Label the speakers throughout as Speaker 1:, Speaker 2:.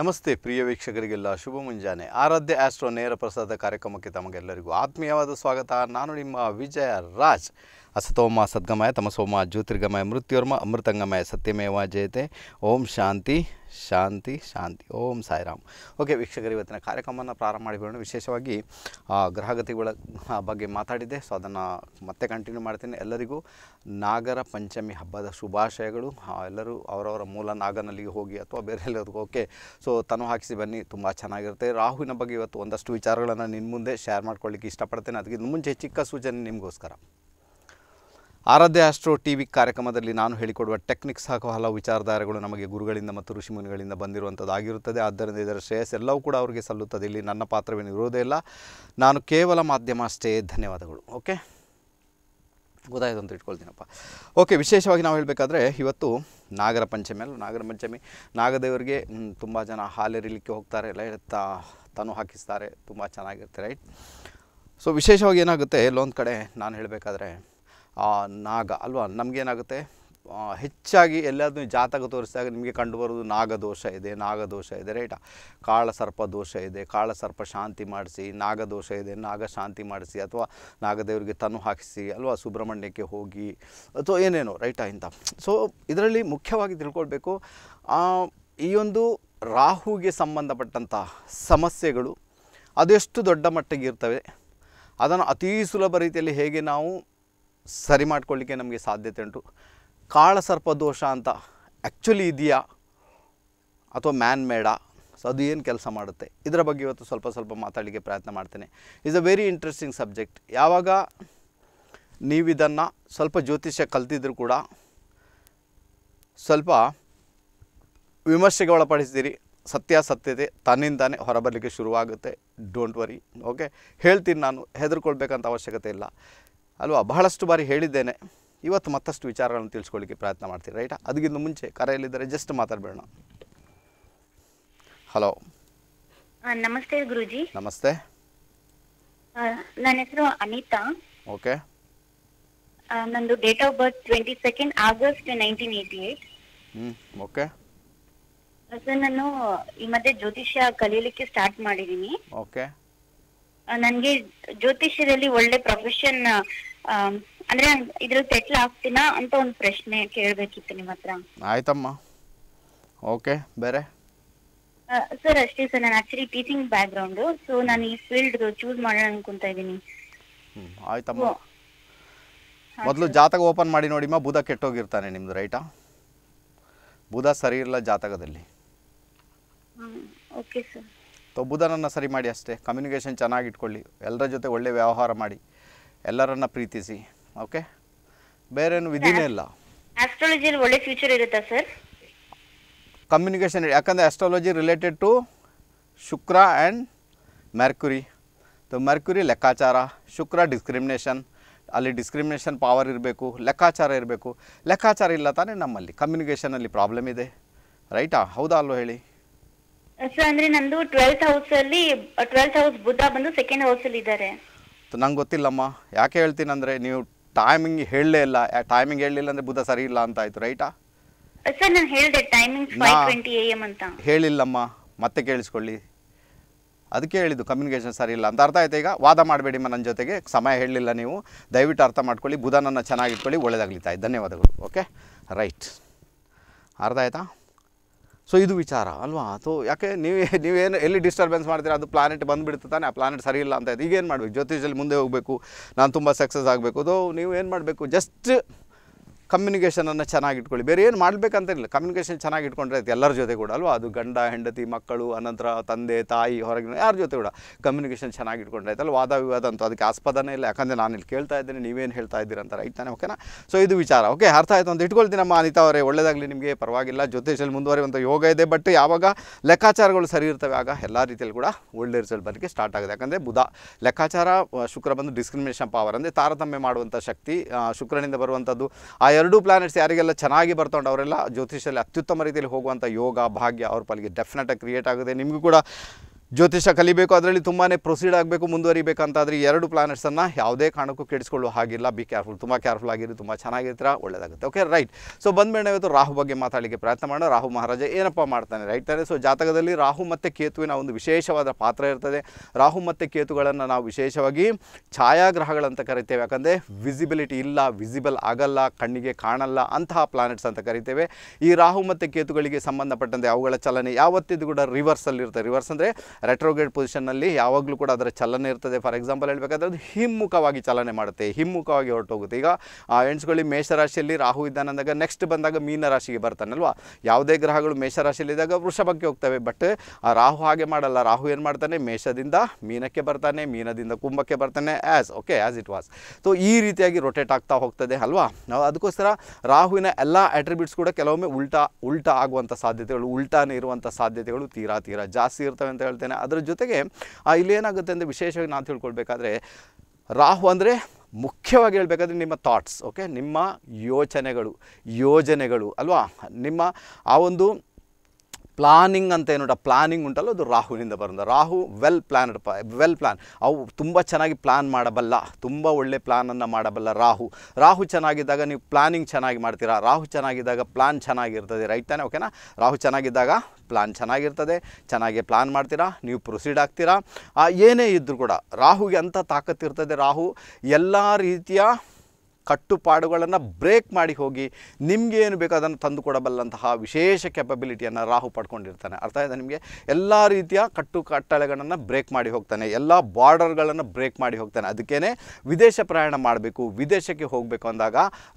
Speaker 1: ನಮಸ್ತೆ ಪ್ರಿಯ ವೀಕ್ಷಕರಿಗೆಲ್ಲ ಶುಭ ಮುಂಜಾನೆ ಆರಾಧ್ಯ ಆಸ್ಟ್ರೋ ನೇರ ಪ್ರಸಾದ ಕಾರ್ಯಕ್ರಮಕ್ಕೆ ತಮಗೆಲ್ಲರಿಗೂ ಆತ್ಮೀಯವಾದ ಸ್ವಾಗತ ನಾನು ನಿಮ್ಮ ವಿಜಯ ರಾಜ್ ಅಸತೋಮ ಸದ್ಗಮಯ ತಮಸೋಮ ಜ್ಯೋತಿರ್ಗಮಯ ಮೃತ್ಯೋರ್ಮ ಅಮೃತಂಗಮಯ ಸತ್ಯಮೇವ ಜಯತೆ ಓಂ ಶಾಂತಿ ಶಾಂತಿ ಶಾಂತಿ ಓಂ ಸಾಯಿರಾಮ್ ಓಕೆ ವೀಕ್ಷಕರು ಇವತ್ತಿನ ಕಾರ್ಯಕ್ರಮವನ್ನು ಪ್ರಾರಂಭ ಮಾಡಿಬಿಡೋಣ ವಿಶೇಷವಾಗಿ ಗ್ರಹಗತಿಗಳ ಬಗ್ಗೆ ಮಾತಾಡಿದೆ ಸೊ ಅದನ್ನು ಮತ್ತೆ ಕಂಟಿನ್ಯೂ ಮಾಡ್ತೀನಿ ಎಲ್ಲರಿಗೂ ನಾಗರ ಪಂಚಮಿ ಹಬ್ಬದ ಶುಭಾಶಯಗಳು ಎಲ್ಲರೂ ಅವರವರ ಮೂಲ ನಾಗನಲ್ಲಿಗೆ ಹೋಗಿ ಅಥವಾ ಬೇರೆ ಎಲ್ಲರಿಗೂ ಓಕೆ ಸೊ ತನು ಹಾಕಿಸಿ ಬನ್ನಿ ತುಂಬ ಚೆನ್ನಾಗಿರುತ್ತೆ ರಾಹುವಿನ ಬಗ್ಗೆ ಇವತ್ತು ಒಂದಷ್ಟು ವಿಚಾರಗಳನ್ನು ನಿನ್ನ ಮುಂದೆ ಶೇರ್ ಮಾಡ್ಕೊಳ್ಳಿಕ್ಕೆ ಇಷ್ಟಪಡ್ತೇನೆ ಅದಕ್ಕಿಂತ ಮುಂಚೆ ಚಿಕ್ಕ ಸೂಚನೆ ನಿಮಗೋಸ್ಕರ ಆರಾಧ್ಯ ಆಸ್ಟ್ರೋ ಟಿ ವಿ ಕಾರ್ಯಕ್ರಮದಲ್ಲಿ ನಾನು ಹೇಳಿಕೊಡುವ ಟೆಕ್ನಿಕ್ಸ್ ಹಾಗೂ ಹಲವು ವಿಚಾರಧಾರೆಗಳು ನಮಗೆ ಗುರುಗಳಿಂದ ಮತ್ತು ಋಷಿಮುನಿಗಳಿಂದ ಬಂದಿರುವಂಥದ್ದಾಗಿರುತ್ತದೆ ಆದ್ದರಿಂದ ಇದರ ಶ್ರೇಯಸ್ ಎಲ್ಲವೂ ಕೂಡ ಅವರಿಗೆ ಸಲ್ಲುತ್ತದೆ ಇಲ್ಲಿ ನನ್ನ ಪಾತ್ರವೇನು ಇರುವುದೇ ಇಲ್ಲ ನಾನು ಕೇವಲ ಮಾಧ್ಯಮ ಅಷ್ಟೇ ಧನ್ಯವಾದಗಳು ಓಕೆ ಗೊತ್ತಾಯ್ತು ಅಂತ ಇಟ್ಕೊಳ್ತೀನಪ್ಪ ಓಕೆ ವಿಶೇಷವಾಗಿ ನಾವು ಹೇಳಬೇಕಾದ್ರೆ ಇವತ್ತು ನಾಗರ ಪಂಚಮಿ ಅಲ್ಲ ನಾಗರ ಪಂಚಮಿ ನಾಗದೇವರಿಗೆ ತುಂಬ ಜನ ಹಾಲೆರಿಲಿಕ್ಕೆ ಹೋಗ್ತಾರೆ ಲೈಟ್ ತಾನು ಹಾಕಿಸ್ತಾರೆ ತುಂಬ ಚೆನ್ನಾಗಿರುತ್ತೆ ರೈಟ್ ಸೊ ವಿಶೇಷವಾಗಿ ಏನಾಗುತ್ತೆ ಎಲ್ಲೊಂದು ಕಡೆ ನಾನು ಹೇಳಬೇಕಾದ್ರೆ ನಾಗ ಅಲ್ವಾ ನಮಗೇನಾಗುತ್ತೆ ಹೆಚ್ಚಾಗಿ ಎಲ್ಲಾದ್ರೂ ಜಾತಕ ತೋರಿಸಿದಾಗ ನಿಮಗೆ ಕಂಡುಬರೋದು ನಾಗದೋಷ ಇದೆ ನಾಗದೋಷ ಇದೆ ರೈಟಾ ಕಾಳಸರ್ಪ ದೋಷ ಇದೆ ಕಾಳಸರ್ಪ ಶಾಂತಿ ಮಾಡಿಸಿ ನಾಗದೋಷ ಇದೆ ನಾಗ ಶಾಂತಿ ಮಾಡಿಸಿ ಅಥವಾ ನಾಗದೇವರಿಗೆ ತನು ಹಾಕಿಸಿ ಅಲ್ವಾ ಸುಬ್ರಹ್ಮಣ್ಯಕ್ಕೆ ಹೋಗಿ ಅಥವಾ ಏನೇನೋ ರೈಟಾ ಇಂಥ ಸೊ ಇದರಲ್ಲಿ ಮುಖ್ಯವಾಗಿ ತಿಳ್ಕೊಳ್ಬೇಕು ಈ ಒಂದು ರಾಹುಗೆ ಸಂಬಂಧಪಟ್ಟಂಥ ಸಮಸ್ಯೆಗಳು ಅದೆಷ್ಟು ದೊಡ್ಡ ಮಟ್ಟಿಗೆ ಇರ್ತವೆ ಅದನ್ನು ಅತೀ ಸುಲಭ ರೀತಿಯಲ್ಲಿ ಹೇಗೆ ನಾವು ಸರಿ ಮಾಡಿಕೊಳ್ಳಿಕ್ಕೆ ನಮಗೆ ಸಾಧ್ಯತೆ ಉಂಟು ದೋಷ ಅಂತ ಆ್ಯಕ್ಚುಲಿ ಇದೆಯಾ ಅಥವಾ ಮ್ಯಾನ್ ಮೇಡ ಸೊ ಅದು ಏನು ಕೆಲಸ ಮಾಡುತ್ತೆ ಇದರ ಬಗ್ಗೆ ಇವತ್ತು ಸ್ವಲ್ಪ ಸ್ವಲ್ಪ ಮಾತಾಡಲಿಕ್ಕೆ ಪ್ರಯತ್ನ ಮಾಡ್ತೇನೆ is a very interesting subject ಯಾವಾಗ ನೀವು ಇದನ್ನು ಸ್ವಲ್ಪ ಜ್ಯೋತಿಷ್ಯ ಕಲ್ತಿದ್ರು ಕೂಡ ಸ್ವಲ್ಪ ವಿಮರ್ಶೆಗೆ ಒಳಪಡಿಸ್ತೀರಿ ಸತ್ಯಾಸತ್ಯತೆ ತನ್ನಿಂದಾನೇ ಹೊರಬರಲಿಕ್ಕೆ ಶುರುವಾಗುತ್ತೆ ಡೋಂಟ್ ವರಿ ಓಕೆ ಹೇಳ್ತೀನಿ ನಾನು ಹೆದರ್ಕೊಳ್ಬೇಕಂತ ಅವಶ್ಯಕತೆ ಇಲ್ಲ ಅಲ್ವಾ ಬಹಳಷ್ಟು ಬಾರಿ ಹೇಳಿದ್ದೇನೆ ಇವತ್ತು ಮತ್ತಷ್ಟು ವಿಚಾರಗಳನ್ನು ತಿಳಿಸ್ಕೊಳ್ಳಿಕ್ಕೆ ಪ್ರಯತ್ನ ಮಾಡ್ತೀರಿ ರೈಟ್ ಅದಕ್ಕಿಂತ ಮುಂಚೆ ಕರೆಯಲ್ಲಿದ್ದರೆ ಜಸ್ಟ್ ಮಾತಾಡಬೇಡ ಹಲೋ ನಮಸ್ತೆ ಗುರುಜಿ ನಮಸ್ತೆ ನನ್ನ ಹೆಸರು ಅನಿತಾ ಓಕೆ ನಂದು date of birth twenty second August nineteen eighty okay sir ನಾನು ಈ ಮಧ್ಯೆ ಜ್ಯೋತಿಷ್ಯ ಕಲಿಯಲಿಕ್ಕೆ ಸ್ಟಾರ್ಟ್ ಮಾಡಿದ್ದೀನಿ ಓಕೆ ನನಗೆ ಜ್ಯೋತಿಷ್ಯದಲ್ಲಿ ಒಳ್ಳೆ ಪ್ರೊಫೆಷನ್ ಅಂದ್ರೆ ಇದ್ರ ಸೆಟ್ಲ್ ಆಗ್ತೀನಾ ಅಂತ ಒಂದು ಪ್ರಶ್ನೆ ಕೇಳಬೇಕಿತ್ತು ನಿಮ್ಮ ಹತ್ರ ಆಯ್ತಮ್ಮ ಓಕೆ ಬೇರೆ ಸರ್ ಅಷ್ಟೇ ಸರ್ ನಾನು actually teaching background so ನಾನು ಈ ಫೀಲ್ಡ್ ಚೂಸ್ ಮಾಡೋಣ ಅನ್ಕೊಂತ ಇದ್ದೀನಿ ಆಯ್ತಮ್ಮ ಮೊದಲು ಜಾತಕ ಓಪನ್ ಮಾಡಿ ನೋಡಿಮ್ಮ ಬುಧ ಕೆಟ್ಟೋಗಿರ್ತಾನೆ ನಿಮ್ದು ರೈಟಾ ಬುಧ ಸರಿ ಇರಲ್ಲ ಜಾತಕದಲ್ಲಿ ಓಕೆ ಸರ್ ಬುಧನನ್ನು ಸರಿ ಮಾಡಿ ಅಷ್ಟೇ ಕಮ್ಯುನಿಕೇಷನ್ ಚೆನ್ನಾಗಿ ಇಟ್ಕೊಳ್ಳಿ ಎಲ್ಲರ ಜೊತೆ ಒಳ್ಳೆ ವ್ಯವಹಾರ ಮಾಡಿ ಎಲ್ಲರನ್ನ ಪ್ರೀತಿಸಿ ಓಕೆ ಬೇರೆ ವಿಧಿನೇ ಇಲ್ಲ ಆಸ್ಟ್ರಾಲಜಿಯಲ್ಲಿ ಒಳ್ಳೆ ಫ್ಯೂಚರ್ ಇರುತ್ತಾ ಸರ್ ಕಮ್ಯುನಿಕೇಷನ್ ಯಾಕಂದ್ರೆ astrology related to Shukra and Mercury Mercury ಲೆಕ್ಕಾಚಾರ ಶುಕ್ರ ಡಿಸ್ಕ್ರಿಮಿನೇಷನ್ ಅಲ್ಲಿ ಡಿಸ್ಕ್ರಿಮಿನೇಷನ್ ಪವರ್ ಇರಬೇಕು ಲೆಕ್ಕಾಚಾರ ಇರಬೇಕು ಲೆಕ್ಕಾಚಾರ ಇಲ್ಲ ತಾನೇ ನಮ್ಮಲ್ಲಿ ಕಮ್ಯುನಿಕೇಷನಲ್ಲಿ ಪ್ರಾಬ್ಲಮ್ ಇದೆ ರೈಟಾ ಹೌದಾ ಅಲ್ಲೋ ಹೇಳಿ ಸರ್ ಅಂದರೆ ನಂದು ಟ್ವೆಲ್ತ್ ಹೌಸಲ್ಲಿ ಟ್ವೆಲ್ತ್ ಹೌಸ್ ಬುದ್ಧ ಬಂದು ಸೆಕೆಂಡ್ ಹೌಸಲ್ಲಿ ಇದ್ದಾರೆ ನಂಗೆ ಗೊತ್ತಿಲ್ಲಮ್ಮ ಯಾಕೆ ಹೇಳ್ತೀನಂದರೆ ನೀವು ಟೈಮಿಂಗ್ ಹೇಳಲೇ ಇಲ್ಲ ಟೈಮಿಂಗ್ ಹೇಳಲಿಲ್ಲ ಅಂದರೆ ಬುಧ ಸರಿ ಇಲ್ಲ ಅಂತ ಆಯಿತು ರೈಟಾ ನಾನು ಟೈಮಿಂಗ್ ಅಂತ ಹೇಳಿಲ್ಲಮ್ಮ ಮತ್ತೆ ಕೇಳಿಸ್ಕೊಳ್ಳಿ ಅದಕ್ಕೆ ಹೇಳಿದ್ದು ಕಮ್ಯುನಿಕೇಷನ್ ಸರಿ ಇಲ್ಲ ಅಂತ ಅರ್ಥ ಆಯ್ತು ಈಗ ವಾದ ಮಾಡಬೇಡಿ ನನ್ನ ಜೊತೆಗೆ ಸಮಯ ಹೇಳಲಿಲ್ಲ ನೀವು ದಯವಿಟ್ಟು ಅರ್ಥ ಮಾಡ್ಕೊಳ್ಳಿ ಬುಧನನ್ನು ಚೆನ್ನಾಗಿಟ್ಕೊಳ್ಳಿ ತಾಯಿ ಧನ್ಯವಾದಗಳು ಓಕೆ ರೈಟ್ ಅರ್ಥ ಆಯ್ತಾ ಸೊ ಇದು ವಿಚಾರ ಅಲ್ವಾ ಸೊ ಯಾಕೆ ನೀವು ನೀವೇನು ಎಲ್ಲಿ ಡಿಸ್ಟರ್ಬೆನ್ಸ್ ಮಾಡ್ತೀರ ಅದು ಪ್ಲಾನೆಟ್ ಬಂದುಬಿಡ್ತು ತಾನೆ ಆ ಪ್ಲಾನೆಟ್ ಸರಿ ಇಲ್ಲ ಅಂತ ಈಗ ಈಗೇನು ಮಾಡಬೇಕು ಜ್ಯೋತಿಷಲ್ಲಿ ಮುಂದೆ ಹೋಗಬೇಕು ನಾನು ತುಂಬ ಸಕ್ಸಸ್ ಆಗಬೇಕು ಅದು ನೀವು ಏನು ಮಾಡಬೇಕು ಜಸ್ಟ್ ಕಮ್ಯುನಿಕೇಷನನ್ನು ಚೆನ್ನಾಗಿಟ್ಕೊಳ್ಳಿ ಬೇರೆ ಏನು ಮಾಡಬೇಕಂತ ಇಲ್ಲ ಕಮ್ಯುನಿಕೇಷನ್ ಚೆನ್ನಾಗಿ ಇಟ್ಕೊಂಡ್ರೆ ಆಯ್ತು ಎಲ್ಲರ ಜೊತೆ ಕೂಡ ಅಲ್ವಾ ಅದು ಗಂಡ ಹೆಂಡತಿ ಮಕ್ಕಳು ಅನಂತರ ತಂದೆ ತಾಯಿ ಹೊರಗಿನ ಯಾರ ಜೊತೆ ಕೂಡ ಕಮ್ಯುನಿಕೇಷನ್ ಚೆನ್ನಾಗಿ ಇಟ್ಕೊಂಡ್ರೆ ಆಯ್ತಲ್ಲ ವಾದ ವಿವಾದ ಅಂತೂ ಅದಕ್ಕೆ ಆಸ್ಪದನೇ ಇಲ್ಲ ಯಾಕಂದರೆ ನಾನು ಇಲ್ಲಿ ಕೇಳ್ತಾ ಇದ್ದೇನೆ ನೀವೇನು ಹೇಳ್ತಾ ಇದ್ದೀರ ಅಂತ ರೈಟ್ ತಾನೆ ಓಕೆನಾ ಸೊ ಇದು ವಿಚಾರ ಓಕೆ ಅರ್ಥ ಆಯಿತು ಅಂತ ಇಟ್ಕೊಳ್ತೀನಿ ನಮ್ಮ ಅನಿತಾ ಅವರೇ ಒಳ್ಳೆಯದಾಗಲಿ ನಿಮಗೆ ಪರವಾಗಿಲ್ಲ ಜೊತೆಯಲ್ಲಿ ಮುಂದುವರಿಯುವಂಥ ಯೋಗ ಇದೆ ಬಟ್ ಯಾವಾಗ ಲೆಕ್ಕಾಚಾರಗಳು ಸರಿ ಇರ್ತವೆ ಆಗ ಎಲ್ಲ ರೀತಿಯಲ್ಲಿ ಕೂಡ ಒಳ್ಳೆ ರಿಸಲ್ಟ್ ಬರಲಿಕ್ಕೆ ಸ್ಟಾರ್ಟ್ ಆಗುತ್ತೆ ಯಾಕಂದರೆ ಬುಧ ಲೆಕ್ಕಾಚಾರ ಶುಕ್ರ ಬಂದು ಡಿಸ್ಕ್ರಿಮಿನೇಷನ್ ಪವರ್ ಅಂದರೆ ತಾರತಮ್ಯ ಮಾಡುವಂಥ ಶಕ್ತಿ ಶುಕ್ರನಿಂದ ಬರುವಂಥದ್ದು ಆಯ ಎರಡೂ ಪ್ಲಾನೆಟ್ಸ್ ಯಾರಿಗೆಲ್ಲ ಚೆನ್ನಾಗಿ ಬರ್ತೊಂಡು ಅವರೆಲ್ಲ ಜ್ಯೋತಿಷಲ್ಲಿ ಅತ್ಯುತ್ತಮ ರೀತಿಯಲ್ಲಿ ಹೋಗುವಂಥ ಯೋಗ ಭಾಗ್ಯ ಅವ್ರ ಪಾಲಿಗೆ ಡೆಫಿನೆಟಾಗಿ ಕ್ರಿಯೇಟ್ ಆಗುತ್ತೆ ನಿಮಗೂ ಕೂಡ ಜ್ಯೋತಿಷ ಕಲಿಬೇಕು ಅದರಲ್ಲಿ ತುಂಬಾ ಪ್ರೊಸೀಡ್ ಆಗಬೇಕು ಮುಂದುವರಿಬೇಕಂತಾದರೆ ಎರಡು ಪ್ಲಾನೆಟ್ಸನ್ನು ಯಾವುದೇ ಕಾರಣಕ್ಕೂ ಕೆಡಿಸ್ಕೊಳ್ಳೋ ಹಾಗಿಲ್ಲ ಬಿ ಕೇರ್ಫುಲ್ ತುಂಬ ಕೇರ್ಫುಲ್ ಆಗಿರಿ ತುಂಬ ಚೆನ್ನಾಗಿರ್ತೀರ ಒಳ್ಳೆಯದಾಗುತ್ತೆ ಓಕೆ ರೈಟ್ ಸೊ ಬಂದಮೇಲೆ ಇವತ್ತು ರಾಹು ಬಗ್ಗೆ ಮಾತಾಡಲಿಕ್ಕೆ ಪ್ರಯತ್ನ ಮಾಡೋಣ ರಾಹು ಮಹಾರಾಜ ಏನಪ್ಪ ಮಾಡ್ತಾನೆ ರೈಟ್ ತಾನೆ ಸೊ ಜಾತಕದಲ್ಲಿ ರಾಹು ಮತ್ತು ಕೇತುವಿನ ಒಂದು ವಿಶೇಷವಾದ ಪಾತ್ರ ಇರ್ತದೆ ರಾಹು ಮತ್ತು ಕೇತುಗಳನ್ನು ನಾವು ವಿಶೇಷವಾಗಿ ಛಾಯಾಗ್ರಹಗಳಂತ ಕರಿತೇವೆ ಯಾಕಂದರೆ ವಿಸಿಬಿಲಿಟಿ ಇಲ್ಲ ವಿಸಿಬಲ್ ಆಗಲ್ಲ ಕಣ್ಣಿಗೆ ಕಾಣಲ್ಲ ಅಂತಹ ಪ್ಲಾನೆಟ್ಸ್ ಅಂತ ಕರಿತೇವೆ ಈ ರಾಹು ಮತ್ತು ಕೇತುಗಳಿಗೆ ಸಂಬಂಧಪಟ್ಟಂತೆ ಅವುಗಳ ಚಲನೆ ಯಾವತ್ತಿದ್ದು ಕೂಡ ರಿವರ್ಸಲ್ಲಿರುತ್ತೆ ರಿವರ್ಸ್ ಅಂದರೆ ರೆಟ್ರೋಗ್ರೇಡ್ ಪೊಸಿಷನ್ನಲ್ಲಿ ಯಾವಾಗಲೂ ಕೂಡ ಅದರ ಚಲನೆ ಇರ್ತದೆ ಫಾರ್ ಎಕ್ಸಾಂಪಲ್ ಹೇಳಬೇಕಾದ್ರೆ ಅದು ಹಿಮ್ಮುಖವಾಗಿ ಚಲನೆ ಮಾಡುತ್ತೆ ಹಿಮ್ಮುಖವಾಗಿ ಹೊರಟೋಗುತ್ತೆ ಈಗ ಎಣ್ಸ್ಕೊಳ್ಳಿ ಮೇಷರಾಶಿಯಲ್ಲಿ ರಾಹು ಇದ್ದಾನಂದಾಗ ನೆಕ್ಸ್ಟ್ ಬಂದಾಗ ಮೀನ ಮೀನರಾಶಿಗೆ ಬರ್ತಾನಲ್ವಾ ಯಾವುದೇ ಗ್ರಹಗಳು ಮೇಷರಾಶಿಯಲ್ಲಿದ್ದಾಗ ವೃಷಭಕ್ಕೆ ಹೋಗ್ತವೆ ಬಟ್ ರಾಹು ಹಾಗೆ ಮಾಡಲ್ಲ ರಾಹು ಏನು ಮಾಡ್ತಾನೆ ಮೇಷದಿಂದ ಮೀನಕ್ಕೆ ಬರ್ತಾನೆ ಮೀನದಿಂದ ಕುಂಭಕ್ಕೆ ಬರ್ತಾನೆ as okay as it was so ಈ ರೀತಿಯಾಗಿ ರೊಟೇಟ್ ಆಗ್ತಾ ಹೋಗ್ತದೆ ಅಲ್ವಾ ಅದಕ್ಕೋಸ್ಕರ ರಾಹುವಿನ ಎಲ್ಲ ಅಟ್ರಿಬ್ಯೂಟ್ಸ್ ಕೂಡ ಕೆಲವೊಮ್ಮೆ ಉಲ್ಟಾ ಉಲ್ಟಾ ಆಗುವಂಥ ಸಾಧ್ಯತೆಗಳು ಉಲ್ಟಾನೇ ಇರುವಂಥ ಸಾಧ್ಯತೆಗಳು ತೀರಾ ತೀರಾ ಜಾಸ್ತಿ ಇರ್ತವೆ ಅಂತ ಹೇಳ್ತೇನೆ ಹೇಳ್ತೇನೆ ಅದರ ಜೊತೆಗೆ ಏನಾಗುತ್ತೆ ಅಂದರೆ ವಿಶೇಷವಾಗಿ ನಾನು ತಿಳ್ಕೊಳ್ಬೇಕಾದ್ರೆ ರಾಹು ಅಂದರೆ ಮುಖ್ಯವಾಗಿ ಹೇಳಬೇಕಾದ್ರೆ ನಿಮ್ಮ ಥಾಟ್ಸ್ ಓಕೆ ನಿಮ್ಮ ಯೋಚನೆಗಳು ಯೋಜನೆಗಳು ಅಲ್ವಾ ನಿಮ್ಮ ಆ ಒಂದು ಪ್ಲಾನಿಂಗ್ ಅಂತ ಏನೋಟ ಪ್ಲಾನಿಂಗ್ ಉಂಟಲ್ಲ ಅದು ರಾಹುವಿನಿಂದ ಬರೋದು ರಾಹು ವೆಲ್ ಪ್ಲ್ಯಾನಡ್ ಪ ವೆಲ್ ಪ್ಲ್ಯಾನ್ ಅವು ತುಂಬ ಚೆನ್ನಾಗಿ ಪ್ಲ್ಯಾನ್ ಮಾಡಬಲ್ಲ ತುಂಬ ಒಳ್ಳೆ ಪ್ಲಾನನ್ನು ಮಾಡಬಲ್ಲ ರಾಹು ರಾಹು ಚೆನ್ನಾಗಿದ್ದಾಗ ನೀವು ಪ್ಲಾನಿಂಗ್ ಚೆನ್ನಾಗಿ ಮಾಡ್ತೀರಾ ರಾಹು ಚೆನ್ನಾಗಿದ್ದಾಗ ಪ್ಲ್ಯಾನ್ ಚೆನ್ನಾಗಿರ್ತದೆ ರೈಟ್ ತಾನೆ ಓಕೆನಾ ರಾಹು ಚೆನ್ನಾಗಿದ್ದಾಗ ಪ್ಲ್ಯಾನ್ ಚೆನ್ನಾಗಿರ್ತದೆ ಚೆನ್ನಾಗಿ ಪ್ಲ್ಯಾನ್ ಮಾಡ್ತೀರಾ ನೀವು ಪ್ರೊಸೀಡ್ ಆಗ್ತೀರಾ ಏನೇ ಇದ್ದರೂ ಕೂಡ ರಾಹುಗೆ ಅಂಥ ತಾಕತ್ತಿರ್ತದೆ ರಾಹು ಎಲ್ಲ ರೀತಿಯ ಕಟ್ಟುಪಾಡುಗಳನ್ನು ಬ್ರೇಕ್ ಮಾಡಿ ಹೋಗಿ ನಿಮಗೆ ಏನು ಬೇಕೋ ಅದನ್ನು ತಂದು ಕೊಡಬಲ್ಲಂತಹ ವಿಶೇಷ ಕೆಪಬಿಲಿಟಿಯನ್ನು ರಾಹು ಪಡ್ಕೊಂಡಿರ್ತಾನೆ ಅರ್ಥ ಇದೆ ನಿಮಗೆ ಎಲ್ಲ ರೀತಿಯ ಕಟ್ಟು ಕಟ್ಟಳೆಗಳನ್ನು ಬ್ರೇಕ್ ಮಾಡಿ ಹೋಗ್ತಾನೆ ಎಲ್ಲ ಬಾರ್ಡರ್ಗಳನ್ನು ಬ್ರೇಕ್ ಮಾಡಿ ಹೋಗ್ತಾನೆ ಅದಕ್ಕೇ ವಿದೇಶ ಪ್ರಯಾಣ ಮಾಡಬೇಕು ವಿದೇಶಕ್ಕೆ ಹೋಗಬೇಕು ಅಂದಾಗ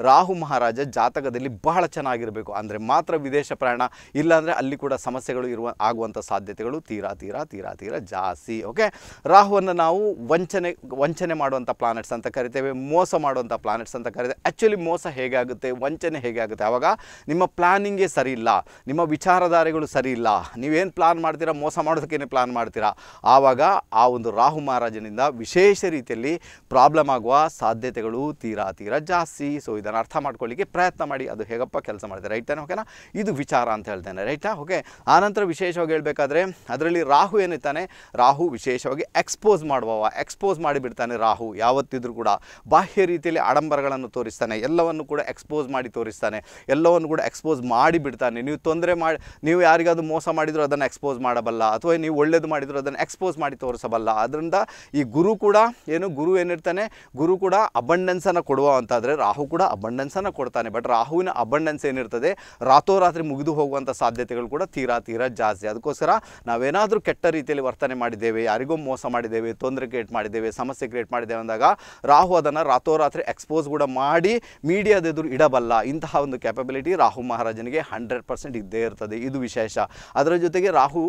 Speaker 1: ರಾಹು ಮಹಾರಾಜ ಜಾತಕದಲ್ಲಿ ಬಹಳ ಚೆನ್ನಾಗಿರಬೇಕು ಅಂದರೆ ಮಾತ್ರ ವಿದೇಶ ಪ್ರಯಾಣ ಇಲ್ಲಾಂದರೆ ಅಲ್ಲಿ ಕೂಡ ಸಮಸ್ಯೆಗಳು ಇರುವ ಆಗುವಂಥ ಸಾಧ್ಯತೆಗಳು ತೀರಾ ತೀರಾ ತೀರಾ ತೀರಾ ಜಾಸ್ತಿ ಓಕೆ ರಾಹುವನ್ನು ನಾವು ವಂಚನೆ ವಂಚನೆ ಮಾಡುವಂಥ ಪ್ಲಾನೆಟ್ಸ್ ಅಂತ ಕರಿತೇವೆ ಮೋಸ ಮಾಡುವಂಥ ಪ್ಲಾನೆಟ್ಸ್ ಅಂತ ಕರೆದ ಆ್ಯಕ್ಚುಲಿ ಮೋಸ ಹೇಗಾಗುತ್ತೆ ವಂಚನೆ ಹೇಗಾಗುತ್ತೆ ಆವಾಗ ನಿಮ್ಮ ಪ್ಲಾನಿಂಗೇ ಸರಿ ಇಲ್ಲ ನಿಮ್ಮ ವಿಚಾರಧಾರೆಗಳು ಸರಿ ಇಲ್ಲ ನೀವೇನು ಪ್ಲಾನ್ ಮಾಡ್ತೀರಾ ಮೋಸ ಮಾಡೋದಕ್ಕೇನೆ ಪ್ಲಾನ್ ಮಾಡ್ತೀರಾ ಆವಾಗ ಆ ಒಂದು ರಾಹು ಮಹಾರಾಜನಿಂದ ವಿಶೇಷ ರೀತಿಯಲ್ಲಿ ಪ್ರಾಬ್ಲಮ್ ಆಗುವ ಸಾಧ್ಯತೆಗಳು ತೀರಾ ತೀರಾ ಜಾಸ್ತಿ ಸೊ ಇದನ್ನು ಅರ್ಥ ಮಾಡ್ಕೊಳ್ಳಿಕ್ಕೆ ಪ್ರಯತ್ನ ಮಾಡಿ ಅದು ಹೇಗಪ್ಪ ಕೆಲಸ ಮಾಡ್ತಾರೆ ರೈಟ್ ತಾನೆ ಓಕೆನಾ ಇದು ವಿಚಾರ ಅಂತ ಹೇಳ್ತೇನೆ ರೈಟಾ ಓಕೆ ಆನಂತರ ವಿಶೇಷವಾಗಿ ಹೇಳಬೇಕಾದ್ರೆ ಅದರಲ್ಲಿ ರಾಹು ಏನಿರ್ತಾನೆ ರಾಹು ವಿಶೇಷವಾಗಿ ಎಕ್ಸ್ಪೋಸ್ ಮಾಡುವವ ಎಕ್ಸ್ಪೋಸ್ ಮಾಡಿಬಿಡ್ತಾನೆ ರಾಹು ಯಾವತ್ತಿದ್ರೂ ಕೂಡ ಬಾಹ್ಯ ರೀತಿಯಲ್ಲಿ ಆಡಂಬರಗಳ ಚಿತ್ರಗಳನ್ನು ತೋರಿಸ್ತಾನೆ ಎಲ್ಲವನ್ನು ಕೂಡ ಎಕ್ಸ್ಪೋಸ್ ಮಾಡಿ ತೋರಿಸ್ತಾನೆ ಎಲ್ಲವನ್ನು ಕೂಡ ಎಕ್ಸ್ಪೋಸ್ ಮಾಡಿ ಬಿಡ್ತಾನೆ ನೀವು ತೊಂದರೆ ಮಾಡಿ ನೀವು ಯಾರಿಗಾದ್ರೂ ಮೋಸ ಮಾಡಿದರೂ ಅದನ್ನು ಎಕ್ಸ್ಪೋಸ್ ಮಾಡಬಲ್ಲ ಅಥವಾ ನೀವು ಒಳ್ಳೇದು ಮಾಡಿದರೂ ಅದನ್ನು ಎಕ್ಸ್ಪೋಸ್ ಮಾಡಿ ತೋರಿಸಬಲ್ಲ ಅದರಿಂದ ಈ ಗುರು ಕೂಡ ಏನು ಗುರು ಏನಿರ್ತಾನೆ ಗುರು ಕೂಡ ಅಬಂಡೆನ್ಸನ್ನು ಕೊಡುವ ಅಂತಾದರೆ ರಾಹು ಕೂಡ ಅಬಂಡೆನ್ಸನ್ನು ಕೊಡ್ತಾನೆ ಬಟ್ ರಾಹುವಿನ ಅಬಂಡೆನ್ಸ್ ಏನಿರ್ತದೆ ರಾತ್ರೋರಾತ್ರಿ ಮುಗಿದು ಹೋಗುವಂಥ ಸಾಧ್ಯತೆಗಳು ಕೂಡ ತೀರಾ ತೀರಾ ಜಾಸ್ತಿ ಅದಕ್ಕೋಸ್ಕರ ನಾವೇನಾದರೂ ಕೆಟ್ಟ ರೀತಿಯಲ್ಲಿ ವರ್ತನೆ ಮಾಡಿದ್ದೇವೆ ಯಾರಿಗೋ ಮೋಸ ಮಾಡಿದ್ದೇವೆ ತೊಂದರೆ ಕ್ರಿಯೇಟ್ ಮಾಡಿದ್ದೇವೆ ಸಮಸ್ಯೆ ಕ್ರಿಯೇಟ್ ಮಾಡಿದ್ದೇವೆ ಅಂದಾಗ ರಾಹು ಅದನ್ನು ರಾತ್ರೋರಾತ್ರಿ ಎಕ್ಸ್ಪೋಸ್ ಕೂಡ ಕೂಡ ಮಾಡಿ ಮೀಡಿಯಾದ ಎದುರು ಇಡಬಲ್ಲ ಇಂತಹ ಒಂದು ಕ್ಯಾಪಬಿಲಿಟಿ ರಾಹು ಮಹಾರಾಜನಿಗೆ ಹಂಡ್ರೆಡ್ ಪರ್ಸೆಂಟ್ ಇದ್ದೇ ಇರ್ತದೆ ಇದು ವಿಶೇಷ ಅದರ ಜೊತೆಗೆ ರಾಹು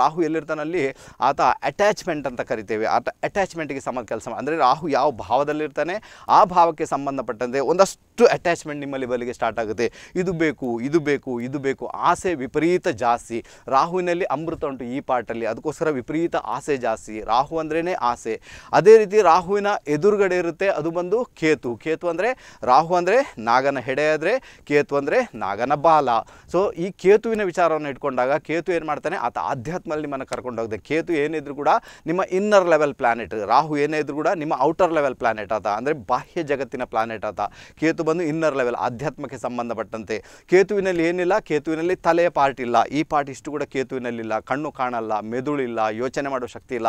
Speaker 1: ರಾಹು ಎಲ್ಲಿರ್ತಾನಲ್ಲಿ ಆತ ಅಟ್ಯಾಚ್ಮೆಂಟ್ ಅಂತ ಕರಿತೇವೆ ಆತ ಅಟ್ಯಾಚ್ಮೆಂಟ್ಗೆ ಸಮ ಕೆಲಸ ಅಂದರೆ ರಾಹು ಯಾವ ಭಾವದಲ್ಲಿರ್ತಾನೆ ಆ ಭಾವಕ್ಕೆ ಸಂಬಂಧಪಟ್ಟಂತೆ ಒಂದಷ್ಟು ಅಷ್ಟು ಅಟ್ಯಾಚ್ಮೆಂಟ್ ನಿಮ್ಮಲ್ಲಿ ಬಲಿಗೆ ಸ್ಟಾರ್ಟ್ ಆಗುತ್ತೆ ಇದು ಬೇಕು ಇದು ಬೇಕು ಇದು ಬೇಕು ಆಸೆ ವಿಪರೀತ ಜಾಸ್ತಿ ರಾಹುವಿನಲ್ಲಿ ಅಮೃತ ಉಂಟು ಈ ಪಾರ್ಟಲ್ಲಿ ಅದಕ್ಕೋಸ್ಕರ ವಿಪರೀತ ಆಸೆ ಜಾಸ್ತಿ ರಾಹು ಅಂದ್ರೇ ಆಸೆ ಅದೇ ರೀತಿ ರಾಹುವಿನ ಎದುರುಗಡೆ ಇರುತ್ತೆ ಅದು ಬಂದು ಕೇತು ಕೇತು ಅಂದರೆ ರಾಹು ಅಂದರೆ ನಾಗನ ಹೆಡೆ ಆದರೆ ಕೇತು ಅಂದರೆ ನಾಗನ ಬಾಲ ಸೊ ಈ ಕೇತುವಿನ ವಿಚಾರವನ್ನು ಇಟ್ಕೊಂಡಾಗ ಕೇತು ಏನು ಮಾಡ್ತಾನೆ ಆತ ಆಧ್ಯಾತ್ಮದಲ್ಲಿ ನಿಮ್ಮನ್ನು ಕರ್ಕೊಂಡು ಹೋಗಿದೆ ಕೇತು ಏನಿದ್ರು ಕೂಡ ನಿಮ್ಮ ಇನ್ನರ್ ಲೆವೆಲ್ ಪ್ಲಾನೆಟ್ ರಾಹು ಏನೇ ಇದ್ರು ಕೂಡ ನಿಮ್ಮ ಔಟರ್ ಲೆವೆಲ್ ಪ್ಲಾನೆಟ್ ಆತ ಅಂದರೆ ಬಾಹ್ಯ ಜಗತ್ತಿನ ಪ್ಲಾನೆಟ್ ಆತ ಕೇತು ಬಂದು ಇನ್ನರ್ ಲೆವೆಲ್ ಆಧ್ಯಾತ್ಮಕ್ಕೆ ಸಂಬಂಧಪಟ್ಟಂತೆ ಕೇತುವಿನಲ್ಲಿ ಏನಿಲ್ಲ ಕೇತುವಿನಲ್ಲಿ ತಲೆಯ ಪಾರ್ಟ್ ಇಲ್ಲ ಈ ಪಾರ್ಟ್ ಇಷ್ಟು ಕೂಡ ಕೇತುವಿನಲ್ಲಿಲ್ಲ ಕಣ್ಣು ಕಾಣಲ್ಲ ಮೆದುಳಿಲ್ಲ ಯೋಚನೆ ಮಾಡೋ ಶಕ್ತಿ ಇಲ್ಲ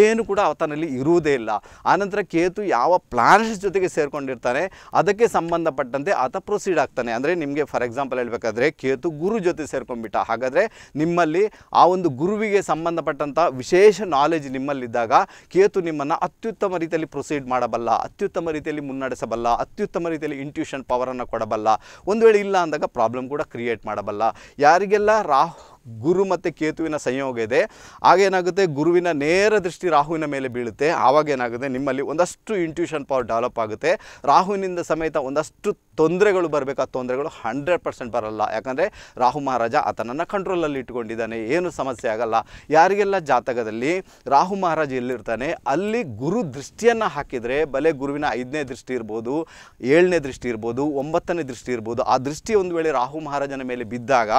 Speaker 1: ಏನು ಕೂಡ ಅವತನಲ್ಲಿ ಇರುವುದೇ ಇಲ್ಲ ಆನಂತರ ಕೇತು ಯಾವ ಪ್ಲಾನೆಟ್ಸ್ ಜೊತೆಗೆ ಸೇರಿಕೊಂಡಿರ್ತಾನೆ ಅದಕ್ಕೆ ಸಂಬಂಧಪಟ್ಟಂತೆ ಆತ ಪ್ರೊಸೀಡ್ ಆಗ್ತಾನೆ ಅಂದರೆ ನಿಮಗೆ ಫಾರ್ ಎಕ್ಸಾಂಪಲ್ ಹೇಳಬೇಕಾದ್ರೆ ಕೇತು ಗುರು ಜೊತೆ ಸೇರ್ಕೊಂಡ್ಬಿಟ್ಟ ಹಾಗಾದರೆ ನಿಮ್ಮಲ್ಲಿ ಆ ಒಂದು ಗುರುವಿಗೆ ಸಂಬಂಧಪಟ್ಟಂಥ ವಿಶೇಷ ನಾಲೆಜ್ ನಿಮ್ಮಲ್ಲಿದ್ದಾಗ ಕೇತು ನಿಮ್ಮನ್ನು ಅತ್ಯುತ್ತಮ ರೀತಿಯಲ್ಲಿ ಪ್ರೊಸೀಡ್ ಮಾಡಬಲ್ಲ ಅತ್ಯುತ್ತಮ ರೀತಿಯಲ್ಲಿ ಮುನ್ನಡೆಸಬಲ್ಲ ಅತ್ಯುತ್ತಮ ರೀತಿಯಲ್ಲಿ ಟ್ಯೂಷನ್ ಪವರನ್ನು ಕೊಡಬಲ್ಲ ಒಂದು ವೇಳೆ ಇಲ್ಲ ಅಂದಾಗ ಪ್ರಾಬ್ಲಮ್ ಕೂಡ ಕ್ರಿಯೇಟ್ ಮಾಡಬಲ್ಲ ಯಾರಿಗೆಲ್ಲ ರಾಹು ಗುರು ಮತ್ತು ಕೇತುವಿನ ಸಂಯೋಗ ಇದೆ ಆಗೇನಾಗುತ್ತೆ ಗುರುವಿನ ನೇರ ದೃಷ್ಟಿ ರಾಹುವಿನ ಮೇಲೆ ಬೀಳುತ್ತೆ ಆವಾಗೇನಾಗುತ್ತೆ ನಿಮ್ಮಲ್ಲಿ ಒಂದಷ್ಟು ಇಂಟ್ಯೂಷನ್ ಪವರ್ ಡೆವಲಪ್ ಆಗುತ್ತೆ ರಾಹುವಿನಿಂದ ಸಮೇತ ಒಂದಷ್ಟು ತೊಂದರೆಗಳು ಬರಬೇಕು ಆ ತೊಂದರೆಗಳು ಹಂಡ್ರೆಡ್ ಪರ್ಸೆಂಟ್ ಬರಲ್ಲ ಯಾಕಂದರೆ ರಾಹು ಮಹಾರಾಜ ಆತನನ್ನು ಕಂಟ್ರೋಲಲ್ಲಿ ಇಟ್ಕೊಂಡಿದ್ದಾನೆ ಏನು ಸಮಸ್ಯೆ ಆಗಲ್ಲ ಯಾರಿಗೆಲ್ಲ ಜಾತಕದಲ್ಲಿ ರಾಹು ಮಹಾರಾಜ ಎಲ್ಲಿರ್ತಾನೆ ಅಲ್ಲಿ ಗುರು ದೃಷ್ಟಿಯನ್ನು ಹಾಕಿದರೆ ಬಲೆ ಗುರುವಿನ ಐದನೇ ದೃಷ್ಟಿ ಇರ್ಬೋದು ಏಳನೇ ದೃಷ್ಟಿ ಇರ್ಬೋದು ಒಂಬತ್ತನೇ ದೃಷ್ಟಿ ಇರ್ಬೋದು ಆ ದೃಷ್ಟಿ ಒಂದು ವೇಳೆ ರಾಹು ಮಹಾರಾಜನ ಮೇಲೆ ಬಿದ್ದಾಗ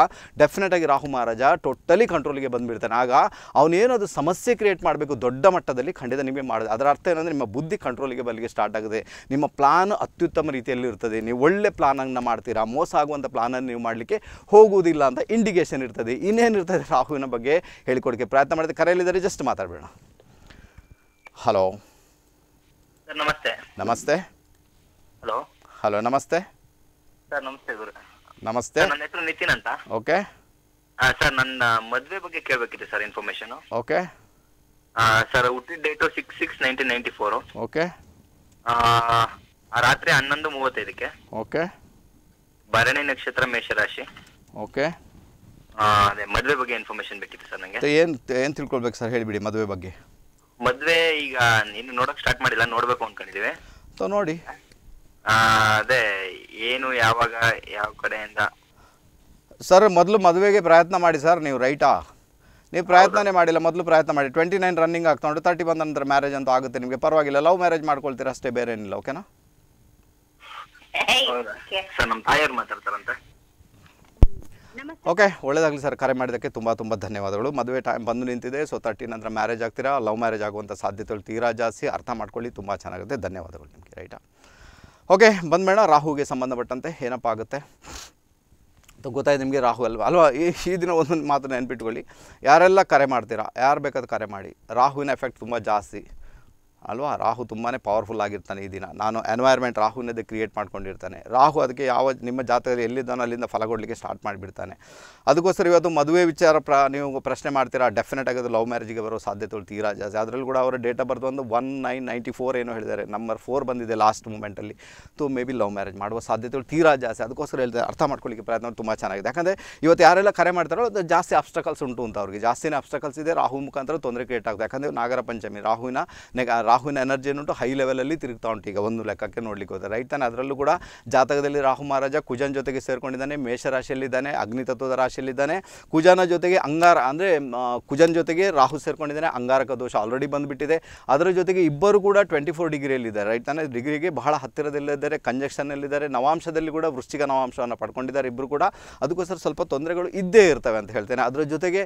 Speaker 1: ಡೆಫಿನೆಟಾಗಿ ರಾಹು ಮಹಾರಾಜ ರಾಜ ಟೋಟಲಿ ಕಂಟ್ರೋಲ್ಗೆ ಬಂದುಬಿಡ್ತಾನೆ ಆಗ ಅವನೇನದು ಸಮಸ್ಯೆ ಕ್ರಿಯೇಟ್ ಮಾಡಬೇಕು ದೊಡ್ಡ ಮಟ್ಟದಲ್ಲಿ ಖಂಡಿತ ನಿಮಗೆ ಮಾಡಿದೆ ಅದರ ಅರ್ಥ ಏನಂದರೆ ನಿಮ್ಮ ಬುದ್ಧಿ ಕಂಟ್ರೋಲ್ಗೆ ಬಲಿಗೆ ಸ್ಟಾರ್ಟ್ ಆಗಿದೆ ನಿಮ್ಮ ಪ್ಲಾನ್ ಅತ್ಯುತ್ತಮ ರೀತಿಯಲ್ಲಿ ಇರ್ತದೆ ನೀವು ಒಳ್ಳೆ ಪ್ಲಾನನ್ನು ಮಾಡ್ತೀರಾ ಮೋಸ ಆಗುವಂಥ ಪ್ಲಾನನ್ನು ನೀವು ಮಾಡಲಿಕ್ಕೆ ಹೋಗುವುದಿಲ್ಲ ಅಂತ ಇಂಡಿಕೇಷನ್ ಇರ್ತದೆ ಇನ್ನೇನು ಇರ್ತದೆ ರಾಹುವಿನ ಬಗ್ಗೆ ಹೇಳಿಕೊಡೋಕ್ಕೆ ಪ್ರಯತ್ನ ಮಾಡಿದೆ ಕರೆಯಲ್ಲಿದ್ದಾರೆ ಜಸ್ಟ್ ಮಾತಾಡಬೇಡ ಹಲೋ ನಮಸ್ತೆ ನಮಸ್ತೆ ಹಲೋ ಹಲೋ ನಮಸ್ತೆ ಸರ್ ನಮಸ್ತೆ ಗುರು ನಮಸ್ತೆ ನನ್ನ ಹೆಸರು ನಿತಿನ್ ಅಂತ ಓಕೆ ಸರ್ ನನ್ನ ಮದುವೆ ಬಗ್ಗೆ ಕೇಳಬೇಕಿತ್ತು ಸರ್ ಇನ್ಫಾರ್ಮೇಶನ್ ಓಕೆ ಸರ್ ಹುಟ್ಟಿದ date six six nineteen ninety four okay ರಾತ್ರಿ ಹನ್ನೊಂದು ಮೂವತ್ತೈದಕ್ಕೆ ಓಕೆ ಭರಣಿ ನಕ್ಷತ್ರ ಮೇಷರಾಶಿ ಓಕೆ ಅದೇ ಮದುವೆ ಬಗ್ಗೆ ಇನ್ಫಾರ್ಮೇಶನ್ ಬೇಕಿತ್ತು ಸರ್ ನನಗೆ ಏನು ಏನು ತಿಳ್ಕೊಳ್ಬೇಕು ಸರ್ ಹೇಳಿಬಿಡಿ ಮದುವೆ ಬಗ್ಗೆ ಮದುವೆ ಈಗ ನೀನು ನೋಡೋಕೆ ಸ್ಟಾರ್ಟ್ ಮಾಡಿಲ್ಲ ನೋಡಬೇಕು ಅಂದ್ಕೊಂಡಿದ್ದೀವಿ ಸೊ ನೋಡಿ ಅದೇ ಏನು ಯಾವಾಗ ಯಾವ ಕಡೆಯಿಂದ ಸರ್ ಮೊದಲು ಮದುವೆಗೆ ಪ್ರಯತ್ನ ಮಾಡಿ ಸರ್ ನೀವು ರೈಟಾ ನೀವು ಪ್ರಯತ್ನನೇ ಮಾಡಿಲ್ಲ ಮೊದಲು ಪ್ರಯತ್ನ ಮಾಡಿ ಟ್ವೆಂಟಿ ನೈನ್ ರನ್ನಿಂಗ್ ಆಗ್ತಾ ಉಂಟು ತರ್ಟಿ ಬಂದ ನಂತರ ಮ್ಯಾರೇಜ್ ಅಂತ ಆಗುತ್ತೆ ನಿಮಗೆ ಪರವಾಗಿಲ್ಲ ಲವ್ ಮ್ಯಾರೇಜ್ ಮಾಡ್ಕೊಳ್ತೀರಾ ಅಷ್ಟೇ ಬೇರೆ ಏನಿಲ್ಲ ಓಕೆನಾ ಓಕೆ ಒಳ್ಳೇದಾಗಲಿ ಸರ್ ಕರೆ ಮಾಡಿದ್ದಕ್ಕೆ ತುಂಬ ತುಂಬ ಧನ್ಯವಾದಗಳು ಮದುವೆ ಟೈಮ್ ಬಂದು ನಿಂತಿದೆ ಸೊ ತರ್ಟಿ ನಂತರ ಮ್ಯಾರೇಜ್ ಆಗ್ತೀರಾ ಲವ್ ಮ್ಯಾರೇಜ್ ಆಗುವಂಥ ಸಾಧ್ಯತೆಗಳು ತೀರಾ ಜಾಸ್ತಿ ಅರ್ಥ ಮಾಡ್ಕೊಳ್ಳಿ ತುಂಬ ಚೆನ್ನಾಗುತ್ತೆ ಧನ್ಯವಾದಗಳು ನಿಮಗೆ ರೈಟಾ ಓಕೆ ಬಂದ ರಾಹುಗೆ ಸಂಬಂಧಪಟ್ಟಂತೆ ಏನಪ್ಪ ಆಗುತ್ತೆ ಗೊತ್ತಾಯ್ತು ನಿಮಗೆ ರಾಹು ಅಲ್ವಾ ಅಲ್ವಾ ಈ ದಿನ ಒಂದೊಂದು ಮಾತನ್ನು ನೆನ್ಪಿಟ್ಕೊಳ್ಳಿ ಯಾರೆಲ್ಲ ಕರೆ ಮಾಡ್ತೀರಾ ಯಾರು ಬೇಕಾದ್ರೂ ಕರೆ ಮಾಡಿ ರಾಹುವಿನ ಎಫೆಕ್ಟ್ ತುಂಬ ಜಾಸ್ತಿ ಅಲ್ವಾ ರಾಹು ತುಂಬಾ ಪವರ್ಫುಲ್ ಆಗಿರ್ತಾನೆ ಈ ದಿನ ನಾನು ಎನ್ವೈರ್ಮೆಂಟ್ ರಾಹುನದ್ದು ಕ್ರಿಯೇಟ್ ಮಾಡ್ಕೊಂಡಿರ್ತಾನೆ ರಾಹು ಅದಕ್ಕೆ ಯಾವ ನಿಮ್ಮ ಜಾತಕದಲ್ಲಿ ಎಲ್ಲಿದ್ದಾನೋ ಅಲ್ಲಿಂದ ಫಲ ಕೊಡಲಿಕ್ಕೆ ಸ್ಟಾರ್ಟ್ ಮಾಡಿಬಿಡ್ತಾನೆ ಅದಕ್ಕೋಸ್ಕರ ಇವತ್ತು ಮದುವೆ ವಿಚಾರ ಪ್ರ ನೀವು ಪ್ರಶ್ನೆ ಮಾಡ್ತೀರಾ ಡೆಫಿನೆಟ್ ಆಗೋದು ಲವ್ ಮ್ಯಾರೇಜಿಗೆ ಬರೋ ಸಾಧ್ಯತೆಗಳು ತೀರಾ ಜಾಸ್ತಿ ಅದರಲ್ಲೂ ಕೂಡ ಅವರ ಡೇಟ್ ಆಫ್ ಬರ್ತ್ ಒಂದು ಒನ್ ನೈನ್ ನೈಂಟಿ ಫೋರ್ ಏನೋ ಹೇಳಿದ್ದಾರೆ ನಂಬರ್ ಫೋರ್ ಬಂದಿದೆ ಲಾಸ್ಟ್ ಮೂಮೆಂಟಲ್ಲಿ ತು ಮೇ ಬಿ ಲವ್ ಮ್ಯಾರೇಜ್ ಮಾಡುವ ಸಾಧ್ಯತೆಗಳು ತೀರಾ ಜಾಸ್ತಿ ಅದಕ್ಕೋಸ್ಕರ ಹೇಳ್ತಾರೆ ಅರ್ಥ ಮಾಡ್ಕೊಳ್ಳಿಕ್ಕೆ ಪ್ರಯತ್ನ ತುಂಬ ಚೆನ್ನಾಗಿದೆ ಯಾಕಂದರೆ ಇವತ್ತು ಯಾರೆಲ್ಲ ಕರೆ ಮಾಡ್ತಾರೋ ಅದು ಜಾಸ್ತಿ ಅಬ್ಸ್ಟಕಲ್ಸ್ ಉಂಟು ಅಂತ ಅವ್ರಿಗೆ ಜಾಸ್ತಿನೇ ಅಬ್ಸ್ಟಕಲ್ಸ್ ಇದೆ ರಾಹು ಮುಖಾಂತರ ತೊಂದರೆ ಕ್ರಿಯೇಟ್ ಆಗುತ್ತೆ ಯಾಕಂದರೆ ನಾಗರ ಪಂಚಮಿ ರಾಹುವಿನ ನೆಗ ರಾಹುವಿನ ಎನರ್ಜಿ ಏನುಂಟು ಹೈ ಲೆವೆಲಲ್ಲಿ ತಿರುಗ್ತಾ ಉಂಟು ಈಗ ಒಂದು ಲೆಕ್ಕಕ್ಕೆ ನೋಡ್ಲಿಕ್ಕೆ ಹೋದರೆ ರೈಟ್ ತಾನೆ ಅದರಲ್ಲೂ ಕೂಡ ಜಾತಕದಲ್ಲಿ ರಾಹು ಮಹಾರಾಜ ಕುಜನ್ ಜೊತೆಗೆ ಸೇರಿಕೊಂಡಿದ್ದಾನೆ ಮೇಷರಾಶಿಯಲ್ಲಿದ್ದಾನೆ ಅಗ್ನಿತತ್ವದ ರಾಶಿಯಲ್ಲಿದ್ದಾನೆ ಕುಜನ ಜೊತೆಗೆ ಅಂಗಾರ ಅಂದರೆ ಕುಜನ್ ಜೊತೆಗೆ ರಾಹು ಸೇರ್ಕೊಂಡಿದ್ದಾನೆ ಅಂಗಾರಕ ದೋಷ ಆಲ್ರೆಡಿ ಬಂದುಬಿಟ್ಟಿದೆ ಅದರ ಜೊತೆಗೆ ಇಬ್ಬರು ಕೂಡ ಟ್ವೆಂಟಿ ಫೋರ್ ಡಿಗ್ರಿಯಲ್ಲಿದ್ದಾರೆ ರೈಟ್ ತಾನೆ ಡಿಗ್ರಿಗೆ ಬಹಳ ಹತ್ತಿರದಲ್ಲಿದ್ದಾರೆ ಕಂಜೆಕ್ಷನ್ನಲ್ಲಿದ್ದಾರೆ ನವಾಂಶದಲ್ಲಿ ಕೂಡ ವೃಶ್ಚಿಕ ನವಾಂಶವನ್ನು ಪಡ್ಕೊಂಡಿದ್ದಾರೆ ಇಬ್ಬರು ಕೂಡ ಅದಕ್ಕೋಸ್ಕರ ಸ್ವಲ್ಪ ತೊಂದರೆಗಳು ಇದ್ದೇ ಇರ್ತವೆ ಅಂತ ಹೇಳ್ತೇನೆ ಅದರ ಜೊತೆಗೆ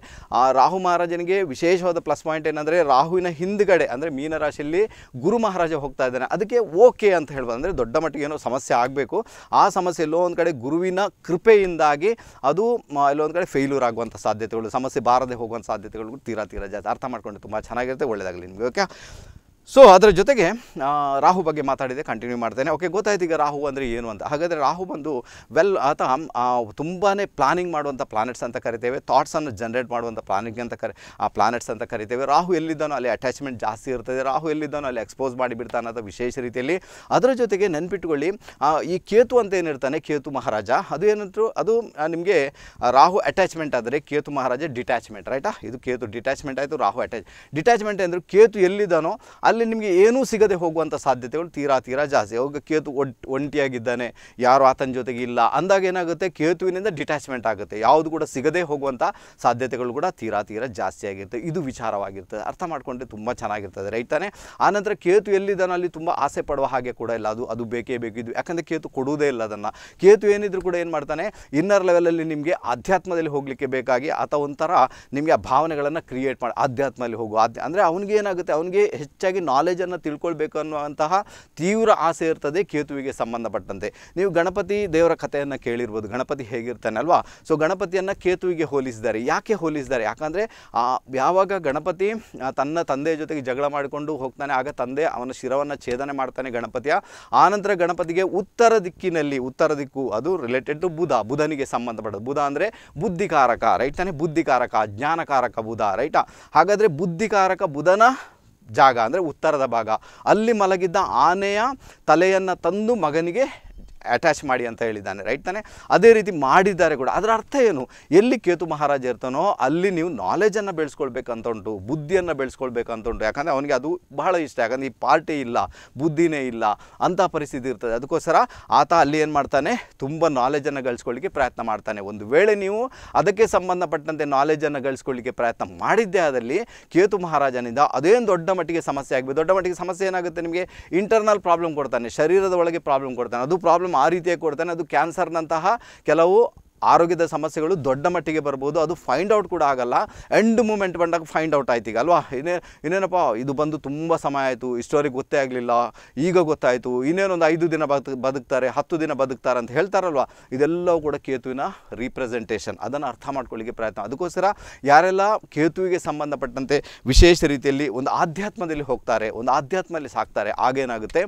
Speaker 1: ರಾಹು ಮಹಾರಾಜನಿಗೆ ವಿಶೇಷವಾದ ಪ್ಲಸ್ ಪಾಯಿಂಟ್ ಏನಂದರೆ ರಾಹುವಿನ ಹಿಂದ್ಗಡೆ ಅಂದರೆ ಮೀನರಾಶಿಯಲ್ಲಿ ಗುರು ಮಹಾರಾಜ ಹೋಗ್ತಾ ಇದ್ದಾನೆ ಅದಕ್ಕೆ ಓಕೆ ಅಂತ ಹೇಳ್ಬೋದು ದೊಡ್ಡ ಮಟ್ಟಿಗೆ ಏನೋ ಸಮಸ್ಯೆ ಆಗಬೇಕು ಆ ಸಮಸ್ಯೆ ಎಲ್ಲೋ ಒಂದು ಕಡೆ ಗುರುವಿನ ಕೃಪೆಯಿಂದಾಗಿ ಅದು ಎಲ್ಲೋ ಒಂದು ಕಡೆ ಫೇಲ್ಯೂರ್ ಆಗುವಂಥ ಸಾಧ್ಯತೆಗಳು ಸಮಸ್ಯೆ ಬಾರದೆ ಹೋಗುವಂಥ ಸಾಧ್ಯತೆಗಳು ತೀರಾ ತೀರಾ ಜಾಸ್ತಿ ಅರ್ಥ ಮಾಡ್ಕೊಂಡು ತುಂಬ ಚೆನ್ನಾಗಿರುತ್ತೆ ಒಳ್ಳೆಯದಾಗಲಿ ನಿಮಗೆ ಓಕೆ ಸೊ ಅದರ ಜೊತೆಗೆ ರಾಹು ಬಗ್ಗೆ ಮಾತಾಡಿದೆ ಕಂಟಿನ್ಯೂ ಮಾಡ್ತೇನೆ ಓಕೆ ಗೊತ್ತಾಯ್ತು ಈಗ ರಾಹು ಅಂದರೆ ಏನು ಅಂತ ಹಾಗಾದರೆ ರಾಹು ಬಂದು ವೆಲ್ ಆತ ತುಂಬಾ ಪ್ಲಾನಿಂಗ್ ಮಾಡುವಂಥ ಪ್ಲಾನೆಟ್ಸ್ ಅಂತ ಕರಿತೇವೆ ಥಾಟ್ಸನ್ನು ಜನ್ರೇಟ್ ಮಾಡುವಂಥ ಪ್ಲಾನಿಂಗ್ ಅಂತ ಕರಿ ಆ ಪ್ಲಾನೆಟ್ಸ್ ಅಂತ ಕರಿತೇವೆ ರಾಹು ಎಲ್ಲಿದ್ದಾನೋ ಅಲ್ಲಿ ಅಟ್ಯಾಚ್ಮೆಂಟ್ ಜಾಸ್ತಿ ಇರ್ತದೆ ರಾಹು ಎಲ್ಲಿದ್ದಾನೋ ಅಲ್ಲಿ ಎಕ್ಸ್ಪೋಸ್ ಮಾಡಿಬಿಡ್ತಾ ಅನ್ನೋದು ವಿಶೇಷ ರೀತಿಯಲ್ಲಿ ಅದರ ಜೊತೆಗೆ ನೆನ್ಪಿಟ್ಕೊಳ್ಳಿ ಈ ಕೇತು ಅಂತ ಏನಿರ್ತಾನೆ ಕೇತು ಮಹಾರಾಜ ಅದು ಏನಂತರು ಅದು ನಿಮಗೆ ರಾಹು ಅಟ್ಯಾಚ್ಮೆಂಟ್ ಆದರೆ ಕೇತು ಮಹಾರಾಜ ಡಿಟ್ಯಾಚ್ಮೆಂಟ್ ರೈಟಾ ಇದು ಕೇತು ಡಿಟ್ಯಾಚ್ಮೆಂಟ್ ಆಯಿತು ರಾಹು ಅಟ್ಯಾಚ್ ಡಿಟ್ಯಾಚ್ಮೆಂಟ್ ಅಂದರೆ ಕೇತು ಎಲ್ಲಿದ್ದಾನೋ ಅಲ್ಲಿ ಅದರಲ್ಲಿ ನಿಮಗೆ ಏನೂ ಸಿಗದೆ ಹೋಗುವಂಥ ಸಾಧ್ಯತೆಗಳು ತೀರಾ ತೀರಾ ಜಾಸ್ತಿ ಅವಾಗ ಕೇತು ಒಟ್ಟು ಒಂಟಿಯಾಗಿದ್ದಾನೆ ಯಾರು ಆತನ ಜೊತೆಗೆ ಇಲ್ಲ ಅಂದಾಗ ಏನಾಗುತ್ತೆ ಕೇತುವಿನಿಂದ ಡಿಟ್ಯಾಚ್ಮೆಂಟ್ ಆಗುತ್ತೆ ಯಾವುದು ಕೂಡ ಸಿಗದೆ ಹೋಗುವಂಥ ಸಾಧ್ಯತೆಗಳು ಕೂಡ ತೀರಾ ತೀರಾ ಜಾಸ್ತಿ ಆಗಿರುತ್ತೆ ಇದು ವಿಚಾರವಾಗಿರ್ತದೆ ಅರ್ಥ ಮಾಡಿಕೊಂಡ್ರೆ ತುಂಬ ಚೆನ್ನಾಗಿರ್ತದೆ ರೈಟ್ ತಾನೆ ಆನಂತರ ಕೇತು ಎಲ್ಲಿದ್ದಾನೋ ಅಲ್ಲಿ ತುಂಬ ಆಸೆ ಪಡುವ ಹಾಗೆ ಕೂಡ ಇಲ್ಲ ಅದು ಅದು ಬೇಕೇ ಬೇಕಿದ್ದು ಯಾಕಂದರೆ ಕೇತು ಕೊಡುವುದೇ ಇಲ್ಲ ಅದನ್ನು ಕೇತು ಏನಿದ್ರು ಕೂಡ ಏನು ಮಾಡ್ತಾನೆ ಇನ್ನರ್ ಲೆವೆಲಲ್ಲಿ ನಿಮಗೆ ಆಧ್ಯಾತ್ಮದಲ್ಲಿ ಹೋಗಲಿಕ್ಕೆ ಬೇಕಾಗಿ ಆತ ಒಂಥರ ನಿಮಗೆ ಆ ಭಾವನೆಗಳನ್ನು ಕ್ರಿಯೇಟ್ ಮಾಡಿ ಆಧ್ಯಾತ್ಮದಲ್ಲಿ ಹೋಗುವ ಆದ್ಯ ಅಂದರೆ ಅವನಿಗೆ ಏನಾಗುತ್ತೆ ಅವನಿಗೆ ಹೆಚ್ಚಾಗಿ ನಾಲೆಜನ್ನು ತಿಳ್ಕೊಳ್ಬೇಕು ಅನ್ನುವಂತಹ ತೀವ್ರ ಆಸೆ ಇರ್ತದೆ ಕೇತುವಿಗೆ ಸಂಬಂಧಪಟ್ಟಂತೆ ನೀವು ಗಣಪತಿ ದೇವರ ಕಥೆಯನ್ನು ಕೇಳಿರ್ಬೋದು ಗಣಪತಿ ಹೇಗಿರ್ತಾನೆ ಅಲ್ವಾ ಸೊ ಗಣಪತಿಯನ್ನು ಕೇತುವಿಗೆ ಹೋಲಿಸಿದ್ದಾರೆ ಯಾಕೆ ಹೋಲಿಸಿದ್ದಾರೆ ಯಾಕಂದರೆ ಯಾವಾಗ ಗಣಪತಿ ತನ್ನ ತಂದೆಯ ಜೊತೆಗೆ ಜಗಳ ಮಾಡಿಕೊಂಡು ಹೋಗ್ತಾನೆ ಆಗ ತಂದೆ ಅವನ ಶಿರವನ್ನು ಛೇದನೆ ಮಾಡ್ತಾನೆ ಗಣಪತಿಯ ಆನಂತರ ಗಣಪತಿಗೆ ಉತ್ತರ ದಿಕ್ಕಿನಲ್ಲಿ ಉತ್ತರ ದಿಕ್ಕು ಅದು ರಿಲೇಟೆಡ್ ಟು ಬುಧ ಬುಧನಿಗೆ ಸಂಬಂಧಪಟ್ಟದ್ದು ಬುಧ ಅಂದರೆ ಬುದ್ಧಿಕಾರಕ ರೈಟ್ ತಾನೆ ಬುದ್ಧಿಕಾರಕ ಜ್ಞಾನಕಾರಕ ಬುಧ ರೈಟಾ ಹಾಗಾದರೆ ಬುದ್ಧಿಕಾರಕ ಬುಧನ ಜಾಗ ಅಂದರೆ ಉತ್ತರದ ಭಾಗ ಅಲ್ಲಿ ಮಲಗಿದ್ದ ಆನೆಯ ತಲೆಯನ್ನು ತಂದು ಮಗನಿಗೆ ಅಟ್ಯಾಚ್ ಮಾಡಿ ಅಂತ ಹೇಳಿದ್ದಾನೆ ರೈಟ್ ತಾನೆ ಅದೇ ರೀತಿ ಮಾಡಿದ್ದಾರೆ ಕೂಡ ಅದರ ಅರ್ಥ ಏನು ಎಲ್ಲಿ ಕೇತು ಮಹಾರಾಜ ಇರ್ತಾನೋ ಅಲ್ಲಿ ನೀವು ನಾಲೆಜನ್ನು ಬೆಳೆಸ್ಕೊಳ್ಬೇಕಂತ ಉಂಟು ಬುದ್ಧಿಯನ್ನು ಬೆಳೆಸ್ಕೊಳ್ಬೇಕಂತ ಉಂಟು ಯಾಕಂದರೆ ಅವನಿಗೆ ಅದು ಬಹಳ ಇಷ್ಟ ಯಾಕಂದರೆ ಈ ಪಾರ್ಟಿ ಇಲ್ಲ ಬುದ್ಧಿನೇ ಇಲ್ಲ ಅಂಥ ಪರಿಸ್ಥಿತಿ ಇರ್ತದೆ ಅದಕ್ಕೋಸ್ಕರ ಆತ ಅಲ್ಲಿ ಏನು ಮಾಡ್ತಾನೆ ತುಂಬ ನಾಲೆಜನ್ನು ಗಳಿಸ್ಕೊಳ್ಳಿಕ್ಕೆ ಪ್ರಯತ್ನ ಮಾಡ್ತಾನೆ ಒಂದು ವೇಳೆ ನೀವು ಅದಕ್ಕೆ ಸಂಬಂಧಪಟ್ಟಂತೆ ನಾಲೆಜನ್ನು ಗಳಿಸ್ಕೊಳ್ಳಿಕ್ಕೆ ಪ್ರಯತ್ನ ಮಾಡಿದ್ದೇ ಆದಲ್ಲಿ ಕೇತು ಮಹಾರಾಜನಿಂದ ಅದೇನು ದೊಡ್ಡ ಮಟ್ಟಿಗೆ ಸಮಸ್ಯೆ ಆಗಬೇಕು ದೊಡ್ಡ ಮಟ್ಟಿಗೆ ಸಮಸ್ಯೆ ಏನಾಗುತ್ತೆ ನಿಮಗೆ ಇಂಟರ್ನಲ್ ಪ್ರಾಬ್ಲಮ್ ಕೊಡ್ತಾನೆ ಶರೀರದ ಒಳಗೆ ಪ್ರಾಬ್ಲಮ್ ಕೊಡ್ತಾನೆ ಅದು ಪ್ರಾಬ್ಲಮ್ ಆ ರೀತಿಯಾಗಿ ಕೊಡ್ತಾನೆ ಅದು ಕ್ಯಾನ್ಸರ್ನಂತಹ ಕೆಲವು ಆರೋಗ್ಯದ ಸಮಸ್ಯೆಗಳು ದೊಡ್ಡ ಮಟ್ಟಿಗೆ ಬರ್ಬೋದು ಅದು ಫೈಂಡ್ ಔಟ್ ಕೂಡ ಆಗಲ್ಲ ಎಂಡ್ ಮೂಮೆಂಟ್ ಬಂದಾಗ ಫೈಂಡ್ ಔಟ್ ಆಯ್ತು ಈಗ ಅಲ್ವಾ ಇನ್ನೇ ಇನ್ನೇನಪ್ಪ ಇದು ಬಂದು ತುಂಬ ಸಮಯ ಆಯಿತು ಇಷ್ಟೋರಿಗೆ ಗೊತ್ತೇ ಆಗಲಿಲ್ಲ ಈಗ ಗೊತ್ತಾಯಿತು ಇನ್ನೇನೊಂದು ಐದು ದಿನ ಬದುಕ್ ಬದುಕ್ತಾರೆ ಹತ್ತು ದಿನ ಬದುಕ್ತಾರೆ ಅಂತ ಹೇಳ್ತಾರಲ್ವ ಇದೆಲ್ಲವೂ ಕೂಡ ಕೇತುವಿನ ರೀಪ್ರೆಸೆಂಟೇಷನ್ ಅದನ್ನು ಅರ್ಥ ಮಾಡ್ಕೊಳ್ಳಿಕ್ಕೆ ಪ್ರಯತ್ನ ಅದಕ್ಕೋಸ್ಕರ ಯಾರೆಲ್ಲ ಕೇತುವಿಗೆ ಸಂಬಂಧಪಟ್ಟಂತೆ ವಿಶೇಷ ರೀತಿಯಲ್ಲಿ ಒಂದು ಆಧ್ಯಾತ್ಮದಲ್ಲಿ ಹೋಗ್ತಾರೆ ಒಂದು ಆಧ್ಯಾತ್ಮದಲ್ಲಿ ಸಾಕ್ತಾರೆ ಆಗೇನಾಗುತ್ತೆ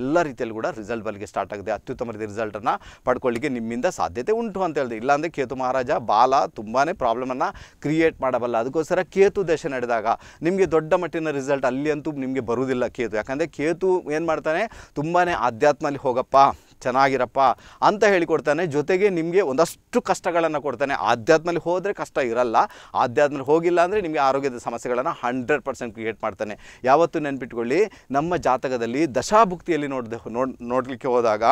Speaker 1: ಎಲ್ಲ ರೀತಿಯಲ್ಲಿ ಕೂಡ ರಿಸಲ್ಟ್ ಬಲಿಗೆ ಸ್ಟಾರ್ಟ್ ಆಗಿದೆ ಅತ್ಯುತ್ತಮ ರೀತಿ ರಿಸಲ್ಟನ್ನು ಪಡ್ಕೊಳ್ಳಿಕ್ಕೆ ನಿಮ್ಮಿಂದ ಸಾಧ್ಯತೆ ಉಂಟು ಅಂತ ಹೇಳಿದೆ ಇಲ್ಲಾಂದರೆ ಕೇತು ಮಹಾರಾಜ ಬಾಲ ತುಂಬಾ ಪ್ರಾಬ್ಲಮನ್ನು ಕ್ರಿಯೇಟ್ ಮಾಡಬಲ್ಲ ಅದಕ್ಕೋಸ್ಕರ ಕೇತು ದಶ ನಡೆದಾಗ ನಿಮಗೆ ದೊಡ್ಡ ಮಟ್ಟಿನ ರಿಸಲ್ಟ್ ಅಲ್ಲಿ ಅಂತೂ ನಿಮಗೆ ಬರುವುದಿಲ್ಲ ಕೇತು ಯಾಕಂದರೆ ಕೇತು ಏನು ಮಾಡ್ತಾನೆ ತುಂಬಾ ಆಧ್ಯಾತ್ಮಲ್ಲಿ ಹೋಗಪ್ಪ ಚೆನ್ನಾಗಿರಪ್ಪ ಅಂತ ಹೇಳಿಕೊಡ್ತಾನೆ ಜೊತೆಗೆ ನಿಮಗೆ ಒಂದಷ್ಟು ಕಷ್ಟಗಳನ್ನು ಕೊಡ್ತಾನೆ ಆಧ್ಯಾತ್ಮಲ್ಲಿ ಹೋದರೆ ಕಷ್ಟ ಇರಲ್ಲ ಆಧ್ಯಾತ್ಮಲ್ಲಿ ಹೋಗಿಲ್ಲ ಅಂದರೆ ನಿಮಗೆ ಆರೋಗ್ಯದ ಸಮಸ್ಯೆಗಳನ್ನು ಹಂಡ್ರೆಡ್ ಪರ್ಸೆಂಟ್ ಕ್ರಿಯೇಟ್ ಮಾಡ್ತಾನೆ ಯಾವತ್ತೂ ನೆನ್ಪಿಟ್ಕೊಳ್ಳಿ ನಮ್ಮ ಜಾತಕದಲ್ಲಿ ದಶಾಭುಕ್ತಿಯಲ್ಲಿ ನೋಡಿದೆ ನೋಡ್ ನೋಡಲಿಕ್ಕೆ ಹೋದಾಗ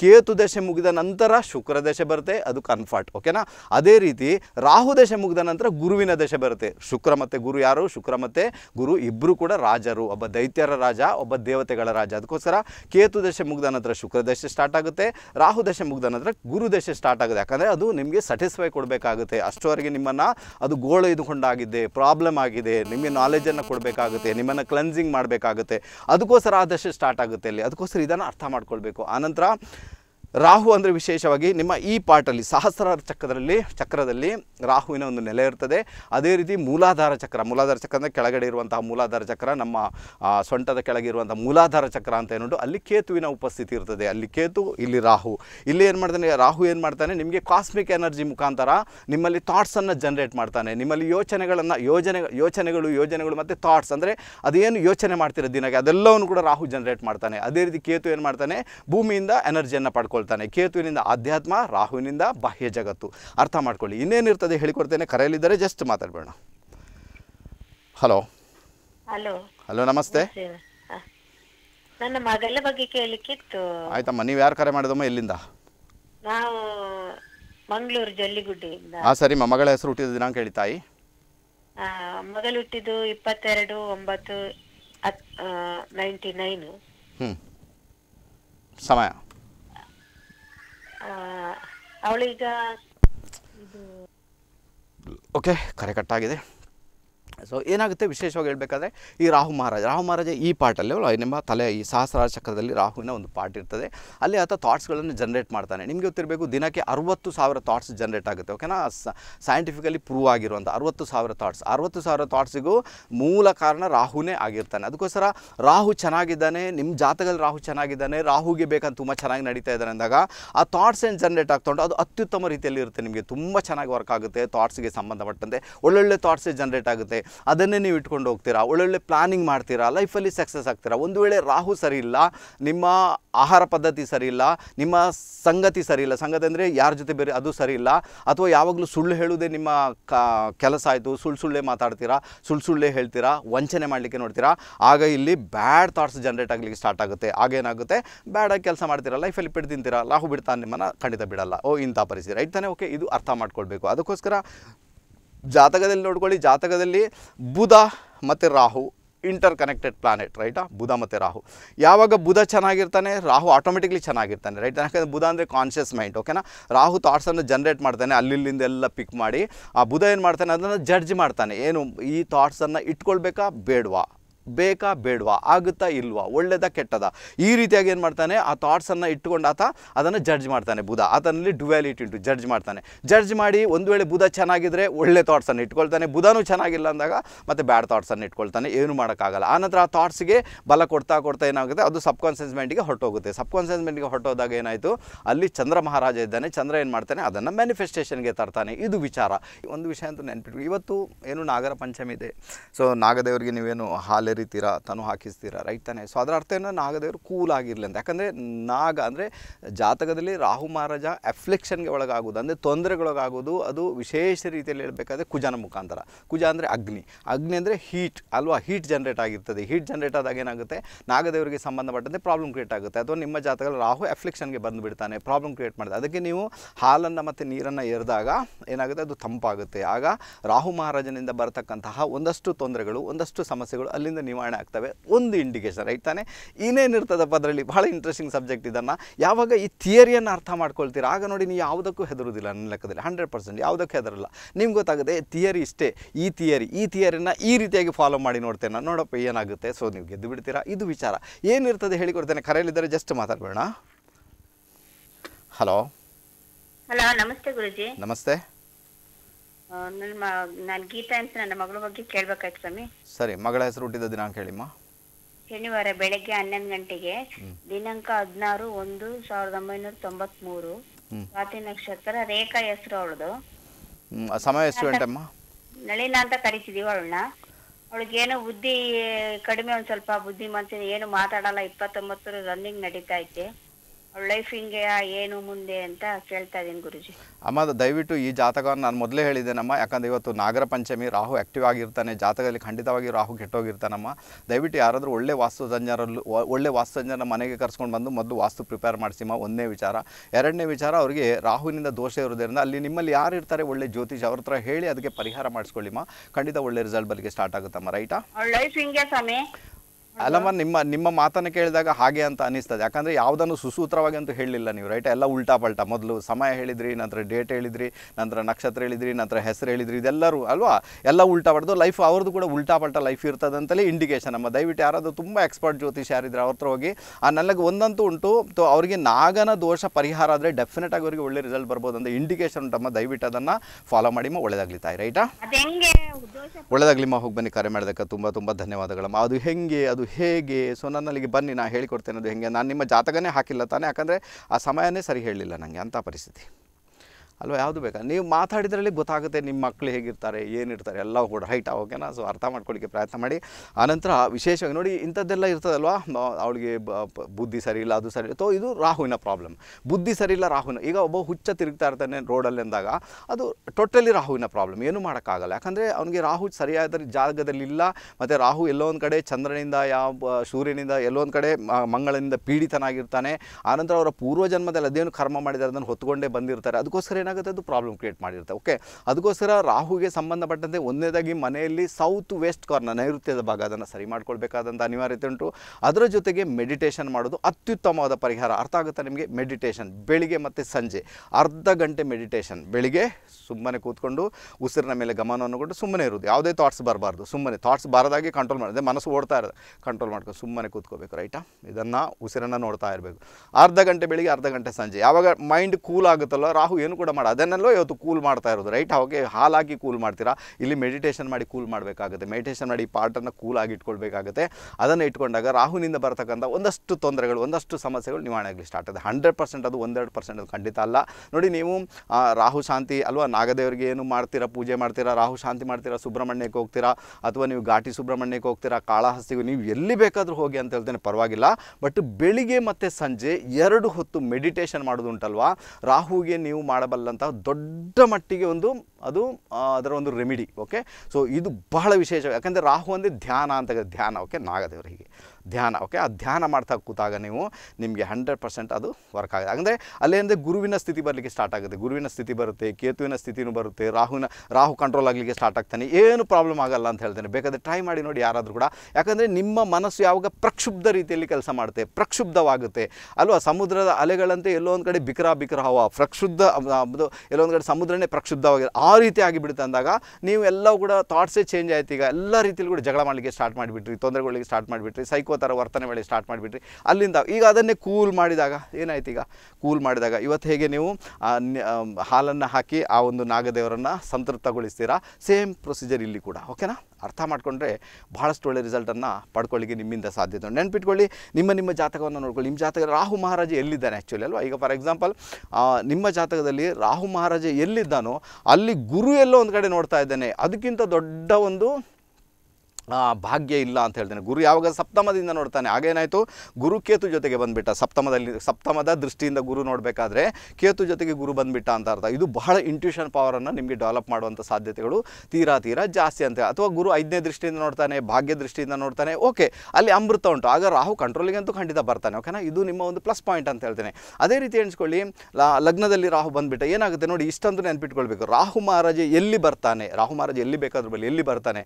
Speaker 1: ಕೇತು ದಶೆ ಮುಗಿದ ನಂತರ ಶುಕ್ರ ದಶೆ ಬರುತ್ತೆ ಅದು ಕನ್ಫರ್ಟ್ ಓಕೆನಾ ಅದೇ ರೀತಿ ರಾಹು ದಶೆ ಮುಗಿದ ನಂತರ ಗುರುವಿನ ದಶೆ ಬರುತ್ತೆ ಶುಕ್ರ ಮತ್ತು ಗುರು ಯಾರು ಶುಕ್ರ ಮತ್ತು ಗುರು ಇಬ್ಬರು ಕೂಡ ರಾಜರು ಒಬ್ಬ ದೈತ್ಯರ ರಾಜ ಒಬ್ಬ ದೇವತೆಗಳ ರಾಜ ಅದಕ್ಕೋಸ್ಕರ ಕೇತು ದಶೆ ಮುಗಿದ ನಂತರ ಶುಕ್ರ ದಶೆ ಸ್ಟಾರ್ಟ್ ಸ್ಟಾರ್ಟ್ ಆಗುತ್ತೆ ರಾಹು ದಶೆ ಮುಗಿದ ನಂತರ ಗುರು ದಶೆ ಸ್ಟಾರ್ಟ್ ಆಗುತ್ತೆ ಯಾಕಂದರೆ ಅದು ನಿಮಗೆ ಸ್ಯಾಟಿಸ್ಫೈ ಕೊಡಬೇಕಾಗುತ್ತೆ ಅಷ್ಟವರೆಗೆ ನಿಮ್ಮನ್ನು ಅದು ಗೋಳ ಇದ್ದುಕೊಂಡಾಗಿದೆ ಪ್ರಾಬ್ಲಮ್ ಆಗಿದೆ ನಿಮಗೆ ನಾಲೆಜನ್ನು ಕೊಡಬೇಕಾಗುತ್ತೆ ನಿಮ್ಮನ್ನು ಕ್ಲೆನ್ಸಿಂಗ್ ಮಾಡಬೇಕಾಗುತ್ತೆ ಅದಕ್ಕೋಸ್ಕರ ಆ ದಶೆ ಸ್ಟಾರ್ಟ್ ಆಗುತ್ತೆ ಅಲ್ಲಿ ಅದಕ್ಕೋಸ್ಕರ ಇದನ್ನು ಅರ್ಥ ಮಾಡ್ಕೊಳ್ಬೇಕು ಆನಂತರ ರಾಹು ಅಂದರೆ ವಿಶೇಷವಾಗಿ ನಿಮ್ಮ ಈ ಪಾಟಲ್ಲಿ ಸಹಸ್ರಾರ ಚಕ್ರದಲ್ಲಿ ಚಕ್ರದಲ್ಲಿ ರಾಹುವಿನ ಒಂದು ನೆಲೆ ಇರ್ತದೆ ಅದೇ ರೀತಿ ಮೂಲಾಧಾರ ಚಕ್ರ ಮೂಲಾಧಾರ ಚಕ್ರ ಅಂದರೆ ಕೆಳಗಡೆ ಇರುವಂತಹ ಮೂಲಾಧಾರ ಚಕ್ರ ನಮ್ಮ ಸೊಂಟದ ಕೆಳಗಿರುವಂಥ ಮೂಲಾಧಾರ ಚಕ್ರ ಅಂತ ಏನುಂಟು ಅಲ್ಲಿ ಕೇತುವಿನ ಉಪಸ್ಥಿತಿ ಇರ್ತದೆ ಅಲ್ಲಿ ಕೇತು ಇಲ್ಲಿ ರಾಹು ಇಲ್ಲಿ ಏನು ಮಾಡ್ತಾನೆ ರಾಹು ಏನು ಮಾಡ್ತಾನೆ ನಿಮಗೆ ಕಾಸ್ಮಿಕ್ ಎನರ್ಜಿ ಮುಖಾಂತರ ನಿಮ್ಮಲ್ಲಿ ಥಾಟ್ಸನ್ನು ಜನ್ರೇಟ್ ಮಾಡ್ತಾನೆ ನಿಮ್ಮಲ್ಲಿ ಯೋಚನೆಗಳನ್ನು ಯೋಜನೆ ಯೋಚನೆಗಳು ಯೋಜನೆಗಳು ಮತ್ತು ಥಾಟ್ಸ್ ಅಂದರೆ ಅದೇನು ಯೋಚನೆ ಮಾಡ್ತಿರೋ ದಿನಕ್ಕೆ ಅದೆಲ್ಲವನ್ನು ಕೂಡ ರಾಹು ಜನರೇಟ್ ಮಾಡ್ತಾನೆ ಅದೇ ರೀತಿ ಕೇತು ಏನು ಮಾಡ್ತಾನೆ ಭೂಮಿಯಿಂದ ಎನರ್ಜಿಯನ್ನು ಪಡ್ಕೊಳ್ತಾನೆ ಮಾಡಿಕೊಳ್ತಾನೆ ಕೇತುವಿನಿಂದ ಆಧ್ಯಾತ್ಮ ರಾಹುವಿನಿಂದ ಬಾಹ್ಯ ಜಗತ್ತು ಅರ್ಥ ಮಾಡ್ಕೊಳ್ಳಿ ಇನ್ನೇನಿರ್ತದೆ ಹೇಳಿಕೊಡ್ತೇನೆ ಕರೆಯಲ್ಲಿದ್ದರೆ ಜಸ್ಟ್ ಮಾತಾಡ್ಬೇಡ ಹಲೋ ಹಲೋ ಹಲೋ ನಮಸ್ತೆ ನನ್ನ ಮಗಳ ಬಗ್ಗೆ ಕೇಳಲಿಕ್ಕಿತ್ತು ಆಯ್ತಮ್ಮ ನೀವು ಯಾರು ಕರೆ ಮಾಡಿದಮ್ಮ ಎಲ್ಲಿಂದ ನಾವು ಮಂಗಳೂರು ಜಲ್ಲಿಗುಡ್ಡೆಯಿಂದ ಹಾಂ ಸರಿಮ್ಮ ಮಗಳ ಹೆಸರು ಹುಟ್ಟಿದ ದಿನಾಂಕ ಹೇಳಿ ತಾಯಿ ಮಗಳು ಹುಟ್ಟಿದ್ದು ಇಪ್ಪತ್ತೆರಡು ಒಂಬತ್ತು ನೈಂಟಿ ನೈನು ಹ್ಞೂ ಸಮಯ ಅವಳೀಗ ಇದು ಓಕೆ ಕರೆ ಕಟ್ಟಾಗಿದೆ ಸೊ ಏನಾಗುತ್ತೆ ವಿಶೇಷವಾಗಿ ಹೇಳಬೇಕಾದ್ರೆ ಈ ರಾಹು ಮಹಾರಾಜ ರಾಹು ಮಹಾರಾಜ ಈ ಪಾರ್ಟಲ್ಲಿ ನಿಮ್ಮ ತಲೆ ಈ ಸಹಸ್ರಾರ ಚಕ್ರದಲ್ಲಿ ರಾಹುವಿನ ಒಂದು ಪಾರ್ಟ್ ಇರ್ತದೆ ಅಲ್ಲಿ ಆತ ಥಾಟ್ಸ್ಗಳನ್ನು ಜನರೇಟ್ ಮಾಡ್ತಾನೆ ನಿಮಗೆ ಗೊತ್ತಿರಬೇಕು ದಿನಕ್ಕೆ ಅರುವತ್ತು ಸಾವಿರ ಥಾಟ್ಸ್ ಜನರೇಟ್ ಆಗುತ್ತೆ ಓಕೆನಾ ಸೈಂಟಿಫಿಕಲಿ ಪ್ರೂವ್ ಆಗಿರುವಂಥ ಅರುವತ್ತು ಸಾವಿರ ಥಾಟ್ಸ್ ಅರುವತ್ತು ಸಾವಿರ ಥಾಟ್ಸಿಗೂ ಮೂಲ ಕಾರಣ ರಾಹುನೇ ಆಗಿರ್ತಾನೆ ಅದಕ್ಕೋಸ್ಕರ ರಾಹು ಚೆನ್ನಾಗಿದ್ದಾನೆ ನಿಮ್ಮ ಜಾತಕದಲ್ಲಿ ರಾಹು ಚೆನ್ನಾಗಿದ್ದಾನೆ ರಾಹುಗೆ ಬೇಕಂತ ತುಂಬ ಚೆನ್ನಾಗಿ ನಡೀತಾ ಇದ್ದಾನೆ ಅಂದಾಗ ಆ ಥಾಟ್ಸ್ ಏನು ಜನ್ರೇಟ್ ಆಗ್ತೊಂಡು ಅದು ಅತ್ಯುತ್ತಮ ರೀತಿಯಲ್ಲಿ ಇರುತ್ತೆ ನಿಮಗೆ ತುಂಬ ಚೆನ್ನಾಗಿ ವರ್ಕ್ ಆಗುತ್ತೆ ಥಾಟ್ಸ್ಗೆ ಸಂಬಂಧಪಟ್ಟಂತೆ ಒಳ್ಳೊಳ್ಳೆ ಥಾಟ್ಸೇ ಜನ್ರೇಟ್ ಆಗುತ್ತೆ ಅದನ್ನೇ ನೀವು ಇಟ್ಕೊಂಡು ಹೋಗ್ತೀರಾ ಒಳ್ಳೊಳ್ಳೆ ಪ್ಲಾನಿಂಗ್ ಮಾಡ್ತೀರಾ ಲೈಫಲ್ಲಿ ಸಕ್ಸಸ್ ಆಗ್ತೀರಾ ಒಂದು ವೇಳೆ ರಾಹು ಸರಿ ಇಲ್ಲ ನಿಮ್ಮ ಆಹಾರ ಪದ್ಧತಿ ಸರಿ ಇಲ್ಲ ನಿಮ್ಮ ಸಂಗತಿ ಸರಿ ಇಲ್ಲ ಸಂಗತಿ ಅಂದರೆ ಯಾರ ಜೊತೆ ಬೇರೆ ಅದು ಸರಿ ಇಲ್ಲ ಅಥವಾ ಯಾವಾಗಲೂ ಸುಳ್ಳು ಹೇಳೋದೇ ನಿಮ್ಮ ಕೆಲಸ ಆಯಿತು ಸುಳ್ಳು ಸುಳ್ಳೇ ಮಾತಾಡ್ತೀರಾ ಸುಳ್ಳು ಸುಳ್ಳೇ ಹೇಳ್ತೀರಾ ವಂಚನೆ ಮಾಡಲಿಕ್ಕೆ ನೋಡ್ತೀರಾ ಆಗ ಇಲ್ಲಿ ಬ್ಯಾಡ್ ಥಾಟ್ಸ್ ಜನರೇಟ್ ಆಗಲಿಕ್ಕೆ ಸ್ಟಾರ್ಟ್ ಆಗುತ್ತೆ ಆಗೇನಾಗುತ್ತೆ ಬ್ಯಾಡಾಗಿ ಕೆಲಸ ಮಾಡ್ತೀರಾ ಲೈಫಲ್ಲಿ ಬಿಟ್ಟು ತಿಂತೀರಾ ಬಿಡ್ತಾ ಬಿಡ್ತಾನೆ ನಿಮ್ಮನ್ನು ಖಂಡಿತ ಬಿಡಲ್ಲ ಓ ಇಂಥ ಪರಿಸ್ಥಿತಿ ರೈಟ್ ತಾನೇ ಓಕೆ ಇದು ಅರ್ಥ ಮಾಡ್ಕೊಳ್ಬೇಕು ಅದಕ್ಕೋಸ್ಕರ ಜಾತಕದಲ್ಲಿ ನೋಡ್ಕೊಳ್ಳಿ ಜಾತಕದಲ್ಲಿ ಬುಧ ಮತ್ತು ರಾಹು ಇಂಟರ್ ಕನೆಕ್ಟೆಡ್ ಪ್ಲಾನೆಟ್ ರೈಟಾ ಬುಧ ಮತ್ತು ರಾಹು ಯಾವಾಗ ಬುಧ ಚೆನ್ನಾಗಿರ್ತಾನೆ ರಾಹು ಆಟೋಮೆಟಿಕ್ಲಿ ಚೆನ್ನಾಗಿರ್ತಾನೆ ರೈಟ್ ಯಾಕಂದರೆ ಬುಧ ಅಂದರೆ ಕಾನ್ಷಿಯಸ್ ಮೈಂಡ್ ಓಕೆನಾ ರಾಹು ಥಾಟ್ಸನ್ನು ಜನ್ರೇಟ್ ಮಾಡ್ತಾನೆ ಎಲ್ಲ ಪಿಕ್ ಮಾಡಿ ಆ ಬುಧ ಏನು ಮಾಡ್ತಾನೆ ಅದನ್ನು ಜಡ್ಜ್ ಮಾಡ್ತಾನೆ ಏನು ಈ ಥಾಟ್ಸನ್ನು ಇಟ್ಕೊಳ್ಬೇಕಾ ಬೇಡವಾ ಬೇಕಾ ಬೇಡವಾ ಆಗುತ್ತಾ ಇಲ್ವಾ ಒಳ್ಳೆಯದ ಕೆಟ್ಟದ ಈ ರೀತಿಯಾಗಿ ಏನು ಮಾಡ್ತಾನೆ ಆ ಥಾಟ್ಸನ್ನು ಇಟ್ಟುಕೊಂಡು ಆತ ಅದನ್ನು ಜಡ್ಜ್ ಮಾಡ್ತಾನೆ ಬುಧ ಆತನಲ್ಲಿ ಡುವ್ಯಾಲಿಟಿ ಉಂಟು ಜಡ್ಜ್ ಮಾಡ್ತಾನೆ ಜಡ್ಜ್ ಮಾಡಿ ಒಂದು ವೇಳೆ ಬುಧ ಚೆನ್ನಾಗಿದ್ದರೆ ಒಳ್ಳೆ ಥಾಟ್ಸನ್ನು ಇಟ್ಕೊಳ್ತಾನೆ ಬುಧನೂ ಚೆನ್ನಾಗಿಲ್ಲ ಅಂದಾಗ ಮತ್ತು ಬ್ಯಾಡ್ ಥಾಟ್ಸನ್ನು ಇಟ್ಕೊಳ್ತಾನೆ ಏನು ಮಾಡೋಕ್ಕಾಗಲ್ಲ ಆನಂತರ ಆ ಥಾಟ್ಸ್ಗೆ ಬಲ ಕೊಡ್ತಾ ಕೊಡ್ತಾ ಏನಾಗುತ್ತೆ ಅದು ಸಬ್ಕಾನ್ಸಿಯಸ್ ಮೈಂಡಿಗೆ ಹೊರಟೋಗುತ್ತೆ ಸಬ್ಕಾನ್ಸಿಯಸ್ ಮೈಂಡ್ಗೆ ಹೊರಟೋದಾಗ ಏನಾಯಿತು ಅಲ್ಲಿ ಚಂದ್ರ ಮಹಾರಾಜ ಇದ್ದಾನೆ ಚಂದ್ರ ಏನು ಮಾಡ್ತಾನೆ ಅದನ್ನು ಮ್ಯಾನಿಫೆಸ್ಟೇಷನ್ಗೆ ತರ್ತಾನೆ ಇದು ವಿಚಾರ ಒಂದು ವಿಷಯ ಅಂತ ನೆನಪಿಟ್ಟು ಇವತ್ತು ಏನು ನಾಗರ ಪಂಚಮಿ ಇದೆ ಸೊ ನಾಗದೇವರಿಗೆ ನೀವೇನು ಹಾಲೆ ಕರಿತೀರಾ ತಾನು ಹಾಕಿಸ್ತೀರಾ ರೈಟ್ ತಾನೆ ಸೊ ಅದರ ಅರ್ಥ ಏನೋ ನಾಗದೇವರು ಕೂಲ್ ಆಗಿರಲಿ ಅಂತ ಯಾಕಂದರೆ ನಾಗ ಅಂದರೆ ಜಾತಕದಲ್ಲಿ ರಾಹು ಮಹಾರಾಜ ಎಫ್ಲೆಕ್ಷನ್ಗೆ ಒಳಗಾಗೋದು ಅಂದರೆ ತೊಂದರೆಗೊಳಗಾಗೋದು ಅದು ವಿಶೇಷ ರೀತಿಯಲ್ಲಿ ಹೇಳಬೇಕಾದ್ರೆ ಕುಜನ ಮುಖಾಂತರ ಕುಜ ಅಂದರೆ ಅಗ್ನಿ ಅಗ್ನಿ ಅಂದರೆ ಹೀಟ್ ಅಲ್ವಾ ಹೀಟ್ ಜನರೇಟ್ ಆಗಿರ್ತದೆ ಹೀಟ್ ಜನರೇಟ್ ಆದಾಗ ಏನಾಗುತ್ತೆ ನಾಗದೇವರಿಗೆ ಸಂಬಂಧಪಟ್ಟಂತೆ ಪ್ರಾಬ್ಲಮ್ ಕ್ರಿಯೇಟ್ ಆಗುತ್ತೆ ಅಥವಾ ನಿಮ್ಮ ಜಾತಕದಲ್ಲಿ ರಾಹು ಎಫ್ಲೆಕ್ಷನ್ಗೆ ಬಂದು ಬಿಡ್ತಾನೆ ಪ್ರಾಬ್ಲಮ್ ಕ್ರಿಯೇಟ್ ಮಾಡಿದೆ ಅದಕ್ಕೆ ನೀವು ಹಾಲನ್ನು ಮತ್ತು ನೀರನ್ನು ಎರೆದಾಗ ಏನಾಗುತ್ತೆ ಅದು ತಂಪಾಗುತ್ತೆ ಆಗ ರಾಹು ಮಹಾರಾಜನಿಂದ ಬರತಕ್ಕಂತಹ ಒಂದಷ್ಟು ತೊಂದರೆಗಳು ಒಂದಷ್ಟು ಸಮಸ್ಯೆಗಳು ಅಲ್ಲಿಂದ ನಿವಾರಣೆ ಆಗ್ತವೆ ಒಂದು ಇಂಡಿಕೇಶನ್ ರೈಟ್ ತಾನೆ ಇನ್ನೇನಿರ್ತದಪ್ಪ ಅದರಲ್ಲಿ ಬಹಳ ಇಂಟ್ರೆಸ್ಟಿಂಗ್ ಸಬ್ಜೆಕ್ಟ್ ಇದನ್ನು ಯಾವಾಗ ಈ ಥಿಯರಿಯನ್ನು ಅರ್ಥ ಮಾಡ್ಕೊಳ್ತೀರಾ ಆಗ ನೋಡಿ ನೀವು ಯಾವುದಕ್ಕೂ ಹೆದರುವುದಿಲ್ಲ ನನ್ನ ಲೆಕ್ಕದಲ್ಲಿ ಹಂಡ್ರೆಡ್ ಪರ್ಸೆಂಟ್ ಯಾವುದಕ್ಕೂ ಹೆದರಲ್ಲ ನಿಮ್ಗೆ ಗೊತ್ತಾಗುತ್ತೆ ಥಿಯರಿ ಇಷ್ಟೇ ಈ ಥಿಯರಿ ಈ ಥಿಯರಿನ ಈ ರೀತಿಯಾಗಿ ಫಾಲೋ ಮಾಡಿ ನೋಡ್ತೇನೆ ನೋಡಪ್ಪ ಏನಾಗುತ್ತೆ ಸೊ ನೀವು ಗೆದ್ದು ಬಿಡ್ತೀರಾ ಇದು ವಿಚಾರ ಏನಿರ್ತದೆ ಹೇಳಿಕೊಡ್ತೇನೆ ಕರೆಯಲಿದ್ದರೆ ಜಸ್ಟ್ ಮಾತಾಡಬೇಡ ಹಲೋ ಹಲೋ ನಮಸ್ತೆ ಗುರುಜಿ ನಮಸ್ತೆ ನಾನ್ ಗೀತಾ ಅಂತ ನನ್ನ ಮಗಳ ಬಗ್ಗೆ ಕೇಳ್ಬೇಕಾಯ್ತು ಸ್ವಾಮಿ ಸರಿ ಮಗಳ ಹೆಸರು ಹುಟ್ಟಿದ ದಿನಾಂಕ ಹೇಳಿಮ್ಮ ಶನಿವಾರ ಬೆಳಗ್ಗೆ ಹನ್ನೊಂದು ಗಂಟೆಗೆ ದಿನಾಂಕ ಹದಿನಾರು ಒಂದು ಸಾವಿರದ ಒಂಬೈನೂರ ತೊಂಬತ್ ಮೂರು ಸ್ವಾತಿ ನಕ್ಷತ್ರ ರೇಖಾ ಹೆಸರು ಅವಳದು ಸಮಯ ಎಷ್ಟು ಗಂಟೆ ನಳಿನ ಅಂತ ಕರಿತಿದೀವಿ ಅವಳನ್ನ ಏನು ಬುದ್ಧಿ ಕಡಿಮೆ ಒಂದ್ ಸ್ವಲ್ಪ ಬುದ್ಧಿ ಮಂತಿನ ಏನು ಮಾತಾಡಲ್ಲ ಇಪ್ಪತ್ತೊಂಬತ್ತರ ರನ್ನಿಂಗ್ ನಡೀತಾ ಐತೆ ದಯವಿಟ್ಟು ಈ ಜಾತಕವನ್ನು ನಾನು ಮೊದಲೇ ಹೇಳಿದ್ದೇನಮ್ಮ ಯಾಕಂದ್ರೆ ಇವತ್ತು ನಾಗರ ಪಂಚಮಿ ರಾಹು ಆಕ್ಟಿವ್ ಆಗಿರ್ತಾನೆ ಜಾತಕದಲ್ಲಿ ಖಂಡಿತವಾಗಿ ರಾಹು ಕೆಟ್ಟೋಗಿರ್ತಾನಮ್ಮ ದಯವಿಟ್ಟು ಯಾರಾದರೂ ಒಳ್ಳೆ ವಾಸ್ತು ಸಂಜಾರಲ್ಲೂ ಒಳ್ಳೆ ವಾಸ್ತು ಸಂಜಾರ ಮನೆಗೆ ಕರ್ಸ್ಕೊಂಡು ಬಂದು ಮೊದಲು ವಾಸ್ತು ಪ್ರಿಪೇರ್ ಮಾಡಿಸಿಮ್ಮ ಒಂದನೇ ವಿಚಾರ ಎರಡನೇ ವಿಚಾರ ಅವರಿಗೆ ರಾಹುವಿನಿಂದ ದೋಷ ಇರೋದ್ರಿಂದ ಅಲ್ಲಿ ನಿಮ್ಮಲ್ಲಿ ಯಾರು ಇರ್ತಾರೆ ಒಳ್ಳೆ ಜ್ಯೋತಿಷ್ ಅವ್ರ ಹತ್ರ ಹೇಳಿ ಅದಕ್ಕೆ ಪರಿಹಾರ ಮಾಡಿಸ್ಕೊಳ್ಳಿಮ್ಮ ಖಂಡಿತ ಒಳ್ಳೆ ರಿಸಲ್ಟ್ ಬರಲಿಕ್ಕೆ ಸ್ಟಾರ್ಟ್ ಆಗುತ್ತಮ್ಮ ರೈಟಾ ಅಲ್ಲಮ್ಮ ನಿಮ್ಮ ನಿಮ್ಮ ಮಾತನ್ನು ಕೇಳಿದಾಗ ಹಾಗೆ ಅಂತ ಅನಿಸ್ತದೆ ಯಾಕಂದರೆ ಯಾವುದನ್ನು ಸುಸೂತ್ರವಾಗಿ ಅಂತೂ ಹೇಳಲಿಲ್ಲ ನೀವು ರೈಟ್ ಎಲ್ಲ ಉಲ್ಟಾ ಪಲ್ಟಾ ಮೊದಲು ಸಮಯ ಹೇಳಿದ್ರಿ ನಂತರ ಡೇಟ್ ಹೇಳಿದ್ರಿ ನಂತರ ನಕ್ಷತ್ರ ಹೇಳಿದ್ರಿ ನಂತರ ಹೆಸರು ಹೇಳಿದ್ರಿ ಇದೆಲ್ಲರೂ ಅಲ್ವಾ ಎಲ್ಲ ಉಲ್ಟಾ ಪಡೆದು ಲೈಫ್ ಅವ್ರದ್ದು ಕೂಡ ಉಲ್ಟಾ ಪಲ್ಟಾ ಲೈಫ್ ಇರ್ತದಂತಲೇ ಇಂಡಿಕೇಶನ್ ನಮ್ಮ ದಯವಿಟ್ಟು ಯಾರಾದರೂ ತುಂಬ ಎಕ್ಸ್ಪರ್ಟ್ ಜ್ಯೋತಿಷ್ ಯಾರಿದ್ರೆ ಅವ್ರ ಹೋಗಿ ಆ ನನಗೆ ಒಂದಂತೂ ಉಂಟು ತೋ ಅವರಿಗೆ ನಾಗನ ದೋಷ ಪರಿಹಾರ ಆದರೆ ಡೆಫಿನೆಟ್ ಆಗಿ ಅವರಿಗೆ ಒಳ್ಳೆ ರಿಸಲ್ಟ್ ಬರ್ಬೋದು ಅಂತ ಇಂಡಿಕೇಶನ್ ಉಂಟಮ್ಮ ದಯವಿಟ್ಟು ಅದನ್ನು ಫಾಲೋ ಮಾಡಿಮ್ಮ ಒಳ್ಳೆದಾಗ್ಲಿ ತಾಯಿ ರೈಟಾ ಒಳ್ಳೇದಾಗಲಿಮ್ಮ ಹೋಗಿ ಬನ್ನಿ ಕರೆ ಮಾಡಿದಕ್ಕೆ ತುಂಬ ತುಂಬ ಧನ್ಯವಾದಗಳಮ್ಮ ಅದು ಹೆಂಗೆ ಅದು ಹೇಗೆ ಸೊ ನನ್ನಲ್ಲಿಗೆ ಬನ್ನಿ ನಾನು ಹೇಳಿಕೊಡ್ತೇನೆ ಅದು ಹೇಗೆ ನಾನು ನಿಮ್ಮ ಜಾತಕನೇ ಹಾಕಿಲ್ಲ ತಾನೇ ಯಾಕಂದರೆ ಆ ಸಮಯನೇ ಸರಿ ಹೇಳಲಿಲ್ಲ ನನಗೆ ಅಂಥ ಪರಿಸ್ಥಿತಿ ಅಲ್ವಾ ಯಾವುದು ಬೇಕಾ ನೀವು ಮಾತಾಡಿದ್ರಲ್ಲಿ ಗೊತ್ತಾಗುತ್ತೆ ನಿಮ್ಮ ಮಕ್ಕಳು ಹೇಗಿರ್ತಾರೆ ಏನಿರ್ತಾರೆ ಎಲ್ಲ ಕೂಡ ರೈಟ್ ಓಕೆನಾ ಸೊ ಅರ್ಥ ಮಾಡ್ಕೊಳ್ಳಿಕ್ಕೆ ಪ್ರಯತ್ನ ಮಾಡಿ ಆನಂತರ ವಿಶೇಷವಾಗಿ ನೋಡಿ ಇಂಥದ್ದೆಲ್ಲ ಇರ್ತದಲ್ವಾ ಅವಳಿಗೆ ಬುದ್ಧಿ ಸರಿ ಇಲ್ಲ ಅದು ಸರಿ ತೋ ಇದು ರಾಹುವಿನ ಪ್ರಾಬ್ಲಮ್ ಬುದ್ಧಿ ಸರಿ ಇಲ್ಲ ರಾಹುವಿನ ಈಗ ಒಬ್ಬ ಹುಚ್ಚ ತಿರುಗ್ತಾ ಇರ್ತಾನೆ ರೋಡಲ್ಲಿ ಅಂದಾಗ ಅದು ಟೋಟಲಿ ರಾಹುವಿನ ಪ್ರಾಬ್ಲಮ್ ಏನೂ ಮಾಡೋಕ್ಕಾಗಲ್ಲ ಯಾಕಂದರೆ ಅವನಿಗೆ ರಾಹು ಸರಿಯಾದ ಜಾಗದಲ್ಲಿ ಇಲ್ಲ ಮತ್ತು ರಾಹು ಎಲ್ಲೋ ಒಂದು ಕಡೆ ಚಂದ್ರನಿಂದ ಯಾವ ಸೂರ್ಯನಿಂದ ಎಲ್ಲೋ ಒಂದು ಕಡೆ ಮಂಗಳನಿಂದ ಪೀಡಿತನಾಗಿರ್ತಾನೆ ಆನಂತರ ಅವರ ಪೂರ್ವಜನ್ಮದಲ್ಲಿ ಅದೇನು ಕರ್ಮ ಮಾಡಿದಾರೆ ಅದನ್ನು ಹೊತ್ಕೊಂಡೇ ಬಂದಿರ್ತಾರೆ ಅದಕ್ಕೋಸ್ಕರ ಏನಾಗುತ್ತೆ ಅದು ಪ್ರಾಬ್ಲಮ್ ಕ್ರಿಯೇಟ್ ಮಾಡಿರುತ್ತೆ ಓಕೆ ಅದಕ್ಕೋಸ್ಕರ ರಾಹುಗೆ ಸಂಬಂಧಪಟ್ಟಂತೆ ಒಂದನೇದಾಗಿ ಮನೆಯಲ್ಲಿ ಸೌತ್ ವೆಸ್ಟ್ ಕಾರ್ನರ್ ನೈಋತ್ಯದ ಭಾಗ ಅದನ್ನು ಸರಿ ಮಾಡ್ಕೊಳ್ಬೇಕಾದಂಥ ಅನಿವಾರ್ಯತೆ ಉಂಟು ಅದರ ಜೊತೆಗೆ ಮೆಡಿಟೇಷನ್ ಮಾಡೋದು ಅತ್ಯುತ್ತಮವಾದ ಪರಿಹಾರ ಅರ್ಥ ಆಗುತ್ತೆ ನಿಮಗೆ ಮೆಡಿಟೇಷನ್ ಬೆಳಿಗ್ಗೆ ಮತ್ತು ಸಂಜೆ ಅರ್ಧ ಗಂಟೆ ಮೆಡಿಟೇಷನ್ ಬೆಳಿಗ್ಗೆ ಸುಮ್ಮನೆ ಕೂತ್ಕೊಂಡು ಉಸಿರಿನ ಮೇಲೆ ಗಮನವನ್ನು ಕೊಟ್ಟು ಸುಮ್ಮನೆ ಇರೋದು ಯಾವುದೇ ಥಾಟ್ಸ್ ಬರಬಾರ್ದು ಸುಮ್ಮನೆ ಥಾಟ್ಸ್ ಬರದಾಗಿ ಕಂಟ್ರೋಲ್ ಮಾಡಿದೆ ಮನಸ್ಸು ಓಡ್ತಾ ಇರೋದು ಕಂಟ್ರೋಲ್ ಮಾಡ್ಕೊಂಡು ಸುಮ್ಮನೆ ಕೂತ್ಕೋಬೇಕು ರೈಟಾ ಇದನ್ನು ಉಸಿರನ್ನು ನೋಡ್ತಾ ಇರಬೇಕು ಅರ್ಧ ಗಂಟೆ ಬೆಳಿಗ್ಗೆ ಅರ್ಧ ಗಂಟೆ ಸಂಜೆ ಯಾವಾಗ ಮೈಂಡ್ ಕೂಲ್ ಆಗುತ್ತಲ್ಲ ರಾಹು ಏನು ಕೂಡ ಮಾಡಿ ಅದನ್ನೆಲ್ಲೋ ಇವತ್ತು ಕೂಲ್ ಮಾಡ್ತಾ ಇರೋದು ರೈಟ್ ಹಾಗೆ ಹಾಲಾಗಿ ಕೂಲ್ ಮಾಡ್ತೀರಾ ಇಲ್ಲಿ ಮೆಡಿಟೇಷನ್ ಮಾಡಿ ಕೂಲ್ ಮಾಡಬೇಕಾಗುತ್ತೆ ಮೆಡಿಟೇಷನ್ ಮಾಡಿ ಪಾರ್ಟನ್ನು ಕೂಲಾಗಿ ಇಟ್ಕೊಳ್ಬೇಕಾಗುತ್ತೆ ಅದನ್ನು ಇಟ್ಕೊಂಡಾಗ ರಾಹುನಿಂದ ಬರ್ತಕ್ಕಂಥ ಒಂದಷ್ಟು ತೊಂದರೆಗಳು ಒಂದಷ್ಟು ಸಮಸ್ಯೆಗಳು ನಿವಾರಣೆ ಆಗಲಿ ಸ್ಟಾರ್ಟ್ ಆಗುತ್ತೆ ಹಂಡ್ರೆಡ್ ಪರ್ಸೆಂಟ್ ಅದು ಒಂದೆರಡು ಪರ್ಸೆಂಟ್ ಅದು ಖಂಡಿತ ಅಲ್ಲ ನೋಡಿ ನೀವು ರಾಹು ಶಾಂತಿ ಅಲ್ವಾ ನಾಗದೇವರಿಗೆ ಏನು ಮಾಡ್ತೀರಾ ಪೂಜೆ ಮಾಡ್ತೀರಾ ರಾಹು ಶಾಂತಿ ಮಾಡ್ತೀರಾ ಸುಬ್ರಹ್ಮಣ್ಯಕ್ಕೆ ಹೋಗ್ತೀರಾ ಅಥವಾ ನೀವು ಘಾಟಿ ಸುಬ್ರಹ್ಮಣ್ಯಕ್ಕೆ ಹೋಗ್ತೀರಾ ಕಾಳಹಸ್ತಿಗೂ ನೀವು ಎಲ್ಲಿ ಬೇಕಾದರೂ ಹೋಗಿ ಅಂತ ಹೇಳ್ತೇನೆ ಪರವಾಗಿಲ್ಲ ಬಟ್ ಬೆಳಿಗ್ಗೆ ಮತ್ತು ಸಂಜೆ ಎರಡು ಹೊತ್ತು ಮೆಡಿಟೇಷನ್ ಮಾಡೋದುಂಟಲ್ವಾ ರಾಹುಗೆ ನೀವು ಮಾಡಬಲ್ಲ ಅಂತ ದೊಡ್ಡ ಮಟ್ಟಿಗೆ ಒಂದು ಅದು ಅದರ ಒಂದು ರೆಮಿಡಿ ಓಕೆ ಸೊ ಇದು ಬಹಳ ವಿಶೇಷ ಯಾಕಂದರೆ ರಾಹು ಅಂದರೆ ಧ್ಯಾನ ಅಂತ ಧ್ಯಾನ ಓಕೆ ನಾಗದೇವರಿಗೆ ಧ್ಯಾನ ಓಕೆ ಆ ಧ್ಯಾನ ಮಾಡ್ತಾ ಕೂತಾಗ ನೀವು ನಿಮಗೆ ಹಂಡ್ರೆಡ್ ಪರ್ಸೆಂಟ್ ಅದು ವರ್ಕ್ ಆಗುತ್ತೆ ಅಂದರೆ ಅಂದರೆ ಗುರುವಿನ ಸ್ಥಿತಿ ಬರಲಿಕ್ಕೆ ಸ್ಟಾರ್ಟ್ ಆಗುತ್ತೆ ಗುರುವಿನ ಸ್ಥಿತಿ ಬರುತ್ತೆ ಕೇತುವಿನ ಸ್ಥಿತಿನೂ ಬರುತ್ತೆ ರಾಹುನ ರಾಹು ಕಂಟ್ರೋಲ್ ಆಗಲಿಕ್ಕೆ ಸ್ಟಾರ್ಟ್ ಆಗ್ತಾನೆ ಏನು ಪ್ರಾಬ್ಲಮ್ ಆಗಲ್ಲ ಅಂತ ಹೇಳ್ತೇನೆ ಬೇಕಾದರೆ ಟ್ರೈ ಮಾಡಿ ನೋಡಿ ಯಾರಾದರೂ ಕೂಡ ಯಾಕಂದರೆ ನಿಮ್ಮ ಮನಸ್ಸು ಯಾವಾಗ ಪ್ರಕ್ಷುಬ್ಧ ರೀತಿಯಲ್ಲಿ ಕೆಲಸ ಮಾಡುತ್ತೆ ಪ್ರಕ್ಷುಬ್ಧವಾಗುತ್ತೆ ಅಲ್ವಾ ಸಮುದ್ರದ ಅಲೆಗಳಂತೆ ಎಲ್ಲೋ ಒಂದು ಕಡೆ ಬಿಕ್ರ ಬಿಕ್ರ ಹವ ಪ್ರಕ್ಷುಬ್ಧ ಎಲ್ಲೊಂದು ಕಡೆ ಸಮುದ್ರನೇ ಪ್ರಕ್ಷುಬ್ಧವಾಗಿದೆ ಆ ರೀತಿ ಆಗಿಬಿಡುತ್ತೆ ಅಂದಾಗ ನೀವು ಎಲ್ಲವೂ ಕೂಡ ಥಾಟ್ಸೇ ಚೇಂಜ್ ಆಯ್ತು ಈಗ ಎಲ್ಲ ರೀತಿಯಲ್ಲಿ ಕೂಡ ಜಗಳ ಮಾಡಲಿಕ್ಕೆ ಸ್ಟಾರ್ಟ್ ಮಾಡಿಬಿಟ್ರಿ ತೊಂದರೆಗಳಿಗೆ ಸ್ಟಾರ್ಟ್ ಮಾಡಿಬಿಟ್ರಿ ಸೈಕೋ ಥರ ವರ್ತನೆ ಮಾಡಿ ಸ್ಟಾರ್ಟ್ ಮಾಡಿಬಿಟ್ರಿ ಅಲ್ಲಿಂದ ಈಗ ಅದನ್ನೇ ಕೂಲ್ ಮಾಡಿದಾಗ ಏನಾಯ್ತು ಈಗ ಕೂಲ್ ಮಾಡಿದಾಗ ಇವತ್ತು ಹೇಗೆ ನೀವು ಹಾಲನ್ನು ಹಾಕಿ ಆ ಒಂದು ನಾಗದೇವರನ್ನು ಸಂತೃಪ್ತಗೊಳಿಸ್ತೀರಾ ಸೇಮ್ ಪ್ರೊಸೀಜರ್ ಇಲ್ಲಿ ಕೂಡ ಓಕೆನಾ ಅರ್ಥ ಮಾಡಿಕೊಂಡ್ರೆ ಭಾಳಷ್ಟು ಒಳ್ಳೆ ರಿಸಲ್ಟನ್ನು ಪಡ್ಕೊಳ್ಳಿಕ್ಕೆ ನಿಮ್ಮಿಂದ ಸಾಧ್ಯತೆ ನೆನ್ಪಿಟ್ಕೊಳ್ಳಿ ನಿಮ್ಮ ನಿಮ್ಮ ಜಾತಕವನ್ನು ನೋಡ್ಕೊಳ್ಳಿ ನಿಮ್ಮ ಜಾತಕ ರಾಹು ಮಹಾರಾಜ ಎಲ್ಲಿದ್ದಾನೆ ಆ್ಯಕ್ಚುಲಿ ಅಲ್ವಾ ಈಗ ಫಾರ್ ಎಕ್ಸಾಂಪಲ್ ನಿಮ್ಮ ಜಾತಕದಲ್ಲಿ ರಾಹು ಮಹಾರಾಜ ಎಲ್ಲಿದ್ದಾನೋ ಅಲ್ಲಿ ಗುರು ಎಲ್ಲೋ ಒಂದು ಕಡೆ ನೋಡ್ತಾ ಇದ್ದಾನೆ ಅದಕ್ಕಿಂತ ದೊಡ್ಡ ಒಂದು ಭಾಗ್ಯ ಇಲ್ಲ ಅಂತ ಹೇಳ್ತೇನೆ ಗುರು ಯಾವಾಗ ಸಪ್ತಮದಿಂದ ನೋಡ್ತಾನೆ ಆಗೇನಾಯಿತು ಗುರು ಕೇತು ಜೊತೆಗೆ ಬಂದುಬಿಟ್ಟ ಸಪ್ತಮದಲ್ಲಿ ಸಪ್ತಮದ ದೃಷ್ಟಿಯಿಂದ ಗುರು ನೋಡಬೇಕಾದ್ರೆ ಕೇತು ಜೊತೆಗೆ ಗುರು ಬಂದುಬಿಟ್ಟ ಅಂತ ಅರ್ಥ ಇದು ಬಹಳ ಇಂಟ್ಯೂಷನ್ ಪವರನ್ನು ನಿಮಗೆ ಡೆವಲಪ್ ಮಾಡುವಂಥ ಸಾಧ್ಯತೆಗಳು ತೀರಾ ತೀರಾ ಜಾಸ್ತಿ ಅಂತ ಅಥವಾ ಗುರು ಐದನೇ ದೃಷ್ಟಿಯಿಂದ ನೋಡ್ತಾನೆ ಭಾಗ್ಯ ದೃಷ್ಟಿಯಿಂದ ನೋಡ್ತಾನೆ ಓಕೆ ಅಲ್ಲಿ ಅಮೃತ ಉಂಟು ಆಗ ರಾಹು ಕಂಟ್ರೋಲಿಗೆ ಅಂತೂ ಖಂಡಿತ ಬರ್ತಾನೆ ಓಕೆನಾ ಇದು ನಿಮ್ಮ ಒಂದು ಪ್ಲಸ್ ಪಾಯಿಂಟ್ ಅಂತ ಹೇಳ್ತೇನೆ ಅದೇ ರೀತಿ ಎಣಿಸ್ಕೊಳ್ಳಿ ಲಗ್ನದಲ್ಲಿ ರಾಹು ಬಂದುಬಿಟ್ಟ ಏನಾಗುತ್ತೆ ನೋಡಿ ಇಷ್ಟಂತೂ ನೆನ್ಪಿಟ್ಕೊಳ್ಬೇಕು ರಾಹು ಮಹಾರಾಜ ಎಲ್ಲಿ ಬರ್ತಾನೆ ರಾಹು ಮಹಾರಾಜ ಎಲ್ಲಿ ಬೇಕಾದ್ರೂ ಬಳಿ ಎಲ್ಲಿ ಬರ್ತಾನೆ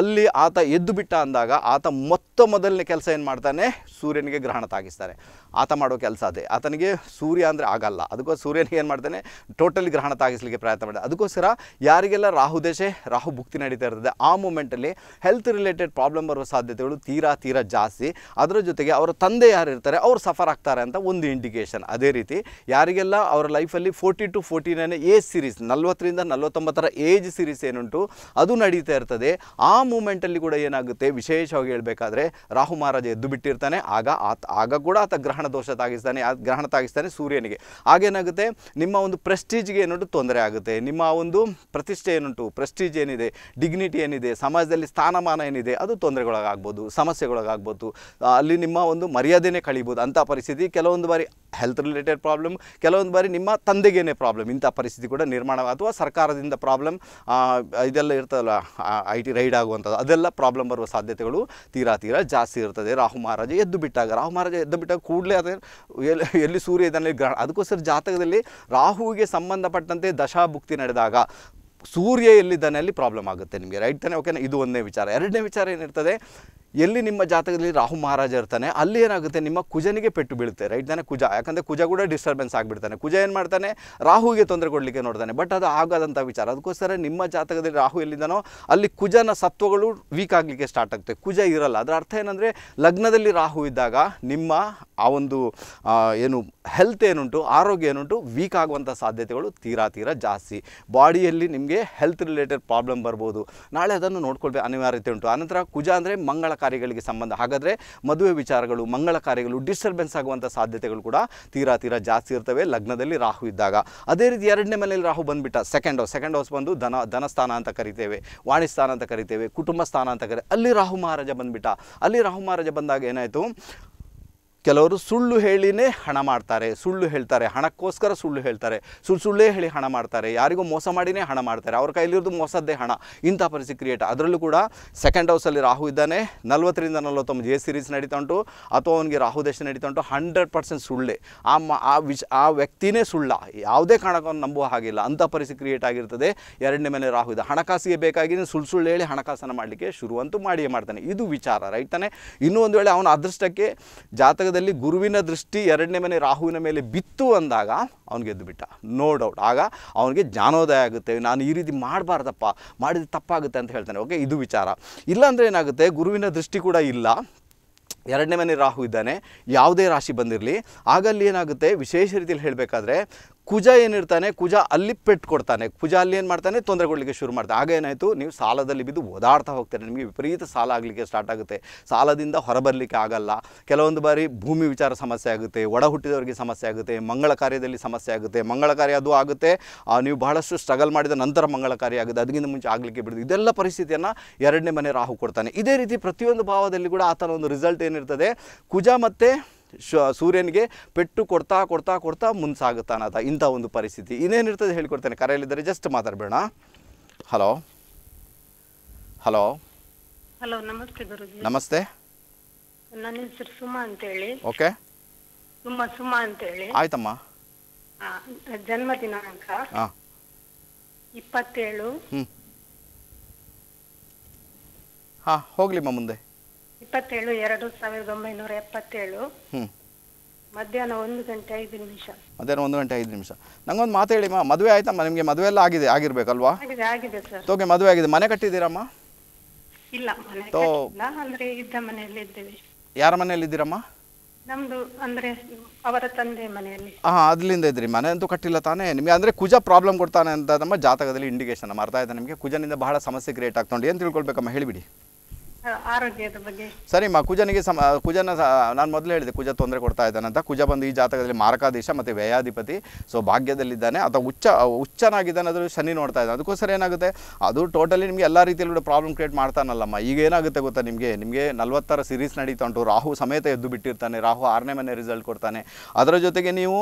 Speaker 1: ಅಲ್ಲಿ ಆತ ಎದ್ದು ಬಿಟ್ಟ ಅಂದಾಗ ಆತ ಮೊತ್ತ ಮೊದಲನೇ ಕೆಲಸ ಏನು ಮಾಡ್ತಾನೆ ಸೂರ್ಯನಿಗೆ ಗ್ರಹಣ ತಾಗಿಸ್ತಾನೆ ಆತ ಮಾಡೋ ಕೆಲಸ ಅದೇ ಆತನಿಗೆ ಸೂರ್ಯ ಅಂದರೆ ಆಗಲ್ಲ ಅದಕ್ಕೋಸ್ಕರ ಸೂರ್ಯನಿಗೆ ಏನು ಮಾಡ್ತಾನೆ ಟೋಟಲಿ ಗ್ರಹಣ ತಾಗಿಸ್ಲಿಕ್ಕೆ ಪ್ರಯತ್ನ ಮಾಡಿದೆ ಅದಕ್ಕೋಸ್ಕರ ಯಾರಿಗೆಲ್ಲ ರಾಹು ದೇಶೆ ರಾಹು ಭುಕ್ತಿ ನಡೀತಾ ಇರ್ತದೆ ಆ ಮೂಮೆಂಟಲ್ಲಿ ಹೆಲ್ತ್ ರಿಲೇಟೆಡ್ ಪ್ರಾಬ್ಲಮ್ ಬರುವ ಸಾಧ್ಯತೆಗಳು ತೀರಾ ತೀರಾ ಜಾಸ್ತಿ ಅದರ ಜೊತೆಗೆ ಅವರ ತಂದೆ ಯಾರು ಇರ್ತಾರೆ ಅವರು ಸಫರ್ ಆಗ್ತಾರೆ ಅಂತ ಒಂದು ಇಂಡಿಕೇಷನ್ ಅದೇ ರೀತಿ ಯಾರಿಗೆಲ್ಲ ಅವರ ಲೈಫಲ್ಲಿ forty to forty nine age series ನಲ್ವತ್ತರಿಂದ ನಲ್ವತ್ತೊಂಬತ್ತರ ಏಜ್ ಸೀರೀಸ್ ಏನುಂಟು ಅದು ನಡೀತಾ ಇರ್ತದೆ ಆ ಮೂಮೆಂಟಲ್ಲಿ ಕೂಡ ಕೂಡ ಏನಾಗುತ್ತೆ ವಿಶೇಷವಾಗಿ ಹೇಳಬೇಕಾದ್ರೆ ರಾಹು ಮಹಾರಾಜ ಎದ್ದು ಬಿಟ್ಟಿರ್ತಾನೆ ಆಗ ಆತ ಆಗ ಕೂಡ ಆತ ಗ್ರಹಣ ದೋಷ ತಾಗಿಸ್ತಾನೆ ಆ ಗ್ರಹಣ ತಾಗಿಸ್ತಾನೆ ಸೂರ್ಯನಿಗೆ ಆಗೇನಾಗುತ್ತೆ ನಿಮ್ಮ ಒಂದು ಪ್ರೆಸ್ಟೀಜ್ಗೆ ಏನುಂಟು ತೊಂದರೆ ಆಗುತ್ತೆ ನಿಮ್ಮ ಒಂದು ಪ್ರತಿಷ್ಠೆ ಏನುಂಟು ಪ್ರೆಸ್ಟೀಜ್ ಏನಿದೆ ಡಿಗ್ನಿಟಿ ಏನಿದೆ ಸಮಾಜದಲ್ಲಿ ಸ್ಥಾನಮಾನ ಏನಿದೆ ಅದು ತೊಂದರೆಗೊಳಗಾಗ್ಬೋದು ಸಮಸ್ಯೆಗಳೊಳಗಾಗ್ಬೋದು ಅಲ್ಲಿ ನಿಮ್ಮ ಒಂದು ಮರ್ಯಾದೆನೇ ಕಳಿಬೋದು ಅಂಥ ಪರಿಸ್ಥಿತಿ ಕೆಲವೊಂದು ಬಾರಿ ಹೆಲ್ತ್ ರಿಲೇಟೆಡ್ ಪ್ರಾಬ್ಲಮ್ ಕೆಲವೊಂದು ಬಾರಿ ನಿಮ್ಮ ತಂದೆಗೇನೆ ಪ್ರಾಬ್ಲಮ್ ಇಂಥ ಪರಿಸ್ಥಿತಿ ಕೂಡ ನಿರ್ಮಾಣ ಅಥವಾ ಸರ್ಕಾರದಿಂದ ಪ್ರಾಬ್ಲಮ್ ಇದೆಲ್ಲ ಇರ್ತದಲ್ಲ ಐ ಟಿ ರೈಡ್ ಆಗುವಂಥದ್ದು ಅದೆಲ್ಲ ಪ್ರಾಬ್ಲಮ್ ಬರುವ ಸಾಧ್ಯತೆಗಳು ತೀರಾ ತೀರಾ ಜಾಸ್ತಿ ಇರ್ತದೆ ರಾಹು ಮಹಾರಾಜ ಎದ್ದು ಬಿಟ್ಟಾಗ ರಾಹು ಮಹಾರಾಜ ಎದ್ದು ಬಿಟ್ಟಾಗ ಕೂಡಲೇ ಅದೇ ಎಲ್ಲಿ ಎಲ್ಲಿ ಸೂರ್ಯ ಇದನ್ನು ಗ್ರಹಣ ಅದಕ್ಕೋಸ್ಕರ ಜಾತಕದಲ್ಲಿ ರಾಹುವಿಗೆ ಸಂಬಂಧಪಟ್ಟಂತೆ ದಶಾಭುಕ್ತಿ ನಡೆದಾಗ ಸೂರ್ಯ ಎಲ್ಲಿದ್ದಾನೆ ಅಲ್ಲಿ ಪ್ರಾಬ್ಲಮ್ ಆಗುತ್ತೆ ನಿಮಗೆ ರೈಟ್ ತಾನೆ ಓಕೆನಾ ಇದು ಒಂದನೇ ವಿಚಾರ ಎರಡನೇ ವಿಚಾರ ಏನಿರ್ತದೆ ಎಲ್ಲಿ ನಿಮ್ಮ ಜಾತಕದಲ್ಲಿ ರಾಹು ಮಹಾರಾಜ ಇರ್ತಾನೆ ಅಲ್ಲಿ ಏನಾಗುತ್ತೆ ನಿಮ್ಮ ಕುಜನಿಗೆ ಪೆಟ್ಟು ಬೀಳುತ್ತೆ ರೈಟ್ ತಾನೆ ಕುಜ ಯಾಕಂದರೆ ಕುಜ ಕೂಡ ಡಿಸ್ಟರ್ಬೆನ್ಸ್ ಆಗಿಬಿಡ್ತಾನೆ ಕುಜ ಏನು ಮಾಡ್ತಾನೆ ರಾಹುಗೆ ತೊಂದರೆ ಕೊಡಲಿಕ್ಕೆ ನೋಡ್ತಾನೆ ಬಟ್ ಅದು ಆಗೋದಂಥ ವಿಚಾರ ಅದಕ್ಕೋಸ್ಕರ ನಿಮ್ಮ ಜಾತಕದಲ್ಲಿ ರಾಹು ಎಲ್ಲಿದ್ದಾನೋ ಅಲ್ಲಿ ಕುಜನ ಸತ್ವಗಳು ವೀಕ್ ಆಗಲಿಕ್ಕೆ ಸ್ಟಾರ್ಟ್ ಆಗುತ್ತೆ ಕುಜ ಇರಲ್ಲ ಅದರ ಅರ್ಥ ಏನಂದರೆ ಲಗ್ನದಲ್ಲಿ ರಾಹು ಇದ್ದಾಗ ನಿಮ್ಮ ಆ ಒಂದು ಏನು ಹೆಲ್ತ್ ಏನುಂಟು ಆರೋಗ್ಯ ಏನುಂಟು ವೀಕ್ ಆಗುವಂಥ ಸಾಧ್ಯತೆಗಳು ತೀರಾ ತೀರಾ ಜಾಸ್ತಿ ಬಾಡಿಯಲ್ಲಿ ನಿಮಗೆ ಹೆಲ್ತ್ ರಿಲೇಟೆಡ್ ಪ್ರಾಬ್ಲಮ್ ಬರ್ಬೋದು ನಾಳೆ ಅದನ್ನು ನೋಡ್ಕೊಳ್ಬೇಕು ಅನಿವಾರ್ಯತೆ ಉಂಟು ಆನಂತರ ಕುಜ ಅಂದರೆ ಮಂಗಳ ಕಾರ್ಯಗಳಿಗೆ ಸಂಬಂಧ ಹಾಗಾದರೆ ಮದುವೆ ವಿಚಾರಗಳು ಮಂಗಳ ಕಾರ್ಯಗಳು ಡಿಸ್ಟರ್ಬೆನ್ಸ್ ಆಗುವಂಥ ಸಾಧ್ಯತೆಗಳು ಕೂಡ ತೀರಾ ತೀರಾ ಜಾಸ್ತಿ ಇರ್ತವೆ ಲಗ್ನದಲ್ಲಿ ರಾಹು ಇದ್ದಾಗ ಅದೇ ರೀತಿ ಎರಡನೇ ಮನೆಯಲ್ಲಿ ರಾಹು ಬಂದುಬಿಟ್ಟ ಸೆಕೆಂಡ್ ಹೌಸ್ ಸೆಕೆಂಡ್ ಹೌಸ್ ಬಂದು ಧನ ಧನಸ್ಥಾನ ಅಂತ ಕರಿತೇವೆ ವಾಣಿ ಸ್ಥಾನ ಅಂತ ಕರಿತೇವೆ ಕುಟುಂಬ ಸ್ಥಾನ ಅಂತ ಕರಿ ಅಲ್ಲಿ ರಾಹು ಮಹಾರಾಜ ಬಂದುಬಿಟ್ಟ ಅಲ್ಲಿ ರಾಹು ಮಹಾರಾಜ ಬಂದಾಗ ಏನಾಯಿತು ಕೆಲವರು ಸುಳ್ಳು ಹೇಳಿನೇ ಹಣ ಮಾಡ್ತಾರೆ ಸುಳ್ಳು ಹೇಳ್ತಾರೆ ಹಣಕ್ಕೋಸ್ಕರ ಸುಳ್ಳು ಹೇಳ್ತಾರೆ ಸುಳ್ಳು ಸುಳ್ಳೇ ಹೇಳಿ ಹಣ ಮಾಡ್ತಾರೆ ಯಾರಿಗೂ ಮೋಸ ಮಾಡಿನೇ ಹಣ ಮಾಡ್ತಾರೆ ಅವ್ರ ಕೈಲಿರೋದು ಮೋಸದ್ದೇ ಹಣ ಇಂಥ ಪರಿಸ್ಥಿತಿ ಕ್ರಿಯೇಟ್ ಅದರಲ್ಲೂ ಕೂಡ ಸೆಕೆಂಡ್ ಹೌಸಲ್ಲಿ ರಾಹು ಇದ್ದಾನೆ ನಲವತ್ತರಿಂದ ನಲ್ವತ್ತೊಂಬತ್ತು ಎ ಸಿರೀಸ್ ನಡೀತಾ ಉಂಟು ಅಥವಾ ಅವನಿಗೆ ರಾಹು ದೇಶ ನಡೀತಾ ಉಂಟು ಹಂಡ್ರೆಡ್ ಪರ್ಸೆಂಟ್ ಸುಳ್ಳೆ ಆ ಮ ಆ ಆ ವ್ಯಕ್ತಿನೇ ಸುಳ್ಳ ಯಾವುದೇ ಕಾರಣಕ್ಕೂ ನಂಬುವ ಹಾಗಿಲ್ಲ ಅಂಥ ಪರಿಸ್ಥಿತಿ ಕ್ರಿಯೇಟ್ ಆಗಿರ್ತದೆ ಎರಡನೇ ಮನೆ ರಾಹು ಇದೆ ಹಣಕಾಸಿಗೆ ಬೇಕಾಗಿ ಸುಳ್ಳು ಸುಳ್ಳು ಹೇಳಿ ಹಣಕಾಸನ್ನು ಮಾಡಲಿಕ್ಕೆ ಶುರುವಂತೂ ಮಾಡಿಯೇ ಮಾಡ್ತಾನೆ ಇದು ವಿಚಾರ ರೈಟ್ ತಾನೆ ಇನ್ನೂ ಒಂದು ವೇಳೆ ಅವನ ಅದೃಷ್ಟಕ್ಕೆ ಜಾತಕದ ಸಮಯದಲ್ಲಿ ಗುರುವಿನ ದೃಷ್ಟಿ ಎರಡನೇ ಮನೆ ರಾಹುವಿನ ಮೇಲೆ ಬಿತ್ತು ಅಂದಾಗ ಅವ್ನಿಗೆ ಎದ್ದು ಬಿಟ್ಟ ನೋ ಡೌಟ್ ಆಗ ಅವನಿಗೆ ಜ್ಞಾನೋದಯ ಆಗುತ್ತೆ ನಾನು ಈ ರೀತಿ ಮಾಡಬಾರ್ದಪ್ಪ ಮಾಡಿದ ತಪ್ಪಾಗುತ್ತೆ ಅಂತ ಹೇಳ್ತಾನೆ ಓಕೆ ಇದು ವಿಚಾರ ಇಲ್ಲಾಂದರೆ ಏನಾಗುತ್ತೆ ಗುರುವಿನ ದೃಷ್ಟಿ ಕೂಡ ಇಲ್ಲ ಎರಡನೇ ಮನೆ ರಾಹು ಇದ್ದಾನೆ ಯಾವುದೇ ರಾಶಿ ಬಂದಿರಲಿ ಆಗಲ್ಲಿ ಏನಾಗುತ್ತೆ ವಿಶೇಷ ರೀತಿಯಲ್ಲಿ ಹೇಳಬೇಕಾದ್ರೆ ಕುಜ ಏನಿರ್ತಾನೆ ಕುಜ ಅಲ್ಲಿ ಪೆಟ್ಟು ಕೊಡ್ತಾನೆ ಕುಜ ಅಲ್ಲಿ ಏನು ಮಾಡ್ತಾನೆ ತೊಂದರೆ ಕೊಡಲಿಕ್ಕೆ ಶುರು ಮಾಡ್ತಾನೆ ಆಗ ಏನಾಯಿತು ನೀವು ಸಾಲದಲ್ಲಿ ಬಿದ್ದು ಓದಾಡ್ತಾ ಹೋಗ್ತಾರೆ ನಿಮಗೆ ವಿಪರೀತ ಸಾಲ ಆಗಲಿಕ್ಕೆ ಸ್ಟಾರ್ಟ್ ಆಗುತ್ತೆ ಸಾಲದಿಂದ ಹೊರಬರಲಿಕ್ಕೆ ಆಗಲ್ಲ ಕೆಲವೊಂದು ಬಾರಿ ಭೂಮಿ ವಿಚಾರ ಸಮಸ್ಯೆ ಆಗುತ್ತೆ ಒಡ ಹುಟ್ಟಿದವರಿಗೆ ಸಮಸ್ಯೆ ಆಗುತ್ತೆ ಮಂಗಳ ಕಾರ್ಯದಲ್ಲಿ ಸಮಸ್ಯೆ ಆಗುತ್ತೆ ಮಂಗಳ ಕಾರ್ಯ ಅದು ಆಗುತ್ತೆ ನೀವು ಬಹಳಷ್ಟು ಸ್ಟ್ರಗಲ್ ಮಾಡಿದ ನಂತರ ಮಂಗಳ ಕಾರ್ಯ ಆಗುತ್ತೆ ಅದಕ್ಕಿಂತ ಮುಂಚೆ ಆಗಲಿಕ್ಕೆ ಬಿಡೋದು ಇದೆಲ್ಲ ಪರಿಸ್ಥಿತಿಯನ್ನು ಎರಡನೇ ಮನೆ ರಾಹು ಕೊಡ್ತಾನೆ ಇದೇ ರೀತಿ ಪ್ರತಿಯೊಂದು ಭಾವದಲ್ಲಿ ಕೂಡ ಆತನ ಒಂದು ರಿಸಲ್ಟ್ ಏನಿರ್ತದೆ ಕುಜ ಮತ್ತು ಸೂರ್ಯನಿಗೆ ಪೆಟ್ಟು ಕೊಡ್ತಾ ಕೊಡ್ತಾ ಕೊಡ್ತಾ ಮುನ್ಸಾಗುತ್ತಾ ಇಂಥ ಒಂದು ಪರಿಸ್ಥಿತಿ ಇನ್ನೇನಿರ್ತದೆ ಹೇಳ್ಕೊಡ್ತೇನೆ ಕರೆಯಲ್ಲಿದ್ದರೆ ಜಸ್ಟ್ ಮಾತಾಡಬೇಡ ಹಲೋ ಹಲೋ ಹಲೋ ನಮಸ್ತೆ ಗುರುಜಿ ನಮಸ್ತೆ ನನ್ನ ಹೆಸರು ಸುಮಾ ಅಂತ ಹೇಳಿ ಓಕೆ ಸುಮಾ ಸುಮಾ ಅಂತ ಹೇಳಿ ಆಯ್ತಮ್ಮ ಜನ್ಮ ದಿನಾಂಕ ಇಪ್ಪತ್ತೇಳು ಹಾ ಹೋಗ್ಲಿಮ್ಮ ಮುಂದೆ ಇಪ್ಪತ್ತೇಳು ಎರಡು ಸಾವಿರದ ಒಂಬೈನೂರ ಎಪ್ಪತ್ತೇಳು ಮಧ್ಯಾಹ್ನ ಒಂದು ಗಂಟೆ ಐದು ನಿಮಿಷ ಮಧ್ಯಾಹ್ನ ಒಂದು ಗಂಟೆ ಐದು ನಿಮಿಷ ನಂಗೊಂದು ಮಾತು ಹೇಳಿಮ್ಮ ಮದುವೆ ಆಯ್ತಮ್ಮ ನಿಮಗೆ ಮದುವೆ ಎಲ್ಲ ಆಗಿದೆ ಆಗಿರ್ಬೇಕಲ್ವಾ ಆಗಿದೆ ಆಗಿದೆ ಸರ್ ತೋಕೆ ಮದುವೆ ಆಗಿದೆ ಮನೆ ಕಟ್ಟಿದ್ದೀರಮ್ಮ ಇಲ್ಲ ಮನೆ ತೋ ಅಂದ್ರೆ ಇದ್ದ ಮನೆಯಲ್ಲಿ ಇದ್ದೇವೆ ಯಾರ ಮನೆಯಲ್ಲಿ ಇದ್ದೀರಮ್ಮ ನಮ್ದು ಅಂದ್ರೆ ಅವರ ತಂದೆ ಮನೆಯಲ್ಲಿ ಹಾ ಅದ್ಲಿಂದ ಇದ್ರಿ ಮನೆ ಅಂತೂ ಕಟ್ಟಿಲ್ಲ ತಾನೇ ನಿಮಗೆ ಅಂದ್ರೆ ಕುಜ ಪ್ರಾಬ್ಲಮ್ ಕೊಡ್ತಾನೆ ಅಂತ ನಮ್ಮ ಜಾತಕದಲ್ಲಿ ಇಂಡಿಕೇಶನ್ ಅರ್ಥ ಆಯ್ತಾ ನಿಮಗೆ ಕುಜನಿಂದ ಬಹಳ ಸಮಸ್ಯೆ ಕ್ರಿಯೇಟ್ ಆಗ್ತೊಂಡು ಏನು ತಿಳ್ಕೊಳ್ಬೇಕಮ್ಮ ಹೇಳಿಬಿಡಿ ಆರೋಗ್ಯದ ಬಗ್ಗೆ ಸರಿಮ್ಮ ಕುಜನಿಗೆ ಸಮ ಕುಜನ ನಾನು ಮೊದಲು ಹೇಳಿದೆ ಕುಜ ತೊಂದರೆ ಕೊಡ್ತಾ ಇದ್ದಾನೆ ಅಂತ ಕುಜ ಬಂದು ಈ ಜಾತಕದಲ್ಲಿ ಮಾರಕಾಧೀಶ ಮತ್ತು ವ್ಯಯಾಧಿಪತಿ ಸೊ ಭಾಗ್ಯದಲ್ಲಿದ್ದಾನೆ ಅಥವಾ ಉಚ್ಚ ಹುಚ್ಚನಾಗಿದ್ದಾನೆ ಅದರ ಶನಿ ನೋಡ್ತಾ ಇದ್ದಾನೆ ಅದಕ್ಕೋಸ್ಕರ ಏನಾಗುತ್ತೆ ಅದು ಟೋಟಲಿ ನಿಮಗೆ ಎಲ್ಲ ರೀತಿಯಲ್ಲೂ ಪ್ರಾಬ್ಲಮ್ ಕ್ರಿಯೇಟ್ ಮಾಡ್ತಾನಲ್ಲಮ್ಮ ಈಗ ಏನಾಗುತ್ತೆ ಗೊತ್ತಾ ನಿಮಗೆ ನಿಮಗೆ ನಲ್ವತ್ತರ ಸಿರೀಸ್ ನಡೀತಾ ಉಂಟು ರಾಹು ಸಮೇತ ಎದ್ದು ಬಿಟ್ಟಿರ್ತಾನೆ ರಾಹು ಆರನೇ ಮನೆ ರಿಸಲ್ಟ್ ಕೊಡ್ತಾನೆ ಅದರ ಜೊತೆಗೆ ನೀವು